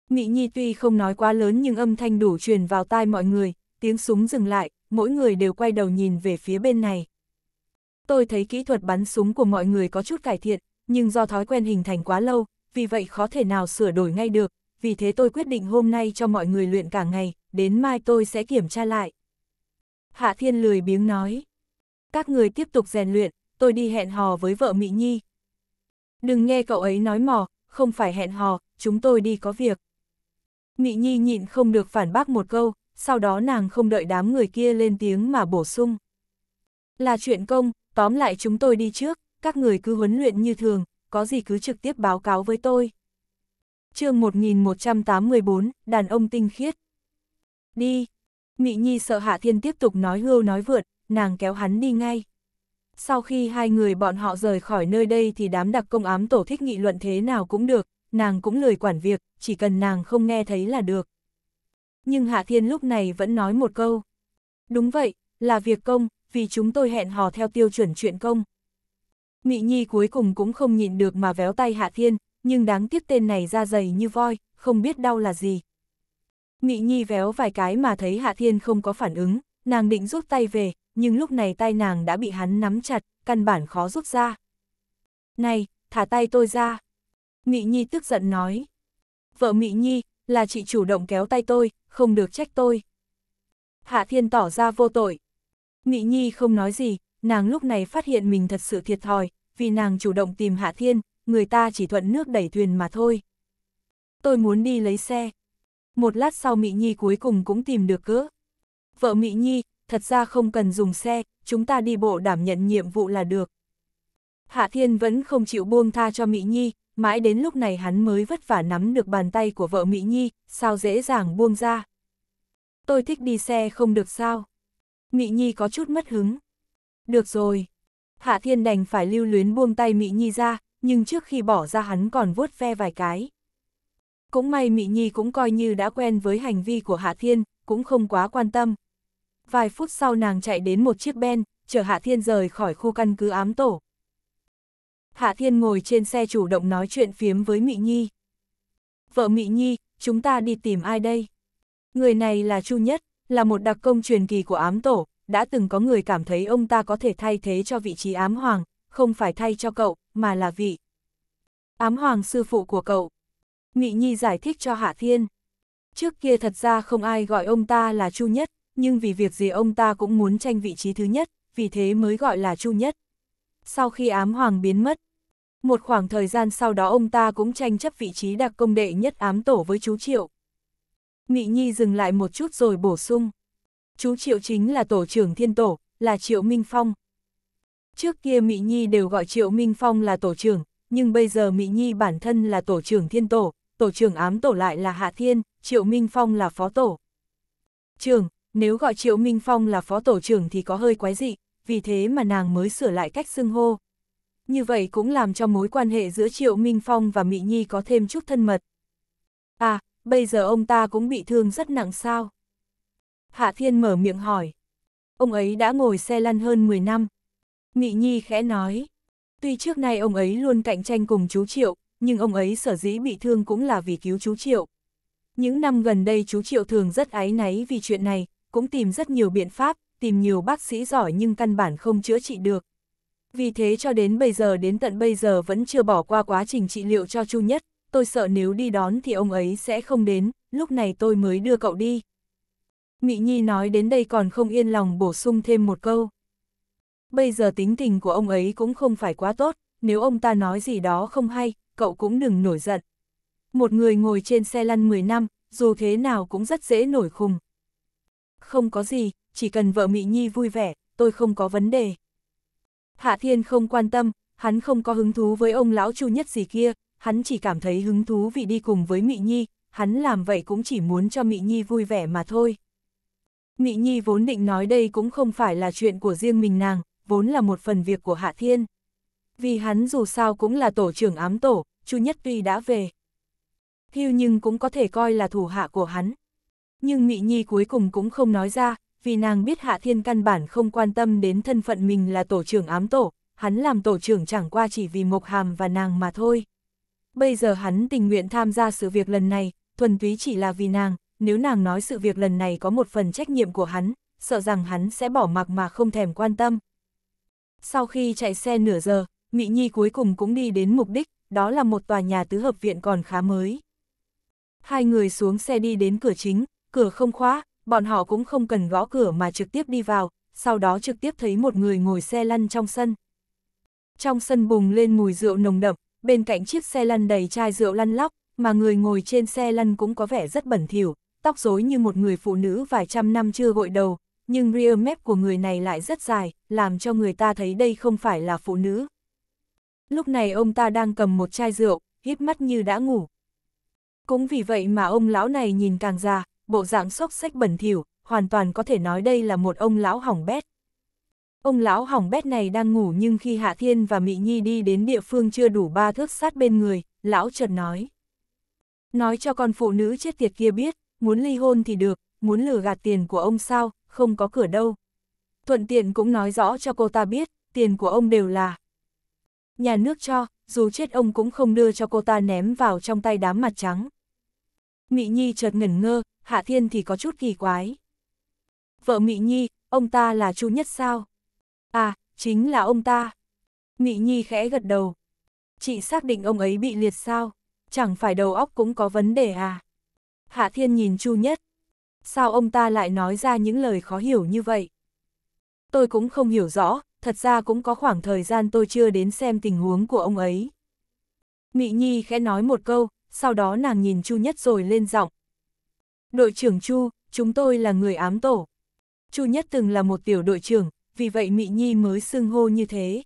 Mị Nhi tuy không nói quá lớn nhưng âm thanh đủ truyền vào tai mọi người, tiếng súng dừng lại, mỗi người đều quay đầu nhìn về phía bên này. Tôi thấy kỹ thuật bắn súng của mọi người có chút cải thiện, nhưng do thói quen hình thành quá lâu, vì vậy khó thể nào sửa đổi ngay được, vì thế tôi quyết định hôm nay cho mọi người luyện cả ngày, đến mai tôi sẽ kiểm tra lại. Hạ Thiên lười biếng nói. Các người tiếp tục rèn luyện, tôi đi hẹn hò với vợ Mỹ Nhi. Đừng nghe cậu ấy nói mò, không phải hẹn hò, chúng tôi đi có việc. Mỹ Nhi nhịn không được phản bác một câu, sau đó nàng không đợi đám người kia lên tiếng mà bổ sung. Là chuyện công, tóm lại chúng tôi đi trước, các người cứ huấn luyện như thường, có gì cứ trực tiếp báo cáo với tôi. chương 1184, đàn ông tinh khiết. Đi, Mị Nhi sợ Hạ Thiên tiếp tục nói hưu nói vượt, nàng kéo hắn đi ngay. Sau khi hai người bọn họ rời khỏi nơi đây thì đám đặc công ám tổ thích nghị luận thế nào cũng được, nàng cũng lười quản việc, chỉ cần nàng không nghe thấy là được. Nhưng Hạ Thiên lúc này vẫn nói một câu. Đúng vậy, là việc công, vì chúng tôi hẹn hò theo tiêu chuẩn chuyện công. Mị Nhi cuối cùng cũng không nhịn được mà véo tay Hạ Thiên, nhưng đáng tiếc tên này ra dày như voi, không biết đau là gì. Mị Nhi véo vài cái mà thấy Hạ Thiên không có phản ứng, nàng định rút tay về, nhưng lúc này tay nàng đã bị hắn nắm chặt, căn bản khó rút ra. Này, thả tay tôi ra. Mị Nhi tức giận nói. Vợ Mị Nhi, là chị chủ động kéo tay tôi, không được trách tôi. Hạ Thiên tỏ ra vô tội. Mị Nhi không nói gì, nàng lúc này phát hiện mình thật sự thiệt thòi, vì nàng chủ động tìm Hạ Thiên, người ta chỉ thuận nước đẩy thuyền mà thôi. Tôi muốn đi lấy xe, một lát sau Mỹ Nhi cuối cùng cũng tìm được cỡ. Vợ Mỹ Nhi, thật ra không cần dùng xe, chúng ta đi bộ đảm nhận nhiệm vụ là được. Hạ Thiên vẫn không chịu buông tha cho Mỹ Nhi, mãi đến lúc này hắn mới vất vả nắm được bàn tay của vợ Mỹ Nhi, sao dễ dàng buông ra. Tôi thích đi xe không được sao. Mỹ Nhi có chút mất hứng. Được rồi. Hạ Thiên đành phải lưu luyến buông tay Mỹ Nhi ra, nhưng trước khi bỏ ra hắn còn vuốt ve vài cái. Cũng may Mị Nhi cũng coi như đã quen với hành vi của Hạ Thiên, cũng không quá quan tâm. Vài phút sau nàng chạy đến một chiếc ben, chở Hạ Thiên rời khỏi khu căn cứ ám tổ. Hạ Thiên ngồi trên xe chủ động nói chuyện phiếm với Mị Nhi. Vợ Mị Nhi, chúng ta đi tìm ai đây? Người này là Chu Nhất, là một đặc công truyền kỳ của ám tổ, đã từng có người cảm thấy ông ta có thể thay thế cho vị trí ám hoàng, không phải thay cho cậu, mà là vị. Ám hoàng sư phụ của cậu. Nghị Nhi giải thích cho Hạ Thiên. Trước kia thật ra không ai gọi ông ta là Chu Nhất, nhưng vì việc gì ông ta cũng muốn tranh vị trí thứ nhất, vì thế mới gọi là Chu Nhất. Sau khi ám hoàng biến mất, một khoảng thời gian sau đó ông ta cũng tranh chấp vị trí đặc công đệ nhất ám tổ với chú Triệu. Nghị Nhi dừng lại một chút rồi bổ sung. Chú Triệu chính là tổ trưởng thiên tổ, là Triệu Minh Phong. Trước kia Mỹ Nhi đều gọi Triệu Minh Phong là tổ trưởng, nhưng bây giờ Mỹ Nhi bản thân là tổ trưởng thiên tổ, tổ trưởng ám tổ lại là Hạ Thiên, Triệu Minh Phong là phó tổ. Trường, nếu gọi Triệu Minh Phong là phó tổ trưởng thì có hơi quái dị, vì thế mà nàng mới sửa lại cách xưng hô. Như vậy cũng làm cho mối quan hệ giữa Triệu Minh Phong và Mị Nhi có thêm chút thân mật. À, bây giờ ông ta cũng bị thương rất nặng sao? Hạ Thiên mở miệng hỏi. Ông ấy đã ngồi xe lăn hơn 10 năm. Mị Nhi khẽ nói. Tuy trước nay ông ấy luôn cạnh tranh cùng chú Triệu, nhưng ông ấy sở dĩ bị thương cũng là vì cứu chú Triệu. Những năm gần đây chú Triệu thường rất áy náy vì chuyện này, cũng tìm rất nhiều biện pháp, tìm nhiều bác sĩ giỏi nhưng căn bản không chữa trị được. Vì thế cho đến bây giờ đến tận bây giờ vẫn chưa bỏ qua quá trình trị liệu cho Chu Nhất, tôi sợ nếu đi đón thì ông ấy sẽ không đến, lúc này tôi mới đưa cậu đi. Mị Nhi nói đến đây còn không yên lòng bổ sung thêm một câu. Bây giờ tính tình của ông ấy cũng không phải quá tốt, nếu ông ta nói gì đó không hay, cậu cũng đừng nổi giận. Một người ngồi trên xe lăn 10 năm, dù thế nào cũng rất dễ nổi khùng. Không có gì, chỉ cần vợ Mỹ Nhi vui vẻ, tôi không có vấn đề. Hạ Thiên không quan tâm, hắn không có hứng thú với ông lão chu nhất gì kia, hắn chỉ cảm thấy hứng thú vì đi cùng với Mỹ Nhi, hắn làm vậy cũng chỉ muốn cho Mỹ Nhi vui vẻ mà thôi. Mỹ Nhi vốn định nói đây cũng không phải là chuyện của riêng mình nàng, vốn là một phần việc của Hạ Thiên vì hắn dù sao cũng là tổ trưởng ám tổ, Chu Nhất tuy đã về. Hưu nhưng cũng có thể coi là thủ hạ của hắn. Nhưng Mị Nhi cuối cùng cũng không nói ra, vì nàng biết Hạ Thiên căn bản không quan tâm đến thân phận mình là tổ trưởng ám tổ, hắn làm tổ trưởng chẳng qua chỉ vì Mộc Hàm và nàng mà thôi. Bây giờ hắn tình nguyện tham gia sự việc lần này, thuần túy chỉ là vì nàng, nếu nàng nói sự việc lần này có một phần trách nhiệm của hắn, sợ rằng hắn sẽ bỏ mặc mà không thèm quan tâm. Sau khi chạy xe nửa giờ, Mị Nhi cuối cùng cũng đi đến mục đích, đó là một tòa nhà tứ hợp viện còn khá mới. Hai người xuống xe đi đến cửa chính, cửa không khóa, bọn họ cũng không cần gõ cửa mà trực tiếp đi vào, sau đó trực tiếp thấy một người ngồi xe lăn trong sân. Trong sân bùng lên mùi rượu nồng đậm, bên cạnh chiếc xe lăn đầy chai rượu lăn lóc, mà người ngồi trên xe lăn cũng có vẻ rất bẩn thỉu, tóc rối như một người phụ nữ vài trăm năm chưa gội đầu, nhưng rear mép của người này lại rất dài, làm cho người ta thấy đây không phải là phụ nữ, lúc này ông ta đang cầm một chai rượu, hít mắt như đã ngủ. Cũng vì vậy mà ông lão này nhìn càng già, bộ dạng sốc sách bẩn thỉu, hoàn toàn có thể nói đây là một ông lão hỏng bét. Ông lão hỏng bét này đang ngủ nhưng khi Hạ Thiên và Mị Nhi đi đến địa phương chưa đủ ba thước sát bên người, lão chợt nói. Nói cho con phụ nữ chết tiệt kia biết, muốn ly hôn thì được, muốn lừa gạt tiền của ông sao, không có cửa đâu. Thuận tiện cũng nói rõ cho cô ta biết, tiền của ông đều là nhà nước cho, dù chết ông cũng không đưa cho cô ta ném vào trong tay đám mặt trắng. Mị Nhi chợt ngẩn ngơ, Hạ Thiên thì có chút kỳ quái. Vợ Mị Nhi, ông ta là Chu Nhất sao? À, chính là ông ta. Mị Nhi khẽ gật đầu. Chị xác định ông ấy bị liệt sao? Chẳng phải đầu óc cũng có vấn đề à? Hạ Thiên nhìn Chu Nhất. Sao ông ta lại nói ra những lời khó hiểu như vậy? Tôi cũng không hiểu rõ, thật ra cũng có khoảng thời gian tôi chưa đến xem tình huống của ông ấy. Mị Nhi khẽ nói một câu, sau đó nàng nhìn Chu Nhất rồi lên giọng. Đội trưởng Chu, chúng tôi là người ám tổ. Chu Nhất từng là một tiểu đội trưởng, vì vậy Mị Nhi mới xưng hô như thế.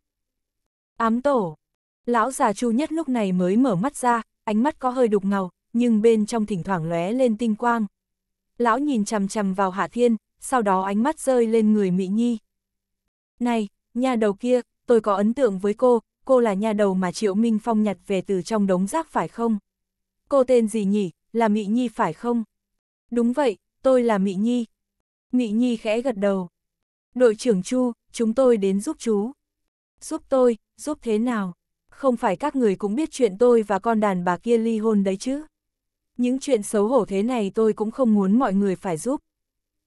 Ám tổ. Lão già Chu Nhất lúc này mới mở mắt ra, ánh mắt có hơi đục ngầu, nhưng bên trong thỉnh thoảng lóe lên tinh quang. Lão nhìn chằm chằm vào Hạ Thiên, sau đó ánh mắt rơi lên người Mị Nhi. Này, nha đầu kia, tôi có ấn tượng với cô, cô là nha đầu mà Triệu Minh Phong nhặt về từ trong đống rác phải không? Cô tên gì nhỉ, là Mị Nhi phải không? Đúng vậy, tôi là Mị Nhi. Mị Nhi khẽ gật đầu. Đội trưởng Chu, chúng tôi đến giúp chú. Giúp tôi, giúp thế nào? Không phải các người cũng biết chuyện tôi và con đàn bà kia ly hôn đấy chứ? Những chuyện xấu hổ thế này tôi cũng không muốn mọi người phải giúp.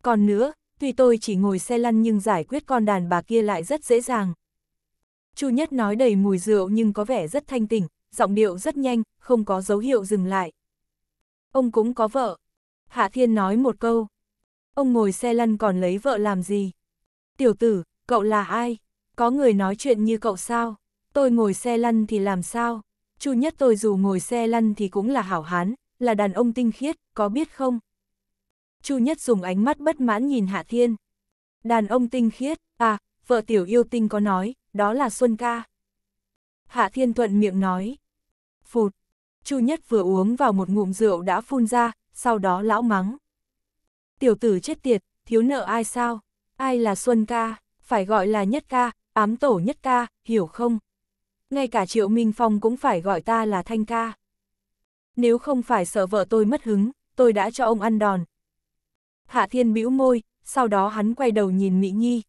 Còn nữa, tuy tôi chỉ ngồi xe lăn nhưng giải quyết con đàn bà kia lại rất dễ dàng. Chu Nhất nói đầy mùi rượu nhưng có vẻ rất thanh tỉnh, giọng điệu rất nhanh, không có dấu hiệu dừng lại. Ông cũng có vợ. Hạ Thiên nói một câu. Ông ngồi xe lăn còn lấy vợ làm gì? Tiểu tử, cậu là ai? Có người nói chuyện như cậu sao? Tôi ngồi xe lăn thì làm sao? Chu Nhất tôi dù ngồi xe lăn thì cũng là hảo hán, là đàn ông tinh khiết, có biết không? Chu Nhất dùng ánh mắt bất mãn nhìn Hạ Thiên. Đàn ông tinh khiết, à, vợ tiểu yêu tinh có nói, đó là Xuân ca. Hạ Thiên thuận miệng nói. Phụt, Chu Nhất vừa uống vào một ngụm rượu đã phun ra, sau đó lão mắng. Tiểu tử chết tiệt, thiếu nợ ai sao? Ai là Xuân ca, phải gọi là Nhất ca, ám tổ Nhất ca, hiểu không? Ngay cả Triệu Minh Phong cũng phải gọi ta là Thanh ca. Nếu không phải sợ vợ tôi mất hứng, tôi đã cho ông ăn đòn, Hạ Thiên bĩu môi, sau đó hắn quay đầu nhìn Mỹ Nhi.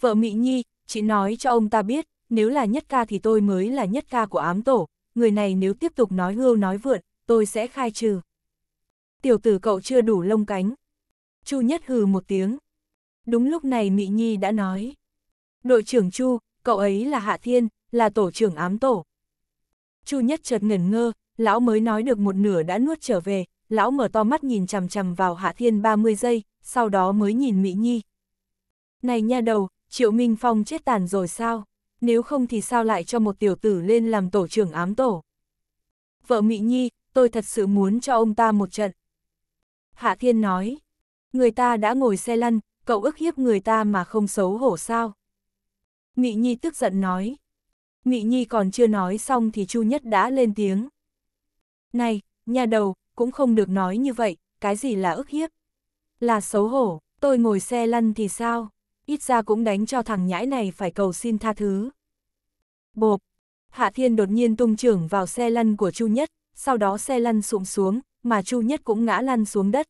Vợ Mỹ Nhi, chị nói cho ông ta biết, nếu là nhất ca thì tôi mới là nhất ca của ám tổ, người này nếu tiếp tục nói hưu nói vượn, tôi sẽ khai trừ. Tiểu tử cậu chưa đủ lông cánh. Chu Nhất hừ một tiếng. Đúng lúc này Mỹ Nhi đã nói. Đội trưởng Chu, cậu ấy là Hạ Thiên, là tổ trưởng ám tổ. Chu Nhất chợt ngẩn ngơ, lão mới nói được một nửa đã nuốt trở về, lão mở to mắt nhìn chằm chằm vào Hạ Thiên 30 giây, sau đó mới nhìn Mỹ Nhi. Này nha đầu, Triệu Minh Phong chết tàn rồi sao? Nếu không thì sao lại cho một tiểu tử lên làm tổ trưởng ám tổ? Vợ Mỹ Nhi, tôi thật sự muốn cho ông ta một trận. Hạ Thiên nói, người ta đã ngồi xe lăn, cậu ức hiếp người ta mà không xấu hổ sao? Mỹ Nhi tức giận nói. Mỹ Nhi còn chưa nói xong thì Chu Nhất đã lên tiếng. Này, nhà đầu, cũng không được nói như vậy, cái gì là ức hiếp? Là xấu hổ, tôi ngồi xe lăn thì sao? Ít ra cũng đánh cho thằng nhãi này phải cầu xin tha thứ. Bộp, Hạ Thiên đột nhiên tung trưởng vào xe lăn của Chu Nhất, sau đó xe lăn sụm xuống, mà Chu Nhất cũng ngã lăn xuống đất.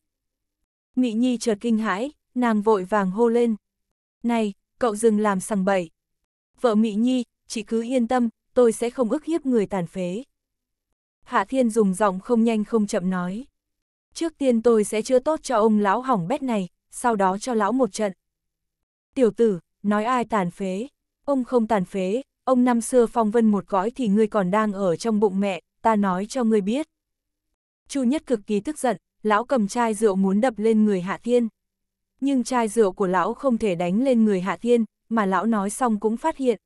Mị Nhi chợt kinh hãi, nàng vội vàng hô lên. Này, cậu dừng làm sằng bậy. Vợ Mị Nhi, chị cứ yên tâm, tôi sẽ không ức hiếp người tàn phế. Hạ Thiên dùng giọng không nhanh không chậm nói. Trước tiên tôi sẽ chữa tốt cho ông lão hỏng bét này, sau đó cho lão một trận. Tiểu tử, nói ai tàn phế, ông không tàn phế, ông năm xưa phong vân một gói thì ngươi còn đang ở trong bụng mẹ, ta nói cho ngươi biết. Chu Nhất cực kỳ tức giận, lão cầm chai rượu muốn đập lên người Hạ Thiên. Nhưng chai rượu của lão không thể đánh lên người Hạ Thiên, mà lão nói xong cũng phát hiện.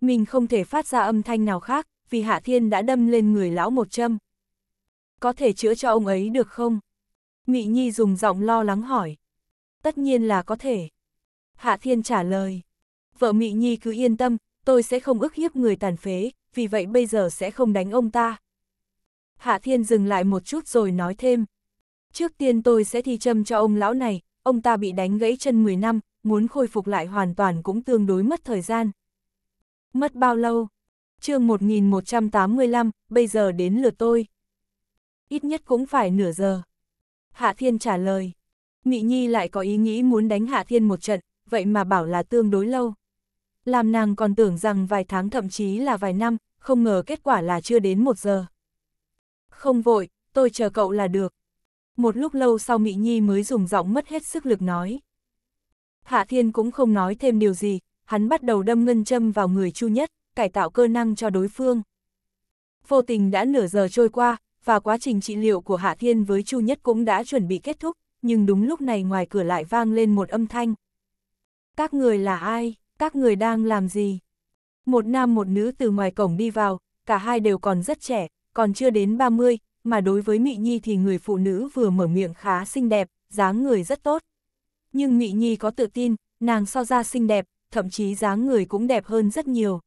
Mình không thể phát ra âm thanh nào khác, vì Hạ Thiên đã đâm lên người lão một châm. Có thể chữa cho ông ấy được không? Mị Nhi dùng giọng lo lắng hỏi. Tất nhiên là có thể. Hạ Thiên trả lời. Vợ Mị Nhi cứ yên tâm, tôi sẽ không ức hiếp người tàn phế, vì vậy bây giờ sẽ không đánh ông ta. Hạ Thiên dừng lại một chút rồi nói thêm. Trước tiên tôi sẽ thi châm cho ông lão này, ông ta bị đánh gãy chân 10 năm, muốn khôi phục lại hoàn toàn cũng tương đối mất thời gian. Mất bao lâu? chương 1185, bây giờ đến lượt tôi. Ít nhất cũng phải nửa giờ. Hạ Thiên trả lời. Mị Nhi lại có ý nghĩ muốn đánh Hạ Thiên một trận, vậy mà bảo là tương đối lâu. Làm nàng còn tưởng rằng vài tháng thậm chí là vài năm, không ngờ kết quả là chưa đến một giờ. Không vội, tôi chờ cậu là được. Một lúc lâu sau Mị Nhi mới dùng giọng mất hết sức lực nói. Hạ Thiên cũng không nói thêm điều gì, hắn bắt đầu đâm ngân châm vào người Chu Nhất cải tạo cơ năng cho đối phương. Vô tình đã nửa giờ trôi qua, và quá trình trị liệu của Hạ Thiên với Chu Nhất cũng đã chuẩn bị kết thúc, nhưng đúng lúc này ngoài cửa lại vang lên một âm thanh. Các người là ai? Các người đang làm gì? Một nam một nữ từ ngoài cổng đi vào, cả hai đều còn rất trẻ, còn chưa đến 30, mà đối với Mị Nhi thì người phụ nữ vừa mở miệng khá xinh đẹp, dáng người rất tốt. Nhưng Mị Nhi có tự tin, nàng so ra xinh đẹp, thậm chí dáng người cũng đẹp hơn rất nhiều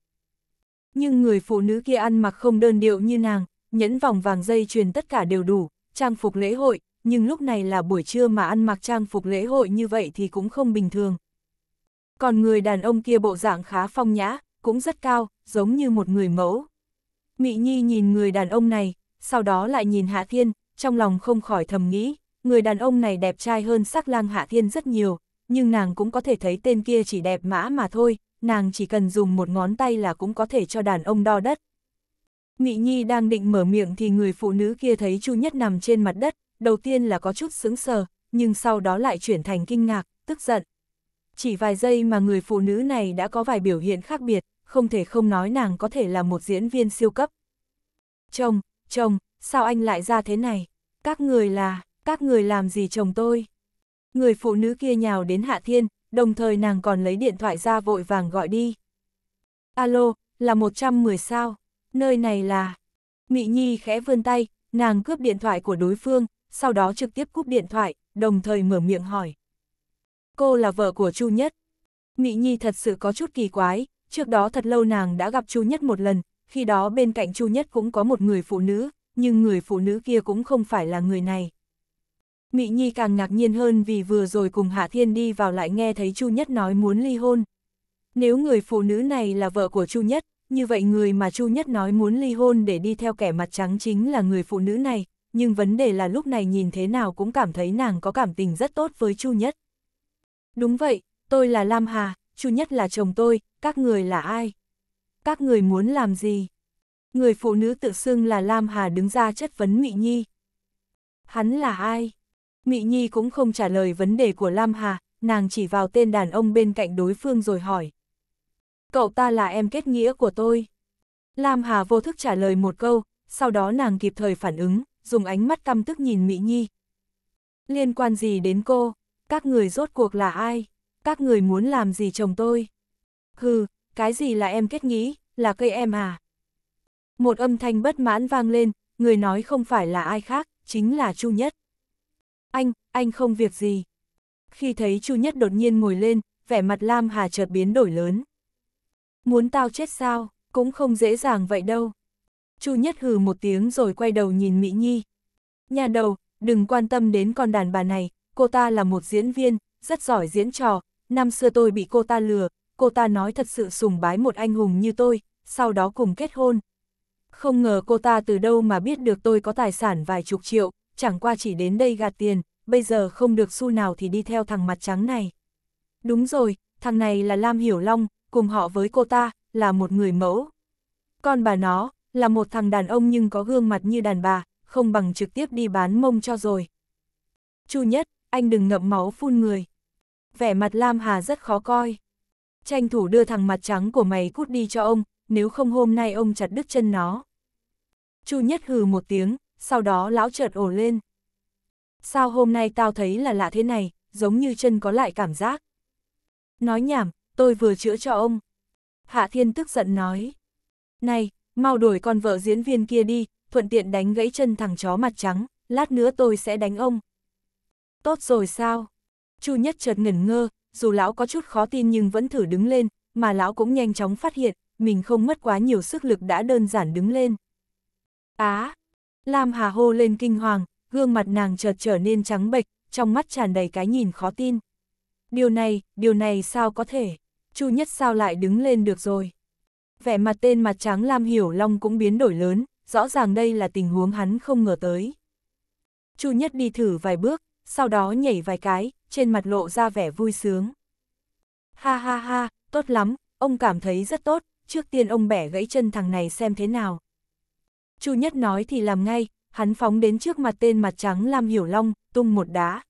nhưng người phụ nữ kia ăn mặc không đơn điệu như nàng, nhẫn vòng vàng dây chuyền tất cả đều đủ, trang phục lễ hội, nhưng lúc này là buổi trưa mà ăn mặc trang phục lễ hội như vậy thì cũng không bình thường. Còn người đàn ông kia bộ dạng khá phong nhã, cũng rất cao, giống như một người mẫu. Mị Nhi nhìn người đàn ông này, sau đó lại nhìn Hạ Thiên, trong lòng không khỏi thầm nghĩ, người đàn ông này đẹp trai hơn sắc lang Hạ Thiên rất nhiều, nhưng nàng cũng có thể thấy tên kia chỉ đẹp mã mà thôi, nàng chỉ cần dùng một ngón tay là cũng có thể cho đàn ông đo đất. Ngụy Nhi đang định mở miệng thì người phụ nữ kia thấy Chu Nhất nằm trên mặt đất, đầu tiên là có chút sững sờ, nhưng sau đó lại chuyển thành kinh ngạc, tức giận. Chỉ vài giây mà người phụ nữ này đã có vài biểu hiện khác biệt, không thể không nói nàng có thể là một diễn viên siêu cấp. Chồng, chồng, sao anh lại ra thế này? Các người là, các người làm gì chồng tôi? Người phụ nữ kia nhào đến Hạ Thiên, đồng thời nàng còn lấy điện thoại ra vội vàng gọi đi. Alo, là 110 sao, nơi này là... Mị Nhi khẽ vươn tay, nàng cướp điện thoại của đối phương, sau đó trực tiếp cúp điện thoại, đồng thời mở miệng hỏi. Cô là vợ của Chu Nhất. Mị Nhi thật sự có chút kỳ quái, trước đó thật lâu nàng đã gặp Chu Nhất một lần, khi đó bên cạnh Chu Nhất cũng có một người phụ nữ, nhưng người phụ nữ kia cũng không phải là người này. Mị Nhi càng ngạc nhiên hơn vì vừa rồi cùng Hạ Thiên đi vào lại nghe thấy Chu Nhất nói muốn ly hôn. Nếu người phụ nữ này là vợ của Chu Nhất, như vậy người mà Chu Nhất nói muốn ly hôn để đi theo kẻ mặt trắng chính là người phụ nữ này, nhưng vấn đề là lúc này nhìn thế nào cũng cảm thấy nàng có cảm tình rất tốt với Chu Nhất. Đúng vậy, tôi là Lam Hà, Chu Nhất là chồng tôi, các người là ai? Các người muốn làm gì? Người phụ nữ tự xưng là Lam Hà đứng ra chất vấn Mị Nhi. Hắn là ai? Mị Nhi cũng không trả lời vấn đề của Lam Hà, nàng chỉ vào tên đàn ông bên cạnh đối phương rồi hỏi. Cậu ta là em kết nghĩa của tôi. Lam Hà vô thức trả lời một câu, sau đó nàng kịp thời phản ứng, dùng ánh mắt căm tức nhìn Mỹ Nhi. Liên quan gì đến cô? Các người rốt cuộc là ai? Các người muốn làm gì chồng tôi? Hừ, cái gì là em kết nghĩ, là cây em à? Một âm thanh bất mãn vang lên, người nói không phải là ai khác, chính là Chu Nhất anh, anh không việc gì. Khi thấy Chu Nhất đột nhiên ngồi lên, vẻ mặt Lam Hà chợt biến đổi lớn. Muốn tao chết sao, cũng không dễ dàng vậy đâu. Chu Nhất hừ một tiếng rồi quay đầu nhìn Mỹ Nhi. Nhà đầu, đừng quan tâm đến con đàn bà này, cô ta là một diễn viên, rất giỏi diễn trò. Năm xưa tôi bị cô ta lừa, cô ta nói thật sự sùng bái một anh hùng như tôi, sau đó cùng kết hôn. Không ngờ cô ta từ đâu mà biết được tôi có tài sản vài chục triệu, chẳng qua chỉ đến đây gạt tiền, bây giờ không được xu nào thì đi theo thằng mặt trắng này. Đúng rồi, thằng này là Lam Hiểu Long, cùng họ với cô ta, là một người mẫu. con bà nó, là một thằng đàn ông nhưng có gương mặt như đàn bà, không bằng trực tiếp đi bán mông cho rồi. Chu Nhất, anh đừng ngậm máu phun người. Vẻ mặt Lam Hà rất khó coi. Tranh thủ đưa thằng mặt trắng của mày cút đi cho ông, nếu không hôm nay ông chặt đứt chân nó. Chu Nhất hừ một tiếng, sau đó lão chợt ổ lên. Sao hôm nay tao thấy là lạ thế này, giống như chân có lại cảm giác. Nói nhảm, tôi vừa chữa cho ông. Hạ Thiên tức giận nói. Này, mau đuổi con vợ diễn viên kia đi, thuận tiện đánh gãy chân thằng chó mặt trắng, lát nữa tôi sẽ đánh ông. Tốt rồi sao? Chu Nhất chợt ngẩn ngơ, dù lão có chút khó tin nhưng vẫn thử đứng lên, mà lão cũng nhanh chóng phát hiện, mình không mất quá nhiều sức lực đã đơn giản đứng lên. Á, à, Lam Hà hô lên kinh hoàng, gương mặt nàng chợt trở nên trắng bệch, trong mắt tràn đầy cái nhìn khó tin. Điều này, điều này sao có thể? Chu Nhất sao lại đứng lên được rồi? Vẻ mặt tên mặt trắng Lam Hiểu Long cũng biến đổi lớn, rõ ràng đây là tình huống hắn không ngờ tới. Chu Nhất đi thử vài bước, sau đó nhảy vài cái, trên mặt lộ ra vẻ vui sướng. Ha ha ha, tốt lắm, ông cảm thấy rất tốt, trước tiên ông bẻ gãy chân thằng này xem thế nào, Chu Nhất nói thì làm ngay, hắn phóng đến trước mặt tên mặt trắng Lam Hiểu Long, tung một đá.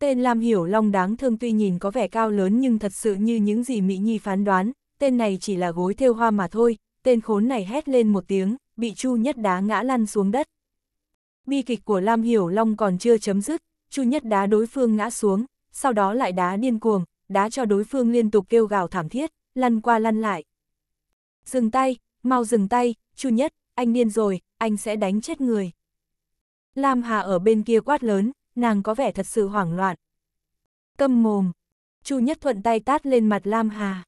Tên Lam Hiểu Long đáng thương tuy nhìn có vẻ cao lớn nhưng thật sự như những gì Mỹ Nhi phán đoán, tên này chỉ là gối theo hoa mà thôi, tên khốn này hét lên một tiếng, bị Chu Nhất đá ngã lăn xuống đất. Bi kịch của Lam Hiểu Long còn chưa chấm dứt, Chu Nhất đá đối phương ngã xuống, sau đó lại đá điên cuồng, đá cho đối phương liên tục kêu gào thảm thiết, lăn qua lăn lại. Dừng tay, mau dừng tay, Chu Nhất, anh điên rồi, anh sẽ đánh chết người. Lam Hà ở bên kia quát lớn, nàng có vẻ thật sự hoảng loạn. Câm mồm, Chu Nhất Thuận tay tát lên mặt Lam Hà.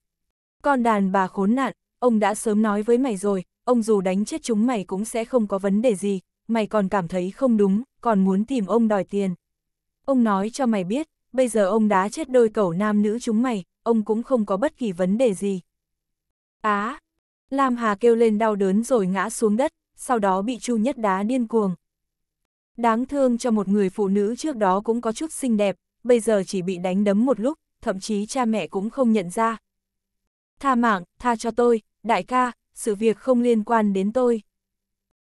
Con đàn bà khốn nạn, ông đã sớm nói với mày rồi, ông dù đánh chết chúng mày cũng sẽ không có vấn đề gì, mày còn cảm thấy không đúng, còn muốn tìm ông đòi tiền. Ông nói cho mày biết, bây giờ ông đã chết đôi cẩu nam nữ chúng mày, ông cũng không có bất kỳ vấn đề gì. Á, à, Lam Hà kêu lên đau đớn rồi ngã xuống đất, sau đó bị Chu Nhất đá điên cuồng. Đáng thương cho một người phụ nữ trước đó cũng có chút xinh đẹp, bây giờ chỉ bị đánh đấm một lúc, thậm chí cha mẹ cũng không nhận ra. Tha mạng, tha cho tôi, đại ca, sự việc không liên quan đến tôi.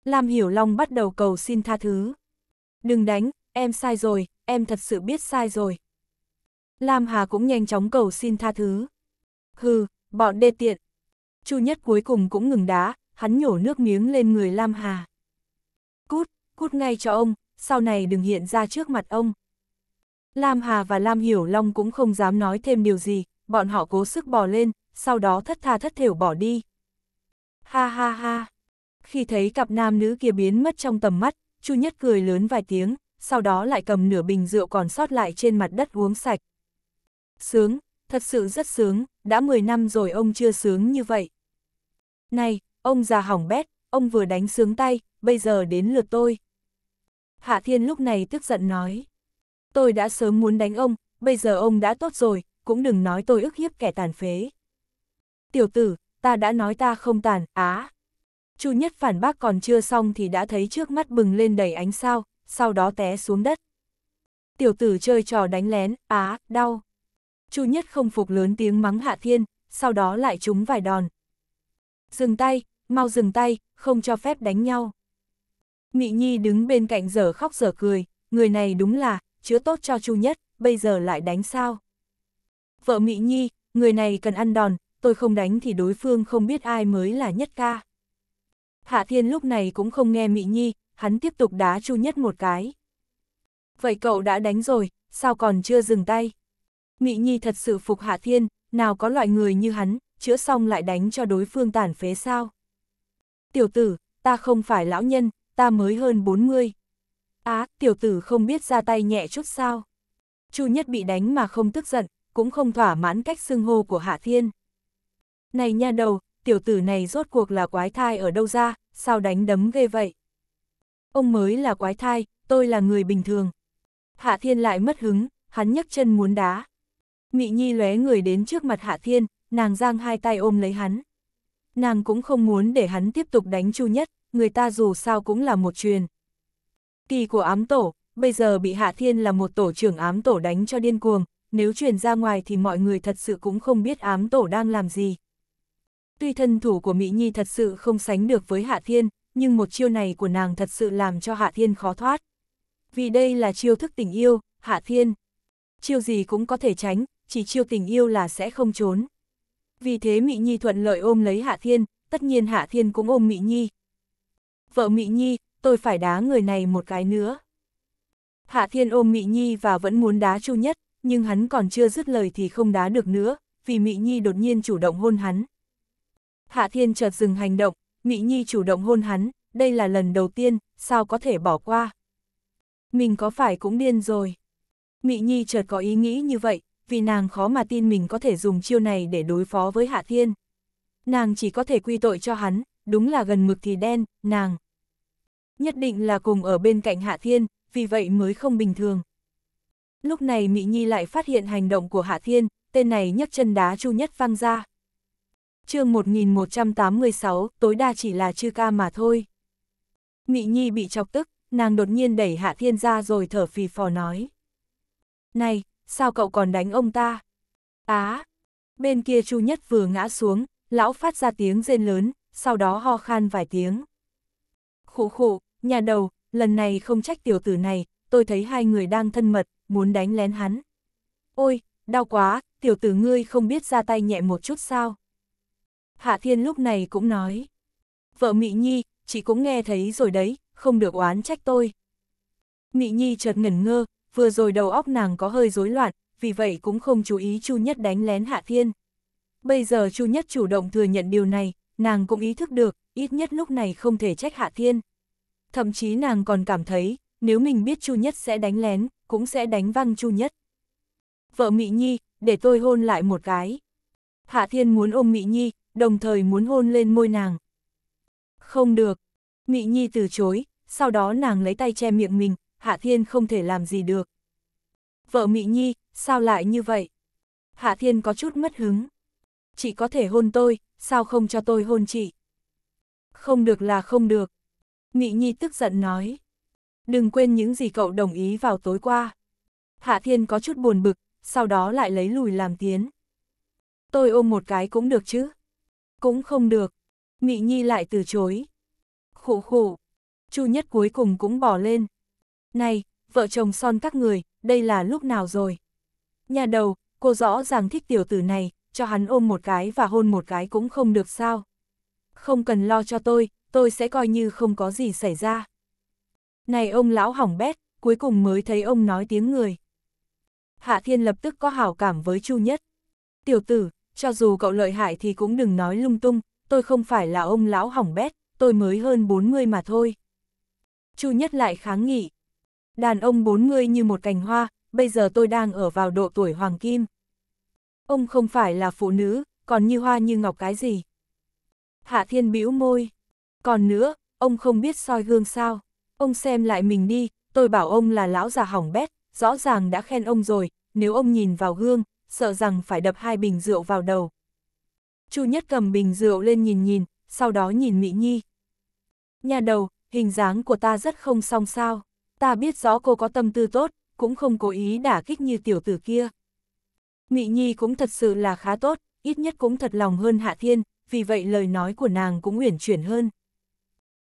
Lam Hiểu Long bắt đầu cầu xin tha thứ. Đừng đánh, em sai rồi, em thật sự biết sai rồi. Lam Hà cũng nhanh chóng cầu xin tha thứ. Hừ, bọn đê tiện, Chu Nhất cuối cùng cũng ngừng đá, hắn nhổ nước miếng lên người Lam Hà. Cút, cút ngay cho ông, sau này đừng hiện ra trước mặt ông. Lam Hà và Lam Hiểu Long cũng không dám nói thêm điều gì, bọn họ cố sức bò lên, sau đó thất tha thất thểu bỏ đi. Ha ha ha. Khi thấy cặp nam nữ kia biến mất trong tầm mắt, Chu Nhất cười lớn vài tiếng, sau đó lại cầm nửa bình rượu còn sót lại trên mặt đất uống sạch. Sướng, thật sự rất sướng, đã 10 năm rồi ông chưa sướng như vậy. Này, ông già hỏng bét, ông vừa đánh sướng tay, bây giờ đến lượt tôi. Hạ Thiên lúc này tức giận nói. Tôi đã sớm muốn đánh ông, bây giờ ông đã tốt rồi, cũng đừng nói tôi ức hiếp kẻ tàn phế. Tiểu tử, ta đã nói ta không tàn, á. Chu Nhất phản bác còn chưa xong thì đã thấy trước mắt bừng lên đầy ánh sao, sau đó té xuống đất. Tiểu tử chơi trò đánh lén, á, đau. Chu Nhất không phục lớn tiếng mắng Hạ Thiên, sau đó lại trúng vài đòn. Dừng tay, mau dừng tay, không cho phép đánh nhau. Mị Nhi đứng bên cạnh giờ khóc giờ cười, người này đúng là, chứa tốt cho Chu Nhất, bây giờ lại đánh sao? Vợ Mị Nhi, người này cần ăn đòn, tôi không đánh thì đối phương không biết ai mới là nhất ca. Hạ Thiên lúc này cũng không nghe Mị Nhi, hắn tiếp tục đá Chu Nhất một cái. Vậy cậu đã đánh rồi, sao còn chưa dừng tay? Mị Nhi thật sự phục Hạ Thiên, nào có loại người như hắn, chữa xong lại đánh cho đối phương tàn phế sao. Tiểu tử, ta không phải lão nhân, ta mới hơn 40. Á, à, tiểu tử không biết ra tay nhẹ chút sao. Chu Nhất bị đánh mà không tức giận, cũng không thỏa mãn cách xưng hô của Hạ Thiên. Này nha đầu, tiểu tử này rốt cuộc là quái thai ở đâu ra, sao đánh đấm ghê vậy? Ông mới là quái thai, tôi là người bình thường. Hạ Thiên lại mất hứng, hắn nhấc chân muốn đá. Mị Nhi lóe người đến trước mặt Hạ Thiên, nàng giang hai tay ôm lấy hắn. Nàng cũng không muốn để hắn tiếp tục đánh Chu Nhất, người ta dù sao cũng là một truyền. Kỳ của ám tổ, bây giờ bị Hạ Thiên là một tổ trưởng ám tổ đánh cho điên cuồng, nếu truyền ra ngoài thì mọi người thật sự cũng không biết ám tổ đang làm gì. Tuy thân thủ của Mỹ Nhi thật sự không sánh được với Hạ Thiên, nhưng một chiêu này của nàng thật sự làm cho Hạ Thiên khó thoát. Vì đây là chiêu thức tình yêu, Hạ Thiên. Chiêu gì cũng có thể tránh, chỉ chiêu tình yêu là sẽ không trốn. Vì thế Mị Nhi thuận lợi ôm lấy Hạ Thiên, tất nhiên Hạ Thiên cũng ôm Mị Nhi. Vợ Mị Nhi, tôi phải đá người này một cái nữa. Hạ Thiên ôm Mị Nhi và vẫn muốn đá Chu Nhất, nhưng hắn còn chưa dứt lời thì không đá được nữa, vì Mị Nhi đột nhiên chủ động hôn hắn. Hạ Thiên chợt dừng hành động, Mị Nhi chủ động hôn hắn, đây là lần đầu tiên, sao có thể bỏ qua. Mình có phải cũng điên rồi. Mị Nhi chợt có ý nghĩ như vậy, vì nàng khó mà tin mình có thể dùng chiêu này để đối phó với Hạ Thiên. Nàng chỉ có thể quy tội cho hắn, đúng là gần mực thì đen, nàng. Nhất định là cùng ở bên cạnh Hạ Thiên, vì vậy mới không bình thường. Lúc này Mỹ Nhi lại phát hiện hành động của Hạ Thiên, tên này nhấc chân đá Chu Nhất Văn ra. chương 1186, tối đa chỉ là chư ca mà thôi. Mỹ Nhi bị chọc tức, nàng đột nhiên đẩy Hạ Thiên ra rồi thở phì phò nói. Này, sao cậu còn đánh ông ta? Á! bên kia Chu Nhất vừa ngã xuống, lão phát ra tiếng rên lớn, sau đó ho khan vài tiếng. khổ khổ, nhà đầu, lần này không trách tiểu tử này, tôi thấy hai người đang thân mật, muốn đánh lén hắn. Ôi, đau quá, tiểu tử ngươi không biết ra tay nhẹ một chút sao? Hạ Thiên lúc này cũng nói. Vợ Mị Nhi, chị cũng nghe thấy rồi đấy, không được oán trách tôi. Mị Nhi chợt ngẩn ngơ, vừa rồi đầu óc nàng có hơi rối loạn, vì vậy cũng không chú ý Chu Nhất đánh lén Hạ Thiên. Bây giờ Chu Nhất chủ động thừa nhận điều này, nàng cũng ý thức được, ít nhất lúc này không thể trách Hạ Thiên. Thậm chí nàng còn cảm thấy, nếu mình biết Chu Nhất sẽ đánh lén, cũng sẽ đánh văng Chu Nhất. Vợ Mỹ Nhi, để tôi hôn lại một cái. Hạ Thiên muốn ôm Mỹ Nhi, đồng thời muốn hôn lên môi nàng. Không được. Mỹ Nhi từ chối, sau đó nàng lấy tay che miệng mình, Hạ Thiên không thể làm gì được. Vợ Mị Nhi, sao lại như vậy? Hạ Thiên có chút mất hứng. Chị có thể hôn tôi, sao không cho tôi hôn chị? Không được là không được. Mị Nhi tức giận nói. Đừng quên những gì cậu đồng ý vào tối qua. Hạ Thiên có chút buồn bực, sau đó lại lấy lùi làm tiến. Tôi ôm một cái cũng được chứ. Cũng không được. Mị Nhi lại từ chối. Khụ khụ. Chu Nhất cuối cùng cũng bỏ lên, này, vợ chồng son các người, đây là lúc nào rồi? Nhà đầu, cô rõ ràng thích tiểu tử này, cho hắn ôm một cái và hôn một cái cũng không được sao. Không cần lo cho tôi, tôi sẽ coi như không có gì xảy ra. Này ông lão hỏng bét, cuối cùng mới thấy ông nói tiếng người. Hạ Thiên lập tức có hảo cảm với Chu Nhất. Tiểu tử, cho dù cậu lợi hại thì cũng đừng nói lung tung, tôi không phải là ông lão hỏng bét, tôi mới hơn 40 mà thôi. Chu Nhất lại kháng nghị đàn ông bốn mươi như một cành hoa, bây giờ tôi đang ở vào độ tuổi hoàng kim. Ông không phải là phụ nữ, còn như hoa như ngọc cái gì. Hạ Thiên bĩu môi. Còn nữa, ông không biết soi gương sao. Ông xem lại mình đi, tôi bảo ông là lão già hỏng bét, rõ ràng đã khen ông rồi, nếu ông nhìn vào gương, sợ rằng phải đập hai bình rượu vào đầu. Chu Nhất cầm bình rượu lên nhìn nhìn, sau đó nhìn Mỹ Nhi. Nhà đầu, hình dáng của ta rất không song sao ta biết rõ cô có tâm tư tốt, cũng không cố ý đả kích như tiểu tử kia. Mị Nhi cũng thật sự là khá tốt, ít nhất cũng thật lòng hơn Hạ Thiên, vì vậy lời nói của nàng cũng uyển chuyển hơn.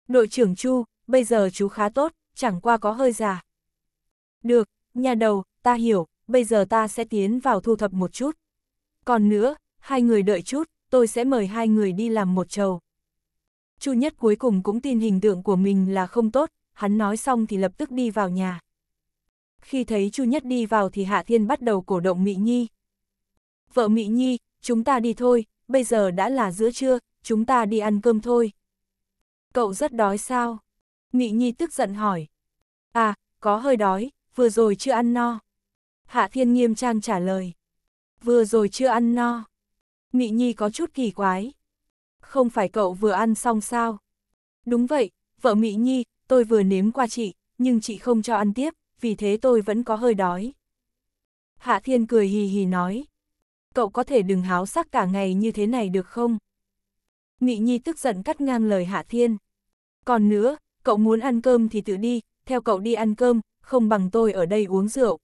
Đội trưởng Chu, bây giờ chú khá tốt, chẳng qua có hơi già. Được, nhà đầu, ta hiểu, bây giờ ta sẽ tiến vào thu thập một chút. Còn nữa, hai người đợi chút, tôi sẽ mời hai người đi làm một chầu. Chu Nhất cuối cùng cũng tin hình tượng của mình là không tốt, hắn nói xong thì lập tức đi vào nhà. Khi thấy Chu Nhất đi vào thì Hạ Thiên bắt đầu cổ động mỹ Nhi. Vợ mỹ Nhi, chúng ta đi thôi, bây giờ đã là giữa trưa, chúng ta đi ăn cơm thôi. Cậu rất đói sao? mỹ Nhi tức giận hỏi. À, có hơi đói, vừa rồi chưa ăn no. Hạ Thiên nghiêm trang trả lời. Vừa rồi chưa ăn no. mỹ Nhi có chút kỳ quái. Không phải cậu vừa ăn xong sao? Đúng vậy, vợ mỹ Nhi, tôi vừa nếm qua chị, nhưng chị không cho ăn tiếp, vì thế tôi vẫn có hơi đói. Hạ Thiên cười hì hì nói, cậu có thể đừng háo sắc cả ngày như thế này được không? Mị Nhi tức giận cắt ngang lời Hạ Thiên. Còn nữa, cậu muốn ăn cơm thì tự đi, theo cậu đi ăn cơm, không bằng tôi ở đây uống rượu.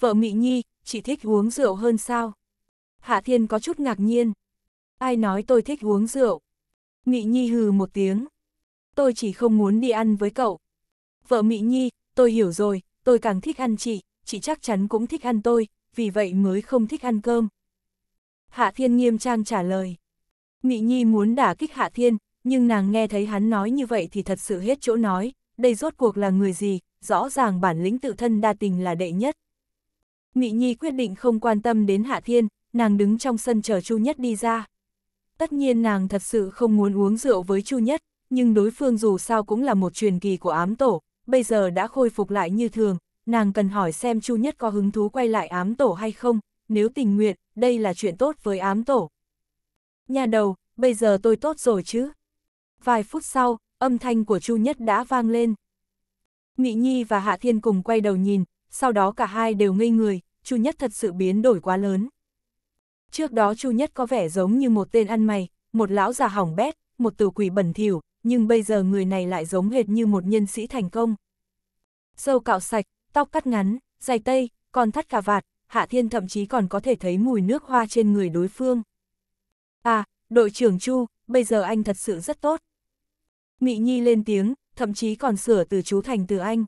Vợ Mị Nhi, chị thích uống rượu hơn sao? Hạ Thiên có chút ngạc nhiên. Ai nói tôi thích uống rượu? Mị Nhi hừ một tiếng tôi chỉ không muốn đi ăn với cậu. Vợ Mỹ Nhi, tôi hiểu rồi, tôi càng thích ăn chị, chị chắc chắn cũng thích ăn tôi, vì vậy mới không thích ăn cơm. Hạ Thiên nghiêm trang trả lời. Mỹ Nhi muốn đả kích Hạ Thiên, nhưng nàng nghe thấy hắn nói như vậy thì thật sự hết chỗ nói, đây rốt cuộc là người gì, rõ ràng bản lĩnh tự thân đa tình là đệ nhất. Mỹ Nhi quyết định không quan tâm đến Hạ Thiên, nàng đứng trong sân chờ Chu Nhất đi ra. Tất nhiên nàng thật sự không muốn uống rượu với Chu Nhất, nhưng đối phương dù sao cũng là một truyền kỳ của ám tổ, bây giờ đã khôi phục lại như thường, nàng cần hỏi xem Chu Nhất có hứng thú quay lại ám tổ hay không, nếu tình nguyện, đây là chuyện tốt với ám tổ. Nhà đầu, bây giờ tôi tốt rồi chứ? Vài phút sau, âm thanh của Chu Nhất đã vang lên. Nghị Nhi và Hạ Thiên cùng quay đầu nhìn, sau đó cả hai đều ngây người, Chu Nhất thật sự biến đổi quá lớn. Trước đó Chu Nhất có vẻ giống như một tên ăn mày, một lão già hỏng bét, một tử quỷ bẩn thỉu, nhưng bây giờ người này lại giống hệt như một nhân sĩ thành công. Sâu cạo sạch, tóc cắt ngắn, giày tây, còn thắt cà vạt, Hạ Thiên thậm chí còn có thể thấy mùi nước hoa trên người đối phương. À, đội trưởng Chu, bây giờ anh thật sự rất tốt. Mị Nhi lên tiếng, thậm chí còn sửa từ chú thành từ anh.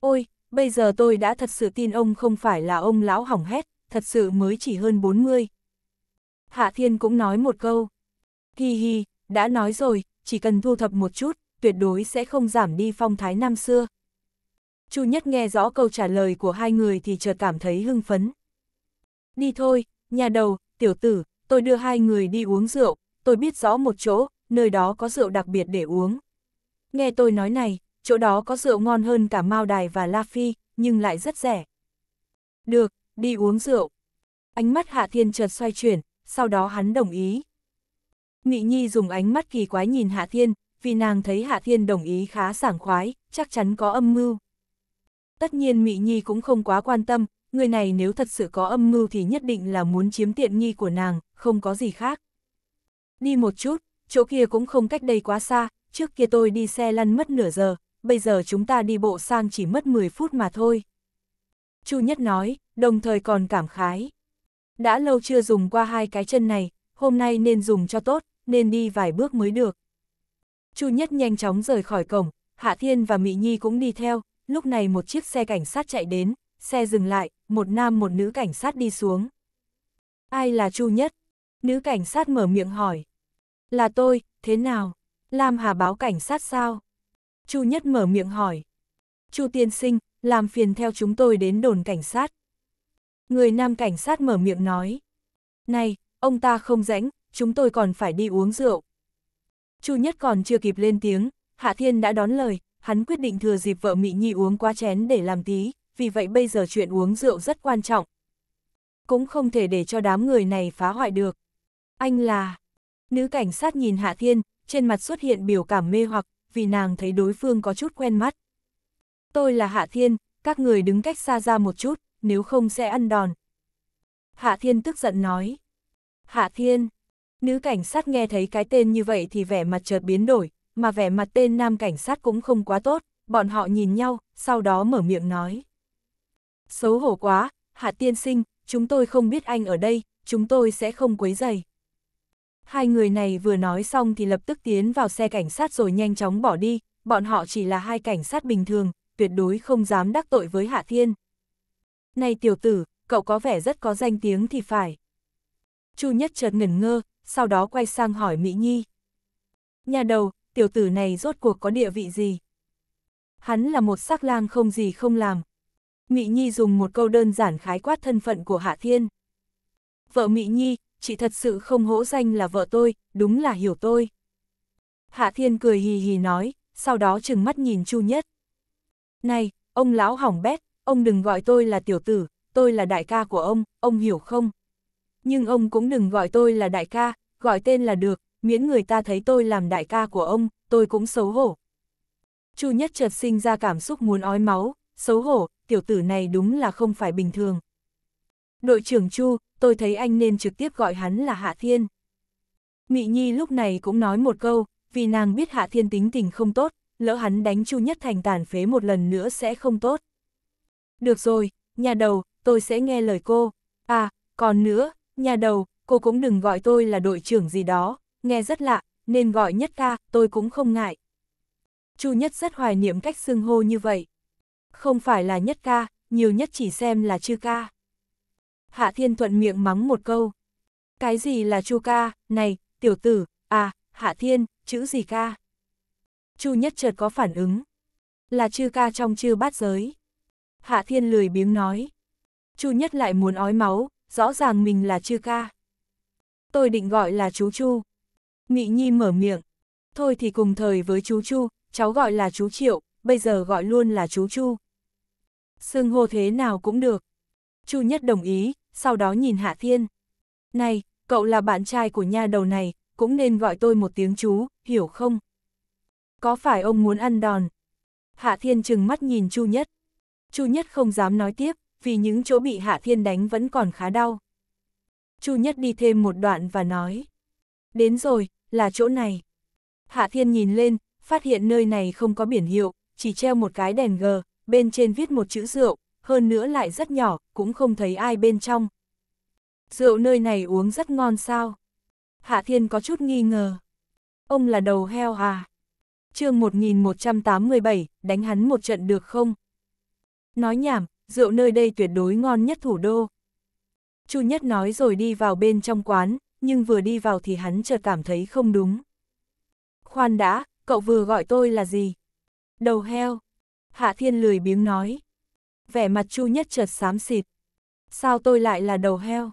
Ôi, bây giờ tôi đã thật sự tin ông không phải là ông lão hỏng hét, thật sự mới chỉ hơn 40. Hạ Thiên cũng nói một câu. Hi hi, đã nói rồi, chỉ cần thu thập một chút, tuyệt đối sẽ không giảm đi phong thái năm xưa. Chu Nhất nghe rõ câu trả lời của hai người thì chợt cảm thấy hưng phấn. Đi thôi, nhà đầu, tiểu tử, tôi đưa hai người đi uống rượu, tôi biết rõ một chỗ, nơi đó có rượu đặc biệt để uống. Nghe tôi nói này, chỗ đó có rượu ngon hơn cả Mao Đài và La Phi, nhưng lại rất rẻ. Được, đi uống rượu. Ánh mắt Hạ Thiên chợt xoay chuyển, sau đó hắn đồng ý. Nghị Nhi dùng ánh mắt kỳ quái nhìn Hạ Thiên, vì nàng thấy Hạ Thiên đồng ý khá sảng khoái, chắc chắn có âm mưu. Tất nhiên Mị Nhi cũng không quá quan tâm, người này nếu thật sự có âm mưu thì nhất định là muốn chiếm tiện nghi của nàng, không có gì khác. Đi một chút, chỗ kia cũng không cách đây quá xa, trước kia tôi đi xe lăn mất nửa giờ, bây giờ chúng ta đi bộ sang chỉ mất 10 phút mà thôi. Chu Nhất nói, đồng thời còn cảm khái. Đã lâu chưa dùng qua hai cái chân này, hôm nay nên dùng cho tốt, nên đi vài bước mới được. Chu Nhất nhanh chóng rời khỏi cổng, Hạ Thiên và Mị Nhi cũng đi theo, lúc này một chiếc xe cảnh sát chạy đến, xe dừng lại, một nam một nữ cảnh sát đi xuống. Ai là Chu Nhất? Nữ cảnh sát mở miệng hỏi. Là tôi, thế nào? Lam Hà báo cảnh sát sao? Chu Nhất mở miệng hỏi. Chu tiên sinh, làm phiền theo chúng tôi đến đồn cảnh sát. Người nam cảnh sát mở miệng nói. Này, ông ta không rãnh, chúng tôi còn phải đi uống rượu. Chu Nhất còn chưa kịp lên tiếng, Hạ Thiên đã đón lời, hắn quyết định thừa dịp vợ Mỹ Nhi uống quá chén để làm tí, vì vậy bây giờ chuyện uống rượu rất quan trọng. Cũng không thể để cho đám người này phá hoại được. Anh là... Nữ cảnh sát nhìn Hạ Thiên, trên mặt xuất hiện biểu cảm mê hoặc, vì nàng thấy đối phương có chút quen mắt. Tôi là Hạ Thiên, các người đứng cách xa ra một chút, nếu không sẽ ăn đòn. Hạ Thiên tức giận nói. Hạ Thiên, Nữ cảnh sát nghe thấy cái tên như vậy thì vẻ mặt chợt biến đổi, mà vẻ mặt tên nam cảnh sát cũng không quá tốt, bọn họ nhìn nhau, sau đó mở miệng nói. Xấu hổ quá, Hạ Tiên Sinh, chúng tôi không biết anh ở đây, chúng tôi sẽ không quấy dày. Hai người này vừa nói xong thì lập tức tiến vào xe cảnh sát rồi nhanh chóng bỏ đi, bọn họ chỉ là hai cảnh sát bình thường, tuyệt đối không dám đắc tội với Hạ Thiên. Này tiểu tử, cậu có vẻ rất có danh tiếng thì phải. Chu Nhất chợt ngẩn ngơ, sau đó quay sang hỏi Mỹ Nhi. Nhà đầu, tiểu tử này rốt cuộc có địa vị gì? Hắn là một sắc lang không gì không làm. Mỹ Nhi dùng một câu đơn giản khái quát thân phận của Hạ Thiên. Vợ Mỹ Nhi, chị thật sự không hỗ danh là vợ tôi, đúng là hiểu tôi. Hạ Thiên cười hì hì nói, sau đó trừng mắt nhìn Chu Nhất. Này, ông lão hỏng bét, ông đừng gọi tôi là tiểu tử, tôi là đại ca của ông, ông hiểu không? nhưng ông cũng đừng gọi tôi là đại ca, gọi tên là được, miễn người ta thấy tôi làm đại ca của ông, tôi cũng xấu hổ. Chu Nhất chợt sinh ra cảm xúc muốn ói máu, xấu hổ, tiểu tử này đúng là không phải bình thường. Đội trưởng Chu, tôi thấy anh nên trực tiếp gọi hắn là Hạ Thiên. Mị Nhi lúc này cũng nói một câu, vì nàng biết Hạ Thiên tính tình không tốt, lỡ hắn đánh Chu Nhất thành tàn phế một lần nữa sẽ không tốt. Được rồi, nhà đầu, tôi sẽ nghe lời cô. À, còn nữa, Nhà đầu, cô cũng đừng gọi tôi là đội trưởng gì đó, nghe rất lạ, nên gọi nhất ca, tôi cũng không ngại. Chu nhất rất hoài niệm cách xưng hô như vậy. Không phải là nhất ca, nhiều nhất chỉ xem là chư ca. Hạ Thiên Thuận miệng mắng một câu. Cái gì là chu ca, này, tiểu tử, à, Hạ Thiên, chữ gì ca? Chu nhất chợt có phản ứng. Là chư ca trong chư bát giới. Hạ Thiên lười biếng nói. Chu nhất lại muốn ói máu, rõ ràng mình là chư ca. Tôi định gọi là chú Chu. Mị Nhi mở miệng. Thôi thì cùng thời với chú Chu, cháu gọi là chú Triệu, bây giờ gọi luôn là chú Chu. Sương hô thế nào cũng được. Chu Nhất đồng ý, sau đó nhìn Hạ Thiên. Này, cậu là bạn trai của nha đầu này, cũng nên gọi tôi một tiếng chú, hiểu không? Có phải ông muốn ăn đòn? Hạ Thiên chừng mắt nhìn Chu Nhất. Chu Nhất không dám nói tiếp vì những chỗ bị Hạ Thiên đánh vẫn còn khá đau. Chu Nhất đi thêm một đoạn và nói. Đến rồi, là chỗ này. Hạ Thiên nhìn lên, phát hiện nơi này không có biển hiệu, chỉ treo một cái đèn gờ, bên trên viết một chữ rượu, hơn nữa lại rất nhỏ, cũng không thấy ai bên trong. Rượu nơi này uống rất ngon sao? Hạ Thiên có chút nghi ngờ. Ông là đầu heo à? chương 1187, đánh hắn một trận được không? Nói nhảm, rượu nơi đây tuyệt đối ngon nhất thủ đô. Chu Nhất nói rồi đi vào bên trong quán, nhưng vừa đi vào thì hắn chợt cảm thấy không đúng. Khoan đã, cậu vừa gọi tôi là gì? Đầu heo. Hạ Thiên lười biếng nói. Vẻ mặt Chu Nhất chợt xám xịt. Sao tôi lại là đầu heo?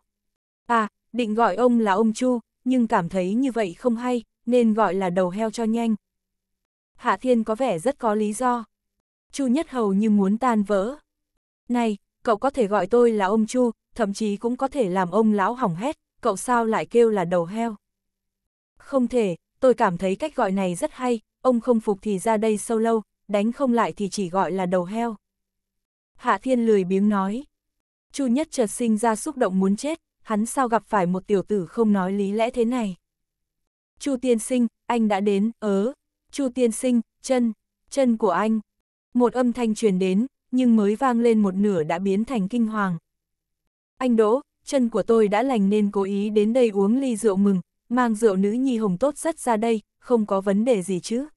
À, định gọi ông là ông Chu, nhưng cảm thấy như vậy không hay, nên gọi là đầu heo cho nhanh. Hạ Thiên có vẻ rất có lý do. Chu Nhất hầu như muốn tan vỡ. Này, cậu có thể gọi tôi là ông Chu, thậm chí cũng có thể làm ông lão hỏng hét, cậu sao lại kêu là đầu heo? Không thể, tôi cảm thấy cách gọi này rất hay, ông không phục thì ra đây sâu lâu, đánh không lại thì chỉ gọi là đầu heo. Hạ Thiên lười biếng nói. Chu Nhất chợt sinh ra xúc động muốn chết, hắn sao gặp phải một tiểu tử không nói lý lẽ thế này. Chu Tiên Sinh, anh đã đến, ớ. Chu Tiên Sinh, chân, chân của anh. Một âm thanh truyền đến, nhưng mới vang lên một nửa đã biến thành kinh hoàng. Anh Đỗ, chân của tôi đã lành nên cố ý đến đây uống ly rượu mừng, mang rượu nữ nhi hồng tốt rất ra đây, không có vấn đề gì chứ.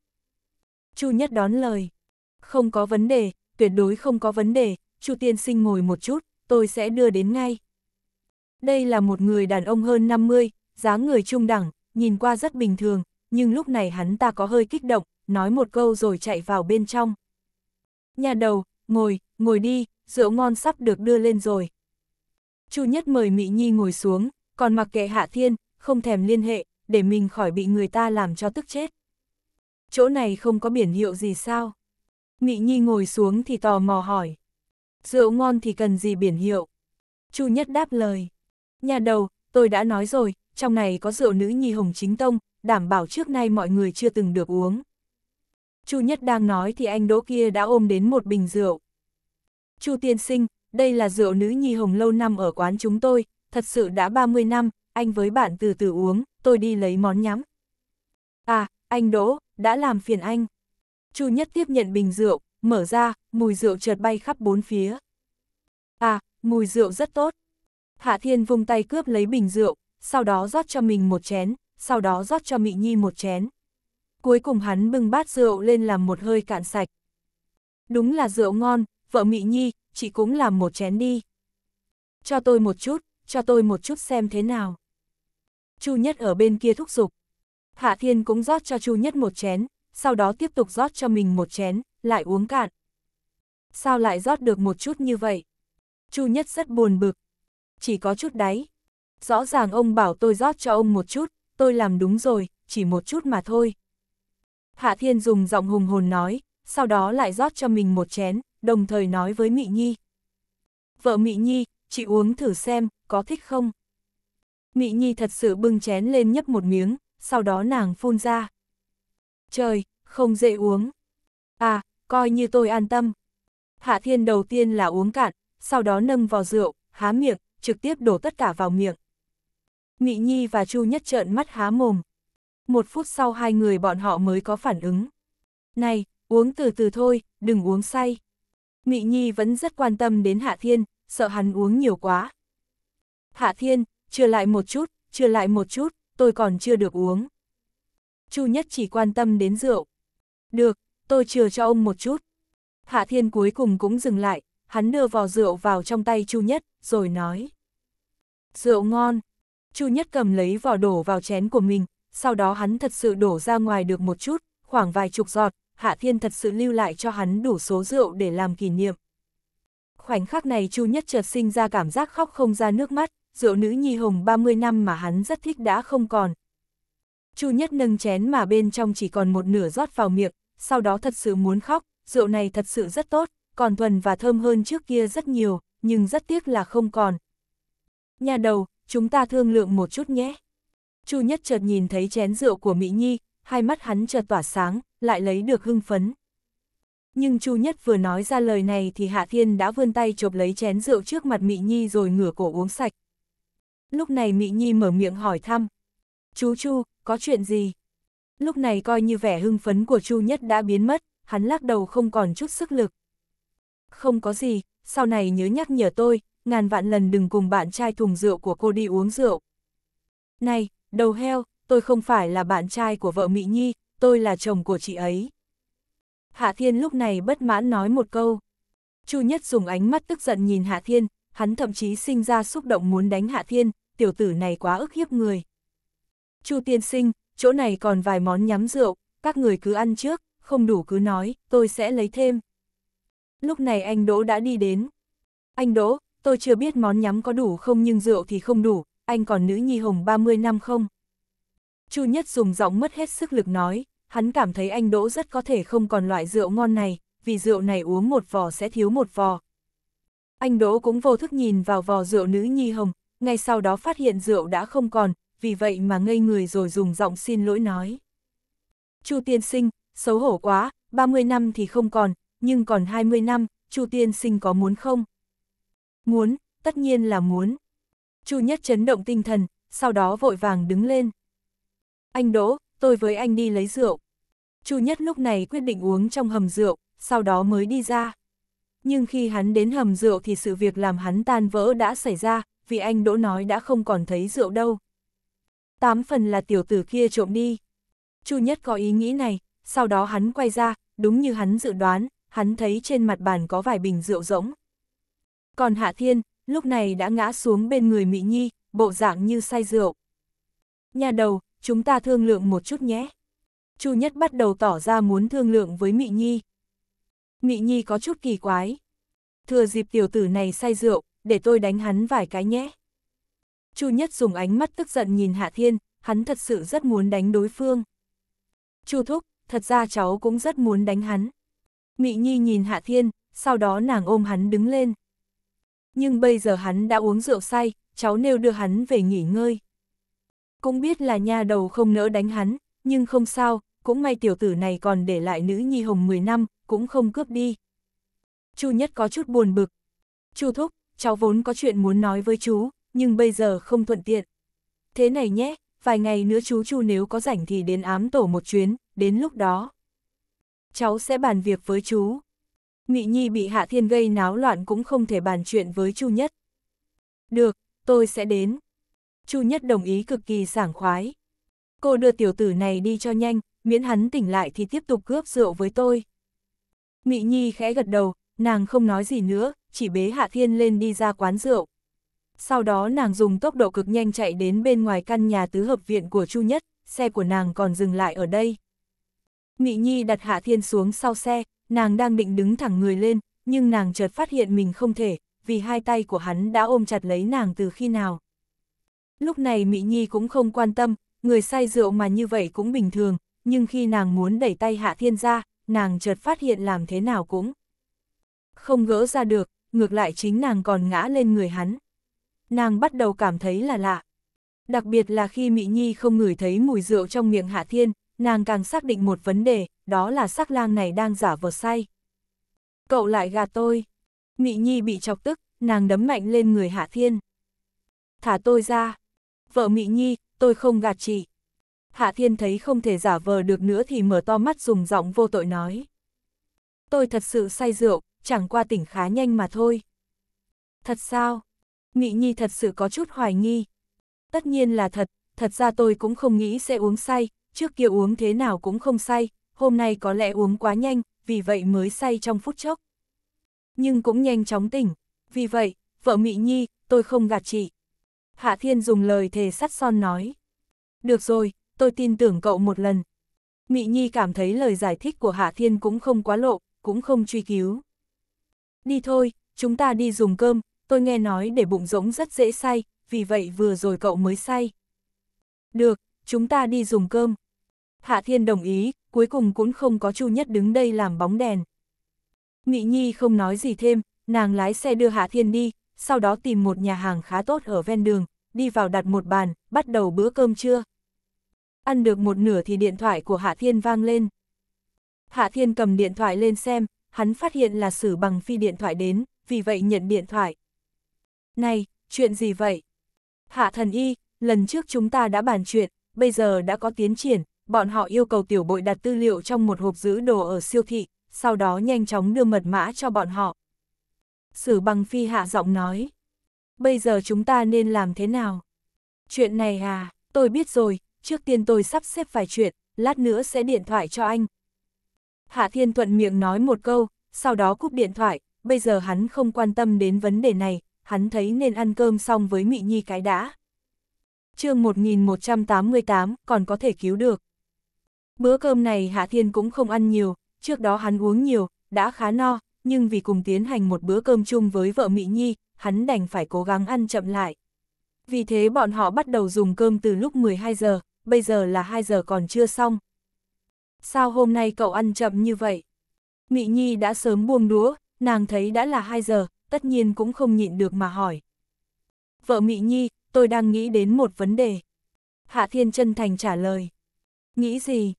Chu Nhất đón lời. Không có vấn đề, tuyệt đối không có vấn đề, Chu Tiên Sinh ngồi một chút, tôi sẽ đưa đến ngay. Đây là một người đàn ông hơn 50, dáng người trung đẳng, nhìn qua rất bình thường, nhưng lúc này hắn ta có hơi kích động, nói một câu rồi chạy vào bên trong. Nhà đầu, ngồi, ngồi đi, rượu ngon sắp được đưa lên rồi. Chu Nhất mời Mỹ Nhi ngồi xuống, còn mặc kệ Hạ Thiên, không thèm liên hệ, để mình khỏi bị người ta làm cho tức chết. Chỗ này không có biển hiệu gì sao? Mỹ Nhi ngồi xuống thì tò mò hỏi. Rượu ngon thì cần gì biển hiệu? Chu Nhất đáp lời. Nhà đầu, tôi đã nói rồi, trong này có rượu nữ nhi hồng chính tông, đảm bảo trước nay mọi người chưa từng được uống. Chu Nhất đang nói thì anh đỗ kia đã ôm đến một bình rượu. Chu tiên sinh, đây là rượu nữ nhi hồng lâu năm ở quán chúng tôi, thật sự đã 30 năm, anh với bạn từ từ uống, tôi đi lấy món nhắm. À, anh đỗ, đã làm phiền anh. Chu Nhất tiếp nhận bình rượu, mở ra, mùi rượu chợt bay khắp bốn phía. À, mùi rượu rất tốt. Hạ Thiên vung tay cướp lấy bình rượu, sau đó rót cho mình một chén, sau đó rót cho Mị Nhi một chén cuối cùng hắn bưng bát rượu lên làm một hơi cạn sạch. Đúng là rượu ngon, vợ Mị Nhi, chị cũng làm một chén đi. Cho tôi một chút, cho tôi một chút xem thế nào. Chu Nhất ở bên kia thúc giục. Hạ Thiên cũng rót cho Chu Nhất một chén, sau đó tiếp tục rót cho mình một chén, lại uống cạn. Sao lại rót được một chút như vậy? Chu Nhất rất buồn bực. Chỉ có chút đáy. Rõ ràng ông bảo tôi rót cho ông một chút, tôi làm đúng rồi, chỉ một chút mà thôi. Hạ Thiên dùng giọng hùng hồn nói, sau đó lại rót cho mình một chén, đồng thời nói với Mị Nhi. Vợ Mị Nhi, chị uống thử xem, có thích không? Mị Nhi thật sự bưng chén lên nhấp một miếng, sau đó nàng phun ra. Trời, không dễ uống. À, coi như tôi an tâm. Hạ Thiên đầu tiên là uống cạn, sau đó nâng vào rượu, há miệng, trực tiếp đổ tất cả vào miệng. Mị Nhi và Chu Nhất trợn mắt há mồm, một phút sau hai người bọn họ mới có phản ứng. Này, uống từ từ thôi, đừng uống say. Mị Nhi vẫn rất quan tâm đến Hạ Thiên, sợ hắn uống nhiều quá. Hạ Thiên, chưa lại một chút, chưa lại một chút, tôi còn chưa được uống. Chu Nhất chỉ quan tâm đến rượu. Được, tôi chừa cho ông một chút. Hạ Thiên cuối cùng cũng dừng lại, hắn đưa vò rượu vào trong tay Chu Nhất, rồi nói. Rượu ngon. Chu Nhất cầm lấy vò đổ vào chén của mình, sau đó hắn thật sự đổ ra ngoài được một chút, khoảng vài chục giọt, Hạ Thiên thật sự lưu lại cho hắn đủ số rượu để làm kỷ niệm. Khoảnh khắc này Chu Nhất chợt sinh ra cảm giác khóc không ra nước mắt, rượu nữ nhi hồng 30 năm mà hắn rất thích đã không còn. Chu Nhất nâng chén mà bên trong chỉ còn một nửa rót vào miệng, sau đó thật sự muốn khóc, rượu này thật sự rất tốt, còn thuần và thơm hơn trước kia rất nhiều, nhưng rất tiếc là không còn. Nhà đầu, chúng ta thương lượng một chút nhé. Chu Nhất chợt nhìn thấy chén rượu của Mỹ Nhi, hai mắt hắn chợt tỏa sáng, lại lấy được hưng phấn. Nhưng Chu Nhất vừa nói ra lời này thì Hạ Thiên đã vươn tay chộp lấy chén rượu trước mặt Mỹ Nhi rồi ngửa cổ uống sạch. Lúc này Mỹ Nhi mở miệng hỏi thăm. Chú Chu, có chuyện gì? Lúc này coi như vẻ hưng phấn của Chu Nhất đã biến mất, hắn lắc đầu không còn chút sức lực. Không có gì, sau này nhớ nhắc nhở tôi, ngàn vạn lần đừng cùng bạn trai thùng rượu của cô đi uống rượu. Này, đầu heo, tôi không phải là bạn trai của vợ Mỹ Nhi, tôi là chồng của chị ấy. Hạ Thiên lúc này bất mãn nói một câu. Chu Nhất dùng ánh mắt tức giận nhìn Hạ Thiên, hắn thậm chí sinh ra xúc động muốn đánh Hạ Thiên, tiểu tử này quá ức hiếp người. Chu Tiên Sinh, chỗ này còn vài món nhắm rượu, các người cứ ăn trước, không đủ cứ nói, tôi sẽ lấy thêm. Lúc này anh Đỗ đã đi đến. Anh Đỗ, tôi chưa biết món nhắm có đủ không nhưng rượu thì không đủ, anh còn nữ nhi hồng 30 năm không? Chu Nhất dùng giọng mất hết sức lực nói, hắn cảm thấy anh Đỗ rất có thể không còn loại rượu ngon này, vì rượu này uống một vò sẽ thiếu một vò. Anh Đỗ cũng vô thức nhìn vào vò rượu nữ nhi hồng, ngay sau đó phát hiện rượu đã không còn, vì vậy mà ngây người rồi dùng giọng xin lỗi nói. Chu tiên sinh, xấu hổ quá, 30 năm thì không còn, nhưng còn 20 năm, Chu tiên sinh có muốn không? Muốn, tất nhiên là muốn. Chu Nhất chấn động tinh thần, sau đó vội vàng đứng lên. Anh Đỗ, tôi với anh đi lấy rượu. Chu Nhất lúc này quyết định uống trong hầm rượu, sau đó mới đi ra. Nhưng khi hắn đến hầm rượu thì sự việc làm hắn tan vỡ đã xảy ra, vì anh Đỗ nói đã không còn thấy rượu đâu. Tám phần là tiểu tử kia trộm đi. Chu Nhất có ý nghĩ này, sau đó hắn quay ra, đúng như hắn dự đoán, hắn thấy trên mặt bàn có vài bình rượu rỗng. Còn Hạ Thiên, lúc này đã ngã xuống bên người Mỹ Nhi, bộ dạng như say rượu. Nhà đầu, chúng ta thương lượng một chút nhé. Chu Nhất bắt đầu tỏ ra muốn thương lượng với Mỹ Nhi. Mỹ Nhi có chút kỳ quái. Thừa dịp tiểu tử này say rượu, để tôi đánh hắn vài cái nhé. Chu Nhất dùng ánh mắt tức giận nhìn Hạ Thiên, hắn thật sự rất muốn đánh đối phương. Chu Thúc, thật ra cháu cũng rất muốn đánh hắn. mỹ Nhi nhìn Hạ Thiên, sau đó nàng ôm hắn đứng lên nhưng bây giờ hắn đã uống rượu say, cháu nêu đưa hắn về nghỉ ngơi. Cũng biết là nha đầu không nỡ đánh hắn, nhưng không sao, cũng may tiểu tử này còn để lại nữ nhi hồng 10 năm, cũng không cướp đi. Chu Nhất có chút buồn bực. Chu Thúc, cháu vốn có chuyện muốn nói với chú, nhưng bây giờ không thuận tiện. Thế này nhé, vài ngày nữa chú Chu nếu có rảnh thì đến ám tổ một chuyến, đến lúc đó. Cháu sẽ bàn việc với chú. Ngụy Nhi bị Hạ Thiên gây náo loạn cũng không thể bàn chuyện với Chu Nhất. Được, tôi sẽ đến. Chu Nhất đồng ý cực kỳ sảng khoái. Cô đưa tiểu tử này đi cho nhanh, miễn hắn tỉnh lại thì tiếp tục cướp rượu với tôi. Ngụy Nhi khẽ gật đầu, nàng không nói gì nữa, chỉ bế Hạ Thiên lên đi ra quán rượu. Sau đó nàng dùng tốc độ cực nhanh chạy đến bên ngoài căn nhà tứ hợp viện của Chu Nhất, xe của nàng còn dừng lại ở đây. Mị Nhi đặt Hạ Thiên xuống sau xe, nàng đang định đứng thẳng người lên, nhưng nàng chợt phát hiện mình không thể, vì hai tay của hắn đã ôm chặt lấy nàng từ khi nào. Lúc này Mỹ Nhi cũng không quan tâm, người say rượu mà như vậy cũng bình thường, nhưng khi nàng muốn đẩy tay Hạ Thiên ra, nàng chợt phát hiện làm thế nào cũng không gỡ ra được, ngược lại chính nàng còn ngã lên người hắn. Nàng bắt đầu cảm thấy là lạ. Đặc biệt là khi Mỹ Nhi không ngửi thấy mùi rượu trong miệng Hạ Thiên, nàng càng xác định một vấn đề, đó là sắc lang này đang giả vờ say. Cậu lại gạt tôi. Mị Nhi bị chọc tức, nàng đấm mạnh lên người Hạ Thiên. Thả tôi ra. Vợ Mị Nhi, tôi không gạt chị. Hạ Thiên thấy không thể giả vờ được nữa thì mở to mắt dùng giọng vô tội nói. Tôi thật sự say rượu, chẳng qua tỉnh khá nhanh mà thôi. Thật sao? Mị Nhi thật sự có chút hoài nghi. Tất nhiên là thật, thật ra tôi cũng không nghĩ sẽ uống say, trước kia uống thế nào cũng không say, hôm nay có lẽ uống quá nhanh, vì vậy mới say trong phút chốc. Nhưng cũng nhanh chóng tỉnh, vì vậy, vợ Mị Nhi, tôi không gạt chị. Hạ Thiên dùng lời thề sắt son nói. Được rồi, tôi tin tưởng cậu một lần. Mị Nhi cảm thấy lời giải thích của Hạ Thiên cũng không quá lộ, cũng không truy cứu. Đi thôi, chúng ta đi dùng cơm, tôi nghe nói để bụng rỗng rất dễ say, vì vậy vừa rồi cậu mới say. Được, chúng ta đi dùng cơm. Hạ Thiên đồng ý, cuối cùng cũng không có Chu Nhất đứng đây làm bóng đèn. Mị Nhi không nói gì thêm, nàng lái xe đưa Hạ Thiên đi, sau đó tìm một nhà hàng khá tốt ở ven đường, đi vào đặt một bàn, bắt đầu bữa cơm trưa. Ăn được một nửa thì điện thoại của Hạ Thiên vang lên. Hạ Thiên cầm điện thoại lên xem, hắn phát hiện là Sử Bằng Phi điện thoại đến, vì vậy nhận điện thoại. Này, chuyện gì vậy? Hạ Thần Y, lần trước chúng ta đã bàn chuyện, bây giờ đã có tiến triển, bọn họ yêu cầu tiểu bội đặt tư liệu trong một hộp giữ đồ ở siêu thị, sau đó nhanh chóng đưa mật mã cho bọn họ. Sử bằng phi hạ giọng nói, bây giờ chúng ta nên làm thế nào? Chuyện này à, tôi biết rồi, trước tiên tôi sắp xếp vài chuyện, lát nữa sẽ điện thoại cho anh. Hạ Thiên Thuận miệng nói một câu, sau đó cúp điện thoại, bây giờ hắn không quan tâm đến vấn đề này, hắn thấy nên ăn cơm xong với Mị Nhi cái đã. chương 1188 còn có thể cứu được. Bữa cơm này Hạ Thiên cũng không ăn nhiều, trước đó hắn uống nhiều, đã khá no, nhưng vì cùng tiến hành một bữa cơm chung với vợ Mỹ Nhi, hắn đành phải cố gắng ăn chậm lại. Vì thế bọn họ bắt đầu dùng cơm từ lúc 12 giờ, bây giờ là 2 giờ còn chưa xong. Sao hôm nay cậu ăn chậm như vậy? Mỹ Nhi đã sớm buông đũa, nàng thấy đã là 2 giờ, tất nhiên cũng không nhịn được mà hỏi. Vợ Mỹ Nhi, tôi đang nghĩ đến một vấn đề. Hạ Thiên chân thành trả lời. Nghĩ gì?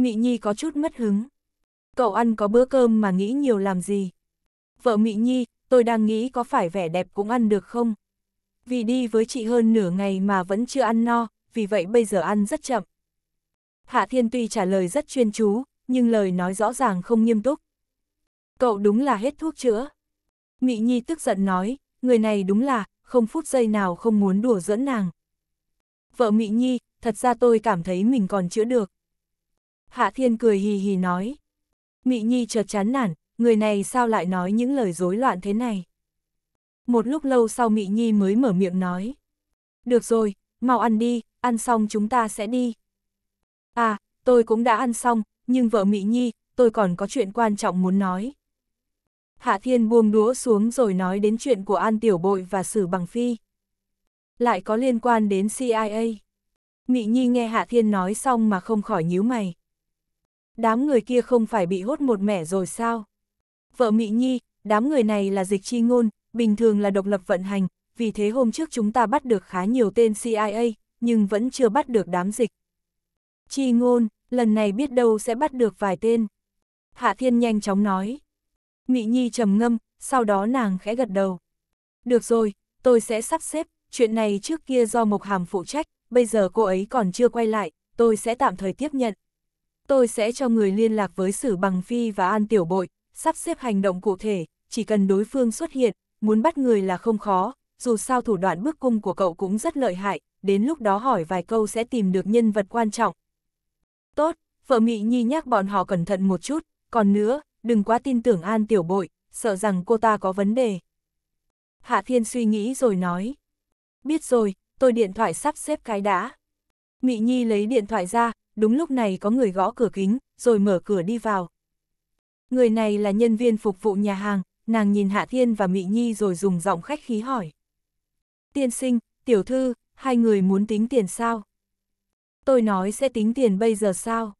Mị Nhi có chút mất hứng. Cậu ăn có bữa cơm mà nghĩ nhiều làm gì? Vợ Mị Nhi, tôi đang nghĩ có phải vẻ đẹp cũng ăn được không? Vì đi với chị hơn nửa ngày mà vẫn chưa ăn no, vì vậy bây giờ ăn rất chậm. Hạ Thiên tuy trả lời rất chuyên chú, nhưng lời nói rõ ràng không nghiêm túc. Cậu đúng là hết thuốc chữa. Mị Nhi tức giận nói, người này đúng là, không phút giây nào không muốn đùa dẫn nàng. Vợ Mị Nhi, thật ra tôi cảm thấy mình còn chữa được. Hạ Thiên cười hì hì nói. Mị Nhi chợt chán nản, người này sao lại nói những lời rối loạn thế này. Một lúc lâu sau Mị Nhi mới mở miệng nói. Được rồi, mau ăn đi, ăn xong chúng ta sẽ đi. À, tôi cũng đã ăn xong, nhưng vợ Mị Nhi, tôi còn có chuyện quan trọng muốn nói. Hạ Thiên buông đũa xuống rồi nói đến chuyện của An Tiểu Bội và Sử Bằng Phi. Lại có liên quan đến CIA. Mị Nhi nghe Hạ Thiên nói xong mà không khỏi nhíu mày đám người kia không phải bị hốt một mẻ rồi sao? Vợ Mị Nhi, đám người này là dịch chi ngôn, bình thường là độc lập vận hành, vì thế hôm trước chúng ta bắt được khá nhiều tên CIA, nhưng vẫn chưa bắt được đám dịch. Chi ngôn, lần này biết đâu sẽ bắt được vài tên. Hạ Thiên nhanh chóng nói. Mị Nhi trầm ngâm, sau đó nàng khẽ gật đầu. Được rồi, tôi sẽ sắp xếp, chuyện này trước kia do Mộc Hàm phụ trách, bây giờ cô ấy còn chưa quay lại, tôi sẽ tạm thời tiếp nhận tôi sẽ cho người liên lạc với Sử Bằng Phi và An Tiểu Bội, sắp xếp hành động cụ thể, chỉ cần đối phương xuất hiện, muốn bắt người là không khó, dù sao thủ đoạn bước cung của cậu cũng rất lợi hại, đến lúc đó hỏi vài câu sẽ tìm được nhân vật quan trọng. Tốt, vợ Mỹ Nhi nhắc bọn họ cẩn thận một chút, còn nữa, đừng quá tin tưởng An Tiểu Bội, sợ rằng cô ta có vấn đề. Hạ Thiên suy nghĩ rồi nói. Biết rồi, tôi điện thoại sắp xếp cái đã. Mỹ Nhi lấy điện thoại ra, đúng lúc này có người gõ cửa kính, rồi mở cửa đi vào. Người này là nhân viên phục vụ nhà hàng, nàng nhìn Hạ Thiên và Mị Nhi rồi dùng giọng khách khí hỏi. Tiên sinh, tiểu thư, hai người muốn tính tiền sao? Tôi nói sẽ tính tiền bây giờ sao?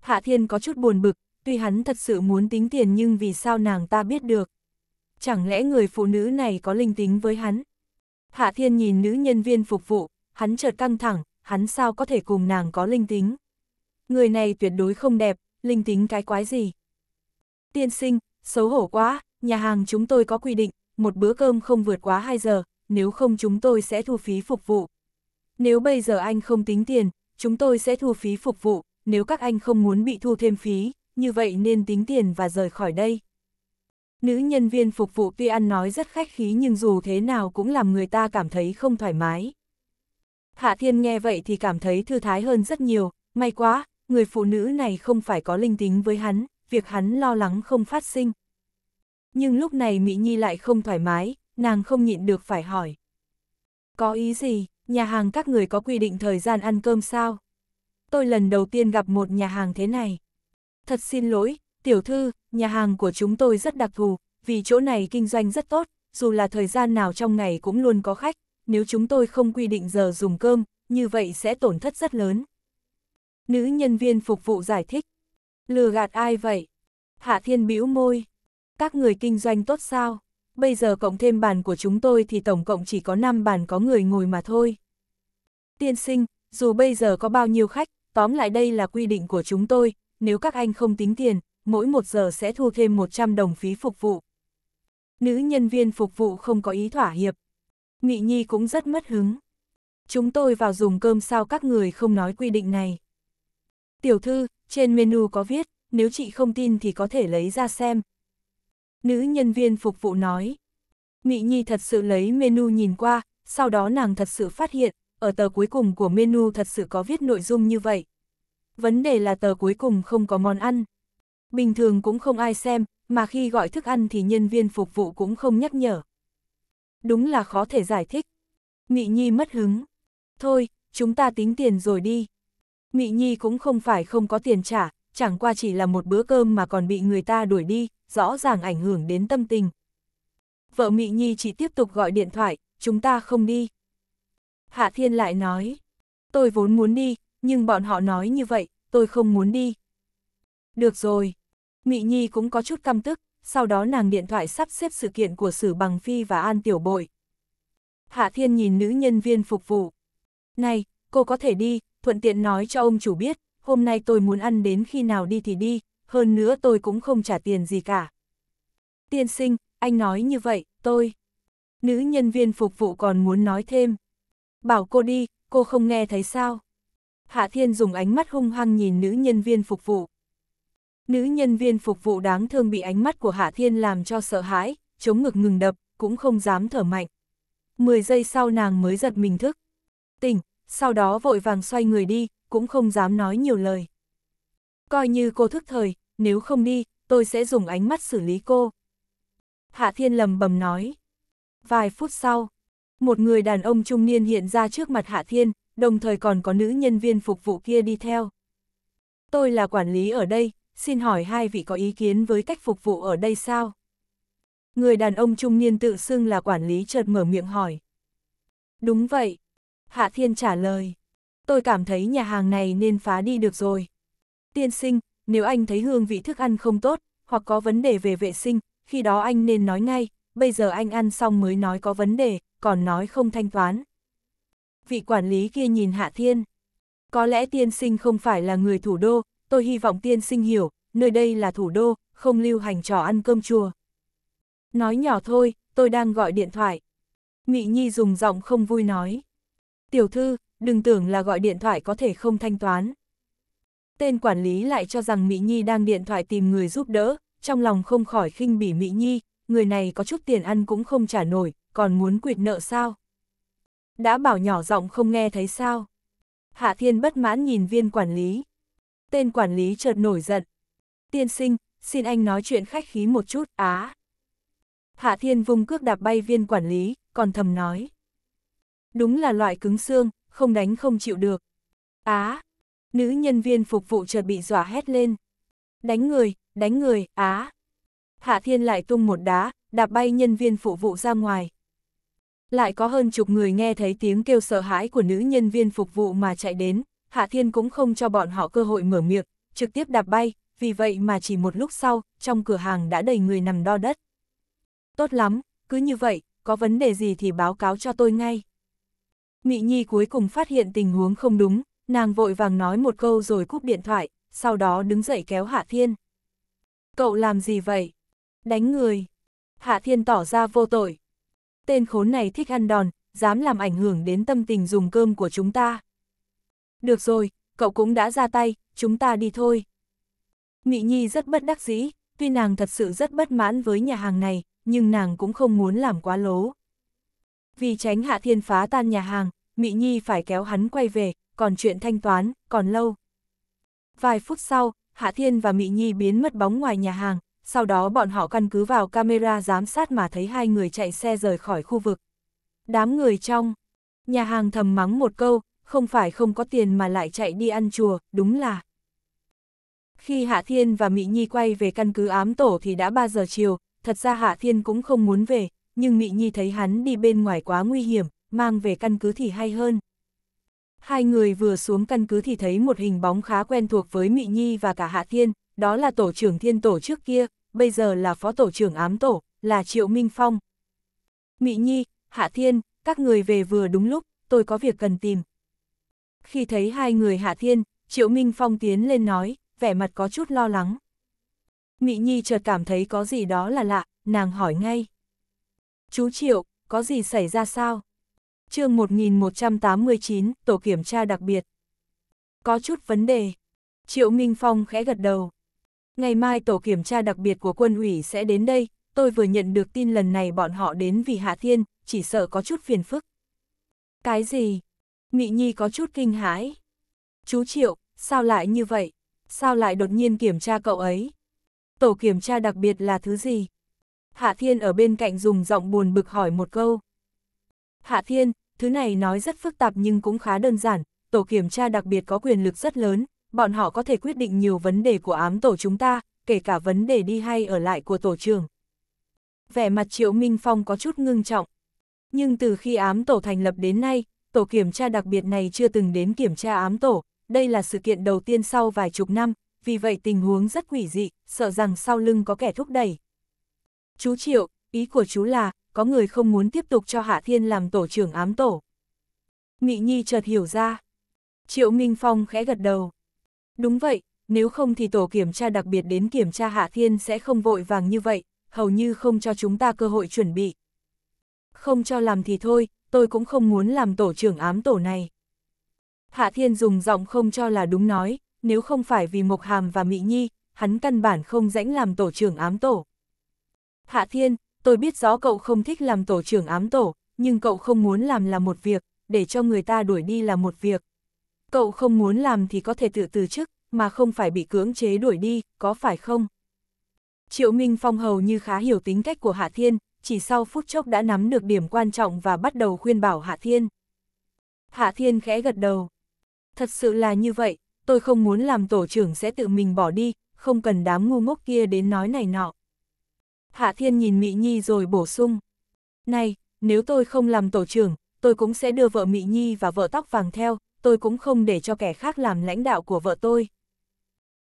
Hạ Thiên có chút buồn bực, tuy hắn thật sự muốn tính tiền nhưng vì sao nàng ta biết được? Chẳng lẽ người phụ nữ này có linh tính với hắn? Hạ Thiên nhìn nữ nhân viên phục vụ, hắn chợt căng thẳng, hắn sao có thể cùng nàng có linh tính? người này tuyệt đối không đẹp, linh tính cái quái gì. Tiên sinh, xấu hổ quá, nhà hàng chúng tôi có quy định, một bữa cơm không vượt quá 2 giờ, nếu không chúng tôi sẽ thu phí phục vụ. Nếu bây giờ anh không tính tiền, chúng tôi sẽ thu phí phục vụ, nếu các anh không muốn bị thu thêm phí, như vậy nên tính tiền và rời khỏi đây. Nữ nhân viên phục vụ tuy ăn nói rất khách khí nhưng dù thế nào cũng làm người ta cảm thấy không thoải mái. Hạ Thiên nghe vậy thì cảm thấy thư thái hơn rất nhiều, may quá, người phụ nữ này không phải có linh tính với hắn, việc hắn lo lắng không phát sinh. Nhưng lúc này Mỹ Nhi lại không thoải mái, nàng không nhịn được phải hỏi. Có ý gì, nhà hàng các người có quy định thời gian ăn cơm sao? Tôi lần đầu tiên gặp một nhà hàng thế này. Thật xin lỗi, tiểu thư, nhà hàng của chúng tôi rất đặc thù, vì chỗ này kinh doanh rất tốt, dù là thời gian nào trong ngày cũng luôn có khách, nếu chúng tôi không quy định giờ dùng cơm, như vậy sẽ tổn thất rất lớn. Nữ nhân viên phục vụ giải thích. Lừa gạt ai vậy? Hạ Thiên bĩu môi. Các người kinh doanh tốt sao? Bây giờ cộng thêm bàn của chúng tôi thì tổng cộng chỉ có 5 bàn có người ngồi mà thôi. Tiên sinh, dù bây giờ có bao nhiêu khách, tóm lại đây là quy định của chúng tôi, nếu các anh không tính tiền, mỗi một giờ sẽ thu thêm 100 đồng phí phục vụ. Nữ nhân viên phục vụ không có ý thỏa hiệp. Nghị Nhi cũng rất mất hứng. Chúng tôi vào dùng cơm sao các người không nói quy định này. Tiểu thư, trên menu có viết, nếu chị không tin thì có thể lấy ra xem. Nữ nhân viên phục vụ nói. Mị Nhi thật sự lấy menu nhìn qua, sau đó nàng thật sự phát hiện, ở tờ cuối cùng của menu thật sự có viết nội dung như vậy. Vấn đề là tờ cuối cùng không có món ăn. Bình thường cũng không ai xem, mà khi gọi thức ăn thì nhân viên phục vụ cũng không nhắc nhở. Đúng là khó thể giải thích. Mị Nhi mất hứng. Thôi, chúng ta tính tiền rồi đi. Mị Nhi cũng không phải không có tiền trả, chẳng qua chỉ là một bữa cơm mà còn bị người ta đuổi đi, rõ ràng ảnh hưởng đến tâm tình. Vợ Mị Nhi chỉ tiếp tục gọi điện thoại, chúng ta không đi. Hạ Thiên lại nói, tôi vốn muốn đi, nhưng bọn họ nói như vậy, tôi không muốn đi. Được rồi, Mị Nhi cũng có chút căm tức, sau đó nàng điện thoại sắp xếp sự kiện của Sử Bằng Phi và An Tiểu Bội. Hạ Thiên nhìn nữ nhân viên phục vụ. Này, cô có thể đi, thuận tiện nói cho ông chủ biết, hôm nay tôi muốn ăn đến khi nào đi thì đi, hơn nữa tôi cũng không trả tiền gì cả. Tiên sinh, anh nói như vậy, tôi... Nữ nhân viên phục vụ còn muốn nói thêm. Bảo cô đi, cô không nghe thấy sao? Hạ Thiên dùng ánh mắt hung hăng nhìn nữ nhân viên phục vụ. Nữ nhân viên phục vụ đáng thương bị ánh mắt của Hạ Thiên làm cho sợ hãi, chống ngực ngừng đập, cũng không dám thở mạnh. mười giây sau nàng mới giật mình thức. Tỉnh, sau đó vội vàng xoay người đi, cũng không dám nói nhiều lời. Coi như cô thức thời, nếu không đi, tôi sẽ dùng ánh mắt xử lý cô. Hạ Thiên lầm bầm nói. Vài phút sau, một người đàn ông trung niên hiện ra trước mặt Hạ Thiên, đồng thời còn có nữ nhân viên phục vụ kia đi theo. Tôi là quản lý ở đây, xin hỏi hai vị có ý kiến với cách phục vụ ở đây sao? Người đàn ông trung niên tự xưng là quản lý chợt mở miệng hỏi. Đúng vậy, Hạ Thiên trả lời. Tôi cảm thấy nhà hàng này nên phá đi được rồi. Tiên sinh, nếu anh thấy hương vị thức ăn không tốt, hoặc có vấn đề về vệ sinh, khi đó anh nên nói ngay, bây giờ anh ăn xong mới nói có vấn đề, còn nói không thanh toán. Vị quản lý kia nhìn Hạ Thiên. Có lẽ tiên sinh không phải là người thủ đô, tôi hy vọng tiên sinh hiểu, nơi đây là thủ đô, không lưu hành trò ăn cơm chùa. Nói nhỏ thôi, tôi đang gọi điện thoại. Mị Nhi dùng giọng không vui nói. Tiểu thư, đừng tưởng là gọi điện thoại có thể không thanh toán. Tên quản lý lại cho rằng Mỹ Nhi đang điện thoại tìm người giúp đỡ, trong lòng không khỏi khinh bỉ Mỹ Nhi, người này có chút tiền ăn cũng không trả nổi, còn muốn quyệt nợ sao? Đã bảo nhỏ giọng không nghe thấy sao? Hạ Thiên bất mãn nhìn viên quản lý. Tên quản lý chợt nổi giận. Tiên sinh, xin anh nói chuyện khách khí một chút, á. Hạ Thiên vung cước đạp bay viên quản lý, còn thầm nói. Đúng là loại cứng xương, không đánh không chịu được. Á! nữ nhân viên phục vụ chợt bị dọa hét lên. Đánh người, đánh người, á! Hạ Thiên lại tung một đá, đạp bay nhân viên phục vụ ra ngoài. Lại có hơn chục người nghe thấy tiếng kêu sợ hãi của nữ nhân viên phục vụ mà chạy đến, Hạ Thiên cũng không cho bọn họ cơ hội mở miệng, trực tiếp đạp bay, vì vậy mà chỉ một lúc sau, trong cửa hàng đã đầy người nằm đo đất. Tốt lắm, cứ như vậy, có vấn đề gì thì báo cáo cho tôi ngay. Mị Nhi cuối cùng phát hiện tình huống không đúng, nàng vội vàng nói một câu rồi cúp điện thoại, sau đó đứng dậy kéo Hạ Thiên. Cậu làm gì vậy? Đánh người. Hạ Thiên tỏ ra vô tội. Tên khốn này thích ăn đòn, dám làm ảnh hưởng đến tâm tình dùng cơm của chúng ta. Được rồi, cậu cũng đã ra tay, chúng ta đi thôi. Mị Nhi rất bất đắc dĩ, tuy nàng thật sự rất bất mãn với nhà hàng này, nhưng nàng cũng không muốn làm quá lố. Vì tránh Hạ Thiên phá tan nhà hàng, Mị Nhi phải kéo hắn quay về, còn chuyện thanh toán, còn lâu. Vài phút sau, Hạ Thiên và Mị Nhi biến mất bóng ngoài nhà hàng, sau đó bọn họ căn cứ vào camera giám sát mà thấy hai người chạy xe rời khỏi khu vực. Đám người trong, nhà hàng thầm mắng một câu, không phải không có tiền mà lại chạy đi ăn chùa, đúng là. Khi Hạ Thiên và Mị Nhi quay về căn cứ ám tổ thì đã 3 giờ chiều, thật ra Hạ Thiên cũng không muốn về, nhưng Mị Nhi thấy hắn đi bên ngoài quá nguy hiểm, mang về căn cứ thì hay hơn. Hai người vừa xuống căn cứ thì thấy một hình bóng khá quen thuộc với Mị Nhi và cả Hạ Thiên, đó là tổ trưởng thiên tổ trước kia, bây giờ là phó tổ trưởng ám tổ, là Triệu Minh Phong. Mị Nhi, Hạ Thiên, các người về vừa đúng lúc, tôi có việc cần tìm. Khi thấy hai người Hạ Thiên, Triệu Minh Phong tiến lên nói, vẻ mặt có chút lo lắng. Mị Nhi chợt cảm thấy có gì đó là lạ, nàng hỏi ngay. Chú Triệu, có gì xảy ra sao? chương 1189, Tổ kiểm tra đặc biệt. Có chút vấn đề. Triệu Minh Phong khẽ gật đầu. Ngày mai tổ kiểm tra đặc biệt của quân ủy sẽ đến đây, tôi vừa nhận được tin lần này bọn họ đến vì Hạ Thiên, chỉ sợ có chút phiền phức. Cái gì? Mị Nhi có chút kinh hãi. Chú Triệu, sao lại như vậy? Sao lại đột nhiên kiểm tra cậu ấy? Tổ kiểm tra đặc biệt là thứ gì? Hạ Thiên ở bên cạnh dùng giọng buồn bực hỏi một câu. Hạ Thiên, thứ này nói rất phức tạp nhưng cũng khá đơn giản, tổ kiểm tra đặc biệt có quyền lực rất lớn, bọn họ có thể quyết định nhiều vấn đề của ám tổ chúng ta, kể cả vấn đề đi hay ở lại của tổ trưởng. Vẻ mặt Triệu Minh Phong có chút ngưng trọng. Nhưng từ khi ám tổ thành lập đến nay, tổ kiểm tra đặc biệt này chưa từng đến kiểm tra ám tổ, đây là sự kiện đầu tiên sau vài chục năm, vì vậy tình huống rất quỷ dị, sợ rằng sau lưng có kẻ thúc đẩy chú Triệu, ý của chú là, có người không muốn tiếp tục cho Hạ Thiên làm tổ trưởng ám tổ. Mị Nhi chợt hiểu ra. Triệu Minh Phong khẽ gật đầu. Đúng vậy, nếu không thì tổ kiểm tra đặc biệt đến kiểm tra Hạ Thiên sẽ không vội vàng như vậy, hầu như không cho chúng ta cơ hội chuẩn bị. Không cho làm thì thôi, tôi cũng không muốn làm tổ trưởng ám tổ này. Hạ Thiên dùng giọng không cho là đúng nói, nếu không phải vì Mộc Hàm và Mỹ Nhi, hắn căn bản không rãnh làm tổ trưởng ám tổ. Hạ Thiên, tôi biết rõ cậu không thích làm tổ trưởng ám tổ, nhưng cậu không muốn làm là một việc, để cho người ta đuổi đi là một việc. Cậu không muốn làm thì có thể tự từ chức, mà không phải bị cưỡng chế đuổi đi, có phải không? Triệu Minh Phong hầu như khá hiểu tính cách của Hạ Thiên, chỉ sau phút chốc đã nắm được điểm quan trọng và bắt đầu khuyên bảo Hạ Thiên. Hạ Thiên khẽ gật đầu. Thật sự là như vậy, tôi không muốn làm tổ trưởng sẽ tự mình bỏ đi, không cần đám ngu ngốc kia đến nói này nọ. Hạ Thiên nhìn Mị Nhi rồi bổ sung. Này, nếu tôi không làm tổ trưởng, tôi cũng sẽ đưa vợ Mị Nhi và vợ tóc vàng theo, tôi cũng không để cho kẻ khác làm lãnh đạo của vợ tôi.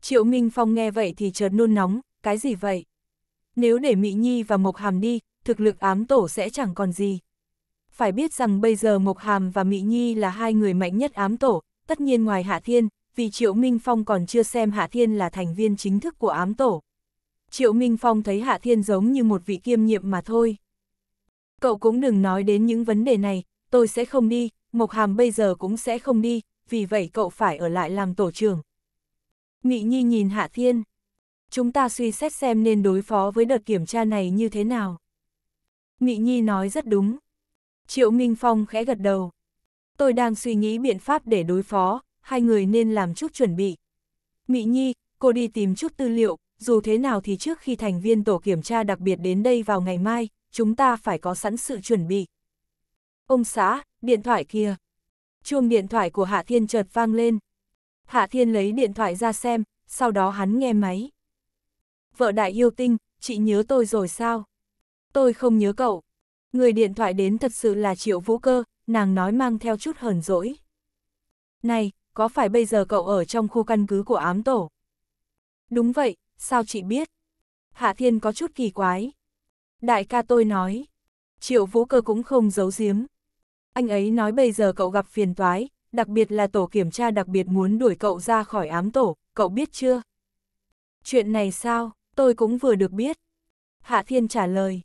Triệu Minh Phong nghe vậy thì chợt nôn nóng, cái gì vậy? Nếu để Mị Nhi và Mộc Hàm đi, thực lực ám tổ sẽ chẳng còn gì. Phải biết rằng bây giờ Mộc Hàm và Mị Nhi là hai người mạnh nhất ám tổ, tất nhiên ngoài Hạ Thiên, vì Triệu Minh Phong còn chưa xem Hạ Thiên là thành viên chính thức của ám tổ. Triệu Minh Phong thấy Hạ Thiên giống như một vị kiêm nhiệm mà thôi. Cậu cũng đừng nói đến những vấn đề này, tôi sẽ không đi, Mộc Hàm bây giờ cũng sẽ không đi, vì vậy cậu phải ở lại làm tổ trưởng. Mị Nhi nhìn Hạ Thiên. Chúng ta suy xét xem nên đối phó với đợt kiểm tra này như thế nào. Mị Nhi nói rất đúng. Triệu Minh Phong khẽ gật đầu. Tôi đang suy nghĩ biện pháp để đối phó, hai người nên làm chút chuẩn bị. Mị Nhi, cô đi tìm chút tư liệu, dù thế nào thì trước khi thành viên tổ kiểm tra đặc biệt đến đây vào ngày mai, chúng ta phải có sẵn sự chuẩn bị. Ông xã, điện thoại kia. Chuông điện thoại của Hạ Thiên chợt vang lên. Hạ Thiên lấy điện thoại ra xem, sau đó hắn nghe máy. Vợ đại yêu tinh, chị nhớ tôi rồi sao? Tôi không nhớ cậu. Người điện thoại đến thật sự là Triệu Vũ Cơ, nàng nói mang theo chút hờn dỗi. Này, có phải bây giờ cậu ở trong khu căn cứ của ám tổ? Đúng vậy, sao chị biết? Hạ Thiên có chút kỳ quái. Đại ca tôi nói, triệu vũ cơ cũng không giấu giếm. Anh ấy nói bây giờ cậu gặp phiền toái, đặc biệt là tổ kiểm tra đặc biệt muốn đuổi cậu ra khỏi ám tổ, cậu biết chưa? Chuyện này sao, tôi cũng vừa được biết. Hạ Thiên trả lời.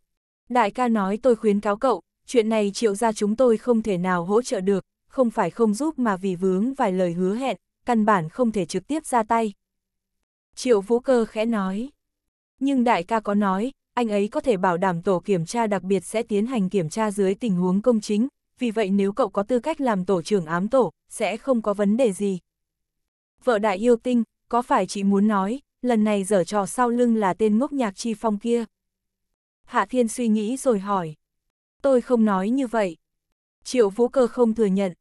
Đại ca nói tôi khuyến cáo cậu, chuyện này triệu ra chúng tôi không thể nào hỗ trợ được, không phải không giúp mà vì vướng vài lời hứa hẹn, căn bản không thể trực tiếp ra tay, Triệu Vũ Cơ khẽ nói. Nhưng đại ca có nói, anh ấy có thể bảo đảm tổ kiểm tra đặc biệt sẽ tiến hành kiểm tra dưới tình huống công chính, vì vậy nếu cậu có tư cách làm tổ trưởng ám tổ, sẽ không có vấn đề gì. Vợ đại yêu tinh, có phải chị muốn nói, lần này dở trò sau lưng là tên ngốc nhạc chi phong kia? Hạ Thiên suy nghĩ rồi hỏi. Tôi không nói như vậy. Triệu Vũ Cơ không thừa nhận.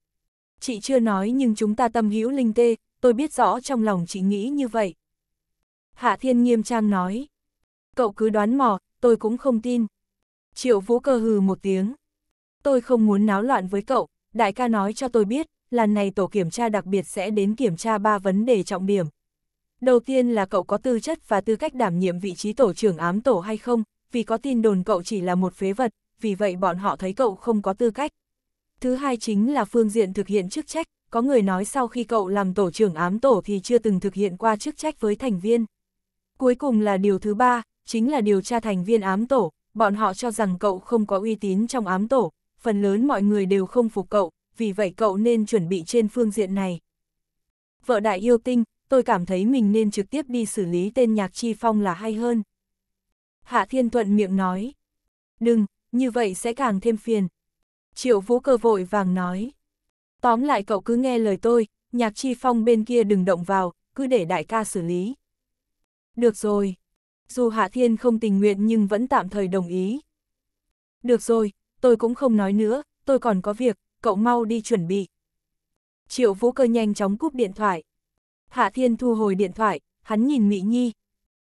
Chị chưa nói nhưng chúng ta tâm hữu linh tê, tôi biết rõ trong lòng chị nghĩ như vậy. Hạ Thiên nghiêm trang nói. Cậu cứ đoán mò, tôi cũng không tin. Triệu Vũ cơ hừ một tiếng. Tôi không muốn náo loạn với cậu, đại ca nói cho tôi biết, lần này tổ kiểm tra đặc biệt sẽ đến kiểm tra ba vấn đề trọng điểm. Đầu tiên là cậu có tư chất và tư cách đảm nhiệm vị trí tổ trưởng ám tổ hay không, vì có tin đồn cậu chỉ là một phế vật, vì vậy bọn họ thấy cậu không có tư cách. Thứ hai chính là phương diện thực hiện chức trách, có người nói sau khi cậu làm tổ trưởng ám tổ thì chưa từng thực hiện qua chức trách với thành viên. Cuối cùng là điều thứ ba, chính là điều tra thành viên ám tổ, bọn họ cho rằng cậu không có uy tín trong ám tổ, phần lớn mọi người đều không phục cậu, vì vậy cậu nên chuẩn bị trên phương diện này. Vợ đại yêu tinh, tôi cảm thấy mình nên trực tiếp đi xử lý tên nhạc chi phong là hay hơn. Hạ Thiên Thuận miệng nói. Đừng, như vậy sẽ càng thêm phiền. Triệu Vũ cơ vội vàng nói. Tóm lại cậu cứ nghe lời tôi, nhạc chi phong bên kia đừng động vào, cứ để đại ca xử lý. Được rồi. Dù Hạ Thiên không tình nguyện nhưng vẫn tạm thời đồng ý. Được rồi, tôi cũng không nói nữa, tôi còn có việc, cậu mau đi chuẩn bị. Triệu Vũ Cơ nhanh chóng cúp điện thoại. Hạ Thiên thu hồi điện thoại, hắn nhìn Mỹ Nhi.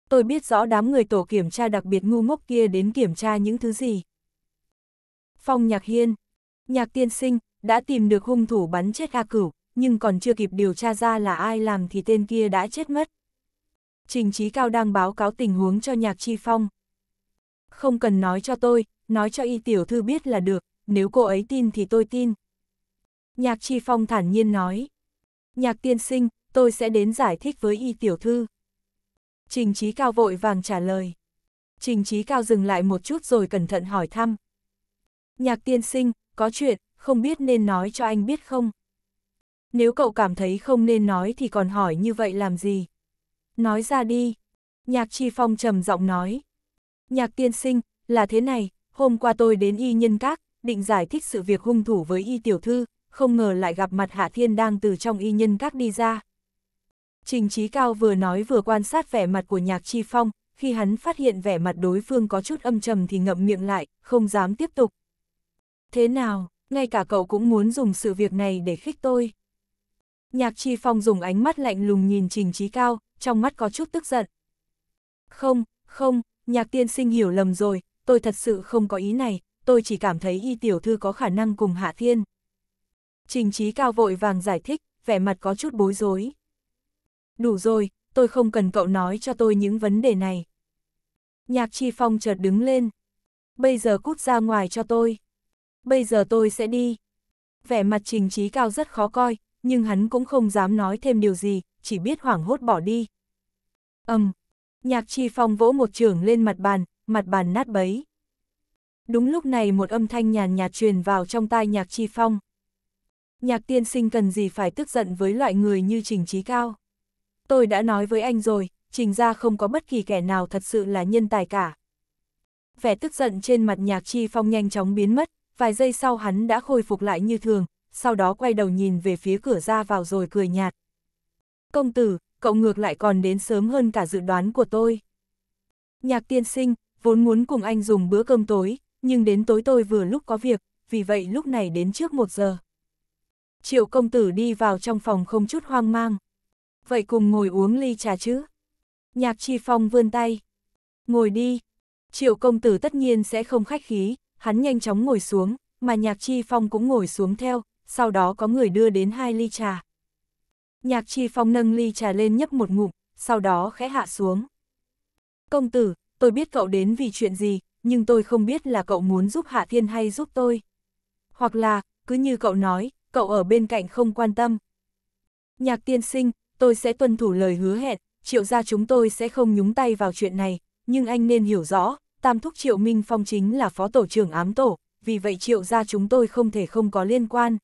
Tôi biết rõ đám người tổ kiểm tra đặc biệt ngu ngốc kia đến kiểm tra những thứ gì. Phong Nhạc Hiên, Nhạc Tiên Sinh, đã tìm được hung thủ bắn chết A Cửu, nhưng còn chưa kịp điều tra ra là ai làm thì tên kia đã chết mất. Trình Chí Cao đang báo cáo tình huống cho Nhạc Chi Phong. Không cần nói cho tôi, nói cho y tiểu thư biết là được, nếu cô ấy tin thì tôi tin. Nhạc Chi Phong thản nhiên nói. Nhạc tiên sinh, tôi sẽ đến giải thích với y tiểu thư. Trình Chí Cao vội vàng trả lời. Trình Chí Cao dừng lại một chút rồi cẩn thận hỏi thăm. Nhạc tiên sinh, có chuyện, không biết nên nói cho anh biết không? Nếu cậu cảm thấy không nên nói thì còn hỏi như vậy làm gì? Nói ra đi. Nhạc Chi Phong trầm giọng nói. Nhạc tiên sinh, là thế này, hôm qua tôi đến y nhân các, định giải thích sự việc hung thủ với y tiểu thư, không ngờ lại gặp mặt Hạ Thiên đang từ trong y nhân các đi ra. Trình Chí Cao vừa nói vừa quan sát vẻ mặt của Nhạc Chi Phong, khi hắn phát hiện vẻ mặt đối phương có chút âm trầm thì ngậm miệng lại, không dám tiếp tục. Thế nào, ngay cả cậu cũng muốn dùng sự việc này để khích tôi. Nhạc Chi Phong dùng ánh mắt lạnh lùng nhìn Trình Chí Cao, trong mắt có chút tức giận. Không, không, nhạc tiên sinh hiểu lầm rồi, tôi thật sự không có ý này, tôi chỉ cảm thấy y tiểu thư có khả năng cùng Hạ Thiên. Trình trí cao vội vàng giải thích, vẻ mặt có chút bối rối. Đủ rồi, tôi không cần cậu nói cho tôi những vấn đề này. Nhạc Chi Phong chợt đứng lên. Bây giờ cút ra ngoài cho tôi. Bây giờ tôi sẽ đi. Vẻ mặt trình trí cao rất khó coi, nhưng hắn cũng không dám nói thêm điều gì, chỉ biết hoảng hốt bỏ đi. Âm! Um, nhạc chi phong vỗ một trường lên mặt bàn, mặt bàn nát bấy. Đúng lúc này một âm thanh nhàn nhạt truyền vào trong tai nhạc chi phong. Nhạc tiên sinh cần gì phải tức giận với loại người như trình trí cao. Tôi đã nói với anh rồi, trình ra không có bất kỳ kẻ nào thật sự là nhân tài cả. Vẻ tức giận trên mặt nhạc chi phong nhanh chóng biến mất, vài giây sau hắn đã khôi phục lại như thường, sau đó quay đầu nhìn về phía cửa ra vào rồi cười nhạt công tử, cậu ngược lại còn đến sớm hơn cả dự đoán của tôi. Nhạc tiên sinh, vốn muốn cùng anh dùng bữa cơm tối, nhưng đến tối tôi vừa lúc có việc, vì vậy lúc này đến trước một giờ. Triệu công tử đi vào trong phòng không chút hoang mang. Vậy cùng ngồi uống ly trà chứ? Nhạc chi phong vươn tay. Ngồi đi. Triệu công tử tất nhiên sẽ không khách khí, hắn nhanh chóng ngồi xuống, mà nhạc chi phong cũng ngồi xuống theo, sau đó có người đưa đến hai ly trà. Nhạc Chi Phong nâng ly trà lên nhấp một ngụm, sau đó khẽ hạ xuống. Công tử, tôi biết cậu đến vì chuyện gì, nhưng tôi không biết là cậu muốn giúp Hạ Thiên hay giúp tôi. Hoặc là, cứ như cậu nói, cậu ở bên cạnh không quan tâm. Nhạc tiên sinh, tôi sẽ tuân thủ lời hứa hẹn, triệu gia chúng tôi sẽ không nhúng tay vào chuyện này, nhưng anh nên hiểu rõ, tam thúc triệu Minh Phong chính là phó tổ trưởng ám tổ, vì vậy triệu gia chúng tôi không thể không có liên quan.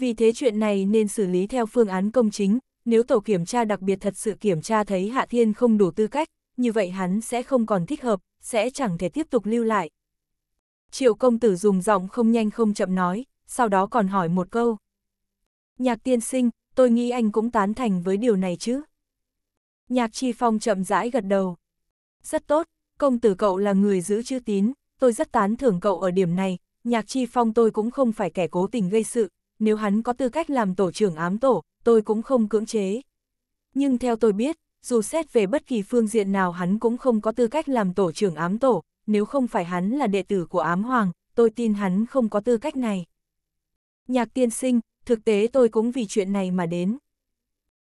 Vì thế chuyện này nên xử lý theo phương án công chính, nếu tổ kiểm tra đặc biệt thật sự kiểm tra thấy Hạ Thiên không đủ tư cách, như vậy hắn sẽ không còn thích hợp, sẽ chẳng thể tiếp tục lưu lại. Triệu công tử dùng giọng không nhanh không chậm nói, sau đó còn hỏi một câu. Nhạc tiên sinh, tôi nghĩ anh cũng tán thành với điều này chứ. Nhạc chi phong chậm rãi gật đầu. Rất tốt, công tử cậu là người giữ chữ tín, tôi rất tán thưởng cậu ở điểm này, nhạc chi phong tôi cũng không phải kẻ cố tình gây sự, nếu hắn có tư cách làm tổ trưởng ám tổ, tôi cũng không cưỡng chế. Nhưng theo tôi biết, dù xét về bất kỳ phương diện nào hắn cũng không có tư cách làm tổ trưởng ám tổ, nếu không phải hắn là đệ tử của ám hoàng, tôi tin hắn không có tư cách này. Nhạc tiên sinh, thực tế tôi cũng vì chuyện này mà đến.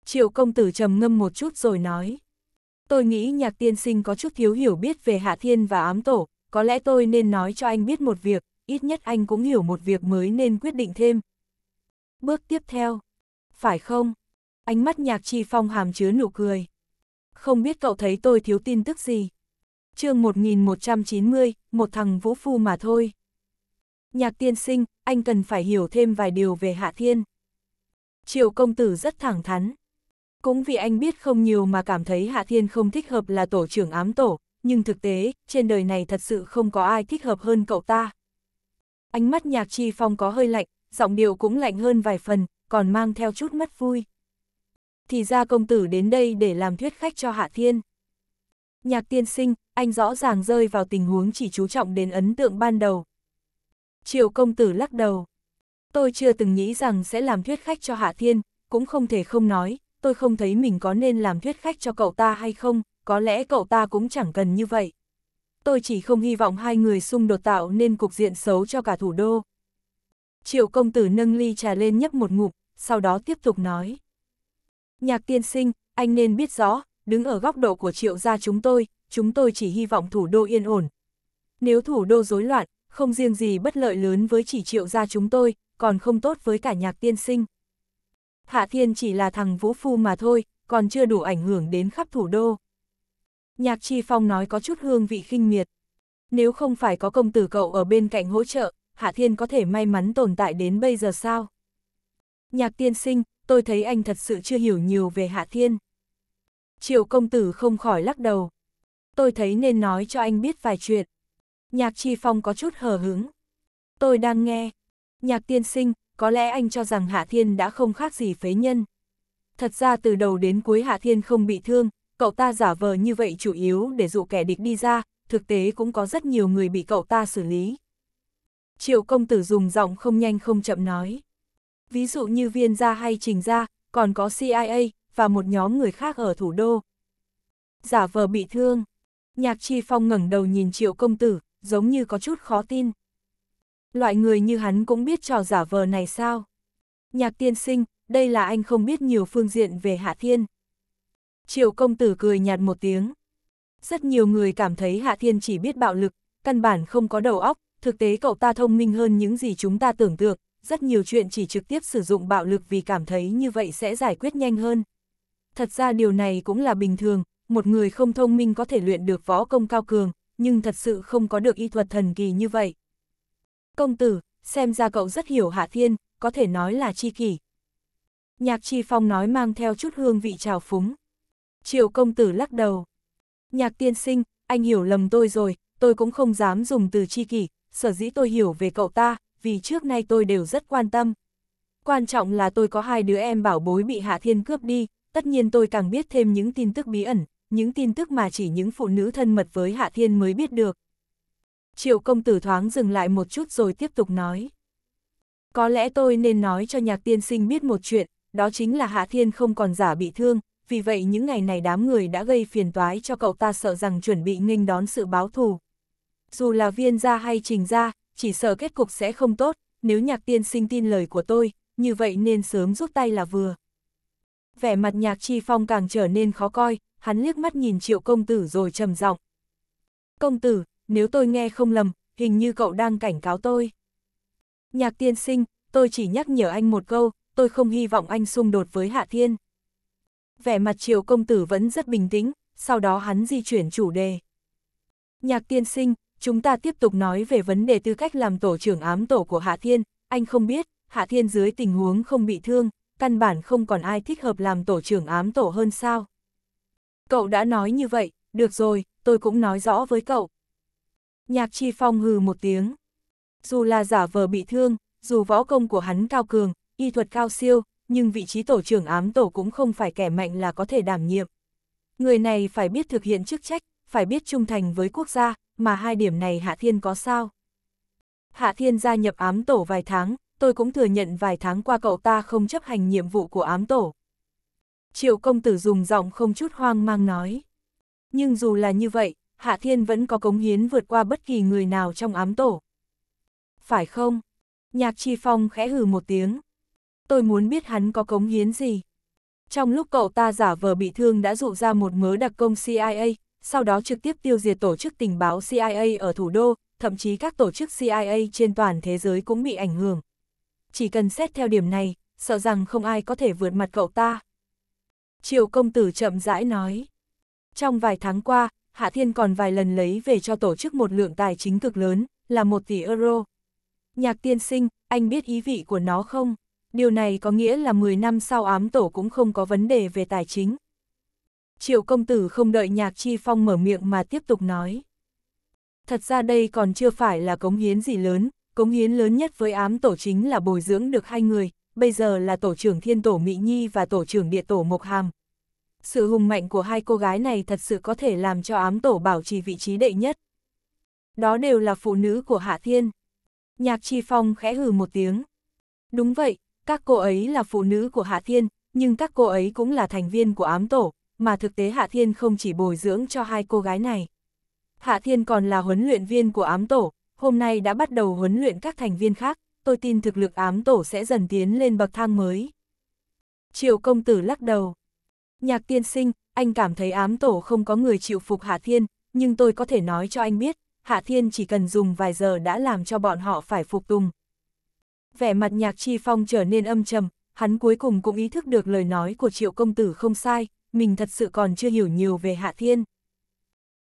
Triệu công tử trầm ngâm một chút rồi nói. Tôi nghĩ nhạc tiên sinh có chút thiếu hiểu biết về Hạ Thiên và ám tổ, có lẽ tôi nên nói cho anh biết một việc, ít nhất anh cũng hiểu một việc mới nên quyết định thêm, Bước tiếp theo. Phải không? Ánh mắt nhạc chi phong hàm chứa nụ cười. Không biết cậu thấy tôi thiếu tin tức gì? chương 1190, một thằng vũ phu mà thôi. Nhạc tiên sinh, anh cần phải hiểu thêm vài điều về Hạ Thiên. Triệu công tử rất thẳng thắn. Cũng vì anh biết không nhiều mà cảm thấy Hạ Thiên không thích hợp là tổ trưởng ám tổ, nhưng thực tế, trên đời này thật sự không có ai thích hợp hơn cậu ta. Ánh mắt nhạc chi phong có hơi lạnh, giọng điệu cũng lạnh hơn vài phần, còn mang theo chút mất vui. Thì ra công tử đến đây để làm thuyết khách cho Hạ Thiên. Nhạc tiên sinh, anh rõ ràng rơi vào tình huống chỉ chú trọng đến ấn tượng ban đầu. Triệu công tử lắc đầu. Tôi chưa từng nghĩ rằng sẽ làm thuyết khách cho Hạ Thiên, cũng không thể không nói, tôi không thấy mình có nên làm thuyết khách cho cậu ta hay không, có lẽ cậu ta cũng chẳng cần như vậy. Tôi chỉ không hy vọng hai người xung đột tạo nên cục diện xấu cho cả thủ đô. Triệu công tử nâng ly trà lên nhấp một ngụm, sau đó tiếp tục nói. Nhạc tiên sinh, anh nên biết rõ, đứng ở góc độ của triệu gia chúng tôi, chúng tôi chỉ hy vọng thủ đô yên ổn. Nếu thủ đô rối loạn, không riêng gì bất lợi lớn với chỉ triệu gia chúng tôi, còn không tốt với cả nhạc tiên sinh. Hạ Thiên chỉ là thằng vũ phu mà thôi, còn chưa đủ ảnh hưởng đến khắp thủ đô. Nhạc Chi Phong nói có chút hương vị khinh miệt. Nếu không phải có công tử cậu ở bên cạnh hỗ trợ, Hạ Thiên có thể may mắn tồn tại đến bây giờ sao? Nhạc tiên sinh, tôi thấy anh thật sự chưa hiểu nhiều về Hạ Thiên. Triệu công tử không khỏi lắc đầu. Tôi thấy nên nói cho anh biết vài chuyện. Nhạc Chi Phong có chút hờ hứng. Tôi đang nghe. Nhạc tiên sinh, có lẽ anh cho rằng Hạ Thiên đã không khác gì phế nhân. Thật ra từ đầu đến cuối Hạ Thiên không bị thương, cậu ta giả vờ như vậy chủ yếu để dụ kẻ địch đi ra, thực tế cũng có rất nhiều người bị cậu ta xử lý triệu công tử dùng giọng không nhanh không chậm nói. Ví dụ như viên gia hay trình gia, còn có CIA, và một nhóm người khác ở thủ đô. Giả vờ bị thương, nhạc chi phong ngẩng đầu nhìn triệu công tử, giống như có chút khó tin. Loại người như hắn cũng biết trò giả vờ này sao? Nhạc tiên sinh, đây là anh không biết nhiều phương diện về Hạ Thiên. Triệu công tử cười nhạt một tiếng. Rất nhiều người cảm thấy Hạ Thiên chỉ biết bạo lực, căn bản không có đầu óc, thực tế cậu ta thông minh hơn những gì chúng ta tưởng tượng, rất nhiều chuyện chỉ trực tiếp sử dụng bạo lực vì cảm thấy như vậy sẽ giải quyết nhanh hơn. Thật ra điều này cũng là bình thường, một người không thông minh có thể luyện được võ công cao cường, nhưng thật sự không có được y thuật thần kỳ như vậy. Công tử, xem ra cậu rất hiểu Hạ Thiên, có thể nói là chi kỷ. Nhạc Chi Phong nói mang theo chút hương vị trào phúng. Triệu công tử lắc đầu. Nhạc tiên sinh, anh hiểu lầm tôi rồi, tôi cũng không dám dùng từ chi kỷ, sở dĩ tôi hiểu về cậu ta, vì trước nay tôi đều rất quan tâm. Quan trọng là tôi có hai đứa em bảo bối bị Hạ Thiên cướp đi, tất nhiên tôi càng biết thêm những tin tức bí ẩn, những tin tức mà chỉ những phụ nữ thân mật với Hạ Thiên mới biết được. Triệu công tử thoáng dừng lại một chút rồi tiếp tục nói. Có lẽ tôi nên nói cho nhạc tiên sinh biết một chuyện, đó chính là Hạ Thiên không còn giả bị thương, vì vậy những ngày này đám người đã gây phiền toái cho cậu ta sợ rằng chuẩn bị nghênh đón sự báo thù dù là viên gia hay trình gia, chỉ sợ kết cục sẽ không tốt, nếu nhạc tiên sinh tin lời của tôi, như vậy nên sớm rút tay là vừa. Vẻ mặt nhạc chi phong càng trở nên khó coi, hắn liếc mắt nhìn triệu công tử rồi trầm giọng. Công tử, nếu tôi nghe không lầm, hình như cậu đang cảnh cáo tôi. Nhạc tiên sinh, tôi chỉ nhắc nhở anh một câu, tôi không hy vọng anh xung đột với Hạ Thiên. Vẻ mặt triệu công tử vẫn rất bình tĩnh, sau đó hắn di chuyển chủ đề. Nhạc tiên sinh, chúng ta tiếp tục nói về vấn đề tư cách làm tổ trưởng ám tổ của Hạ Thiên, anh không biết, Hạ Thiên dưới tình huống không bị thương, căn bản không còn ai thích hợp làm tổ trưởng ám tổ hơn sao. Cậu đã nói như vậy, được rồi, tôi cũng nói rõ với cậu. Nhạc Chi Phong hừ một tiếng. Dù là giả vờ bị thương, dù võ công của hắn cao cường, y thuật cao siêu, nhưng vị trí tổ trưởng ám tổ cũng không phải kẻ mạnh là có thể đảm nhiệm. Người này phải biết thực hiện chức trách, phải biết trung thành với quốc gia, mà hai điểm này Hạ Thiên có sao? Hạ Thiên gia nhập ám tổ vài tháng, tôi cũng thừa nhận vài tháng qua cậu ta không chấp hành nhiệm vụ của ám tổ. Triệu công tử dùng giọng không chút hoang mang nói. Nhưng dù là như vậy, Hạ Thiên vẫn có cống hiến vượt qua bất kỳ người nào trong ám tổ. Phải không? Nhạc Chi Phong khẽ hừ một tiếng. Tôi muốn biết hắn có cống hiến gì. Trong lúc cậu ta giả vờ bị thương đã dụ ra một mớ đặc công CIA, sau đó trực tiếp tiêu diệt tổ chức tình báo CIA ở thủ đô, thậm chí các tổ chức CIA trên toàn thế giới cũng bị ảnh hưởng. Chỉ cần xét theo điểm này, sợ rằng không ai có thể vượt mặt cậu ta. Triệu công tử chậm rãi nói. Trong vài tháng qua, Hạ Thiên còn vài lần lấy về cho tổ chức một lượng tài chính cực lớn, là một tỷ euro. Nhạc tiên sinh, anh biết ý vị của nó không? Điều này có nghĩa là 10 năm sau ám tổ cũng không có vấn đề về tài chính. Triệu công tử không đợi nhạc chi phong mở miệng mà tiếp tục nói. Thật ra đây còn chưa phải là cống hiến gì lớn, cống hiến lớn nhất với ám tổ chính là bồi dưỡng được hai người, bây giờ là tổ trưởng thiên tổ Mỹ Nhi và tổ trưởng địa tổ Mộc Hàm. Sự hùng mạnh của hai cô gái này thật sự có thể làm cho ám tổ bảo trì vị trí đệ nhất. Đó đều là phụ nữ của Hạ Thiên. Nhạc Chi Phong khẽ hừ một tiếng. Đúng vậy, các cô ấy là phụ nữ của Hạ Thiên, nhưng các cô ấy cũng là thành viên của ám tổ, mà thực tế Hạ Thiên không chỉ bồi dưỡng cho hai cô gái này. Hạ Thiên còn là huấn luyện viên của ám tổ, hôm nay đã bắt đầu huấn luyện các thành viên khác, tôi tin thực lực ám tổ sẽ dần tiến lên bậc thang mới. Triệu công tử lắc đầu. Nhạc tiên sinh, anh cảm thấy ám tổ không có người chịu phục Hạ Thiên, nhưng tôi có thể nói cho anh biết, Hạ Thiên chỉ cần dùng vài giờ đã làm cho bọn họ phải phục tùng. Vẻ mặt nhạc chi phong trở nên âm trầm, hắn cuối cùng cũng ý thức được lời nói của triệu công tử không sai, mình thật sự còn chưa hiểu nhiều về Hạ Thiên.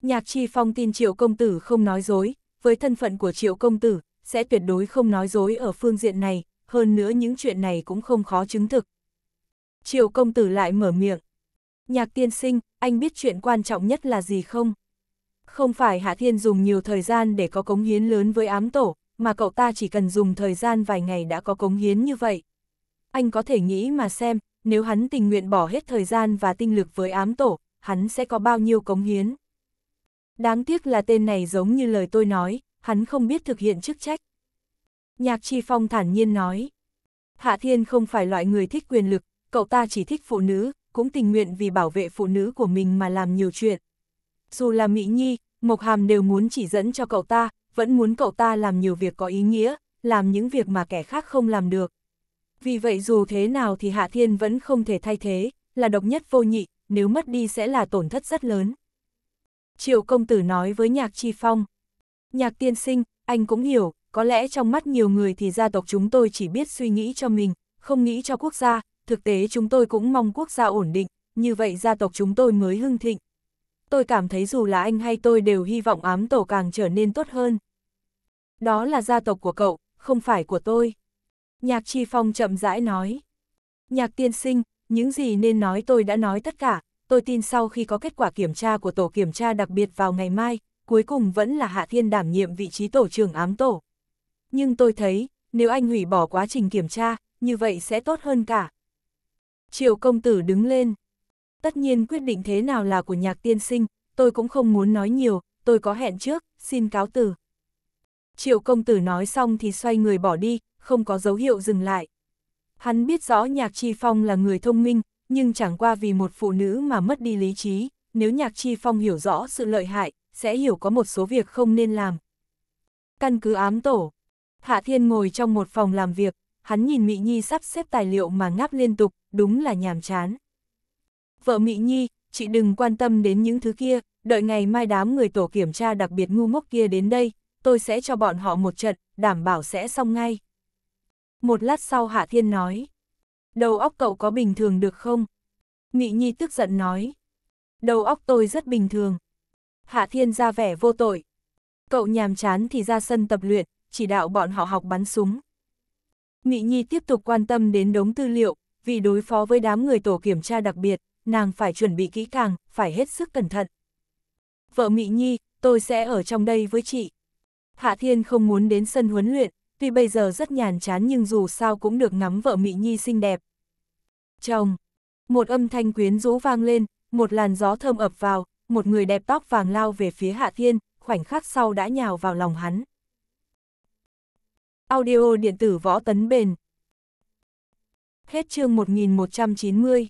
Nhạc Chi Phong tin Triệu Công Tử không nói dối, với thân phận của Triệu Công Tử, sẽ tuyệt đối không nói dối ở phương diện này, hơn nữa những chuyện này cũng không khó chứng thực. Triệu Công Tử lại mở miệng. Nhạc tiên sinh, anh biết chuyện quan trọng nhất là gì không? Không phải Hạ Thiên dùng nhiều thời gian để có cống hiến lớn với ám tổ, mà cậu ta chỉ cần dùng thời gian vài ngày đã có cống hiến như vậy. Anh có thể nghĩ mà xem, nếu hắn tình nguyện bỏ hết thời gian và tinh lực với ám tổ, hắn sẽ có bao nhiêu cống hiến. Đáng tiếc là tên này giống như lời tôi nói, hắn không biết thực hiện chức trách. Nhạc Chi Phong thản nhiên nói, Hạ Thiên không phải loại người thích quyền lực, cậu ta chỉ thích phụ nữ, cũng tình nguyện vì bảo vệ phụ nữ của mình mà làm nhiều chuyện. Dù là Mỹ Nhi, Mộc Hàm đều muốn chỉ dẫn cho cậu ta, vẫn muốn cậu ta làm nhiều việc có ý nghĩa, làm những việc mà kẻ khác không làm được. Vì vậy dù thế nào thì Hạ Thiên vẫn không thể thay thế, là độc nhất vô nhị, nếu mất đi sẽ là tổn thất rất lớn. Triệu công tử nói với nhạc chi phong. Nhạc tiên sinh, anh cũng hiểu, có lẽ trong mắt nhiều người thì gia tộc chúng tôi chỉ biết suy nghĩ cho mình, không nghĩ cho quốc gia, thực tế chúng tôi cũng mong quốc gia ổn định, như vậy gia tộc chúng tôi mới hưng thịnh. Tôi cảm thấy dù là anh hay tôi đều hy vọng ám tổ càng trở nên tốt hơn. Đó là gia tộc của cậu, không phải của tôi. Nhạc Chi Phong chậm rãi nói. Nhạc tiên sinh, những gì nên nói tôi đã nói tất cả, tôi tin sau khi có kết quả kiểm tra của tổ kiểm tra đặc biệt vào ngày mai, cuối cùng vẫn là Hạ Thiên đảm nhiệm vị trí tổ trưởng ám tổ. Nhưng tôi thấy, nếu anh hủy bỏ quá trình kiểm tra, như vậy sẽ tốt hơn cả. Triệu công tử đứng lên. Tất nhiên quyết định thế nào là của nhạc tiên sinh, tôi cũng không muốn nói nhiều, tôi có hẹn trước, xin cáo từ. Triệu công tử nói xong thì xoay người bỏ đi, không có dấu hiệu dừng lại. Hắn biết rõ Nhạc Chi Phong là người thông minh, nhưng chẳng qua vì một phụ nữ mà mất đi lý trí, nếu Nhạc Chi Phong hiểu rõ sự lợi hại, sẽ hiểu có một số việc không nên làm. Căn cứ ám tổ, Hạ Thiên ngồi trong một phòng làm việc, hắn nhìn Mỹ Nhi sắp xếp tài liệu mà ngáp liên tục, đúng là nhàm chán. Vợ Mỹ Nhi, chị đừng quan tâm đến những thứ kia, đợi ngày mai đám người tổ kiểm tra đặc biệt ngu ngốc kia đến đây, tôi sẽ cho bọn họ một trận, đảm bảo sẽ xong ngay. Một lát sau Hạ Thiên nói. Đầu óc cậu có bình thường được không? Mị Nhi tức giận nói. Đầu óc tôi rất bình thường. Hạ Thiên ra vẻ vô tội. Cậu nhàm chán thì ra sân tập luyện, chỉ đạo bọn họ học bắn súng. Mị Nhi tiếp tục quan tâm đến đống tư liệu, vì đối phó với đám người tổ kiểm tra đặc biệt, nàng phải chuẩn bị kỹ càng, phải hết sức cẩn thận. Vợ Mị Nhi, tôi sẽ ở trong đây với chị. Hạ Thiên không muốn đến sân huấn luyện, tuy bây giờ rất nhàn chán nhưng dù sao cũng được ngắm vợ Mỹ Nhi xinh đẹp. Chồng! Một âm thanh quyến rũ vang lên, một làn gió thơm ập vào, một người đẹp tóc vàng lao về phía Hạ Thiên, khoảnh khắc sau đã nhào vào lòng hắn. Audio điện tử võ tấn bền Hết chương 1190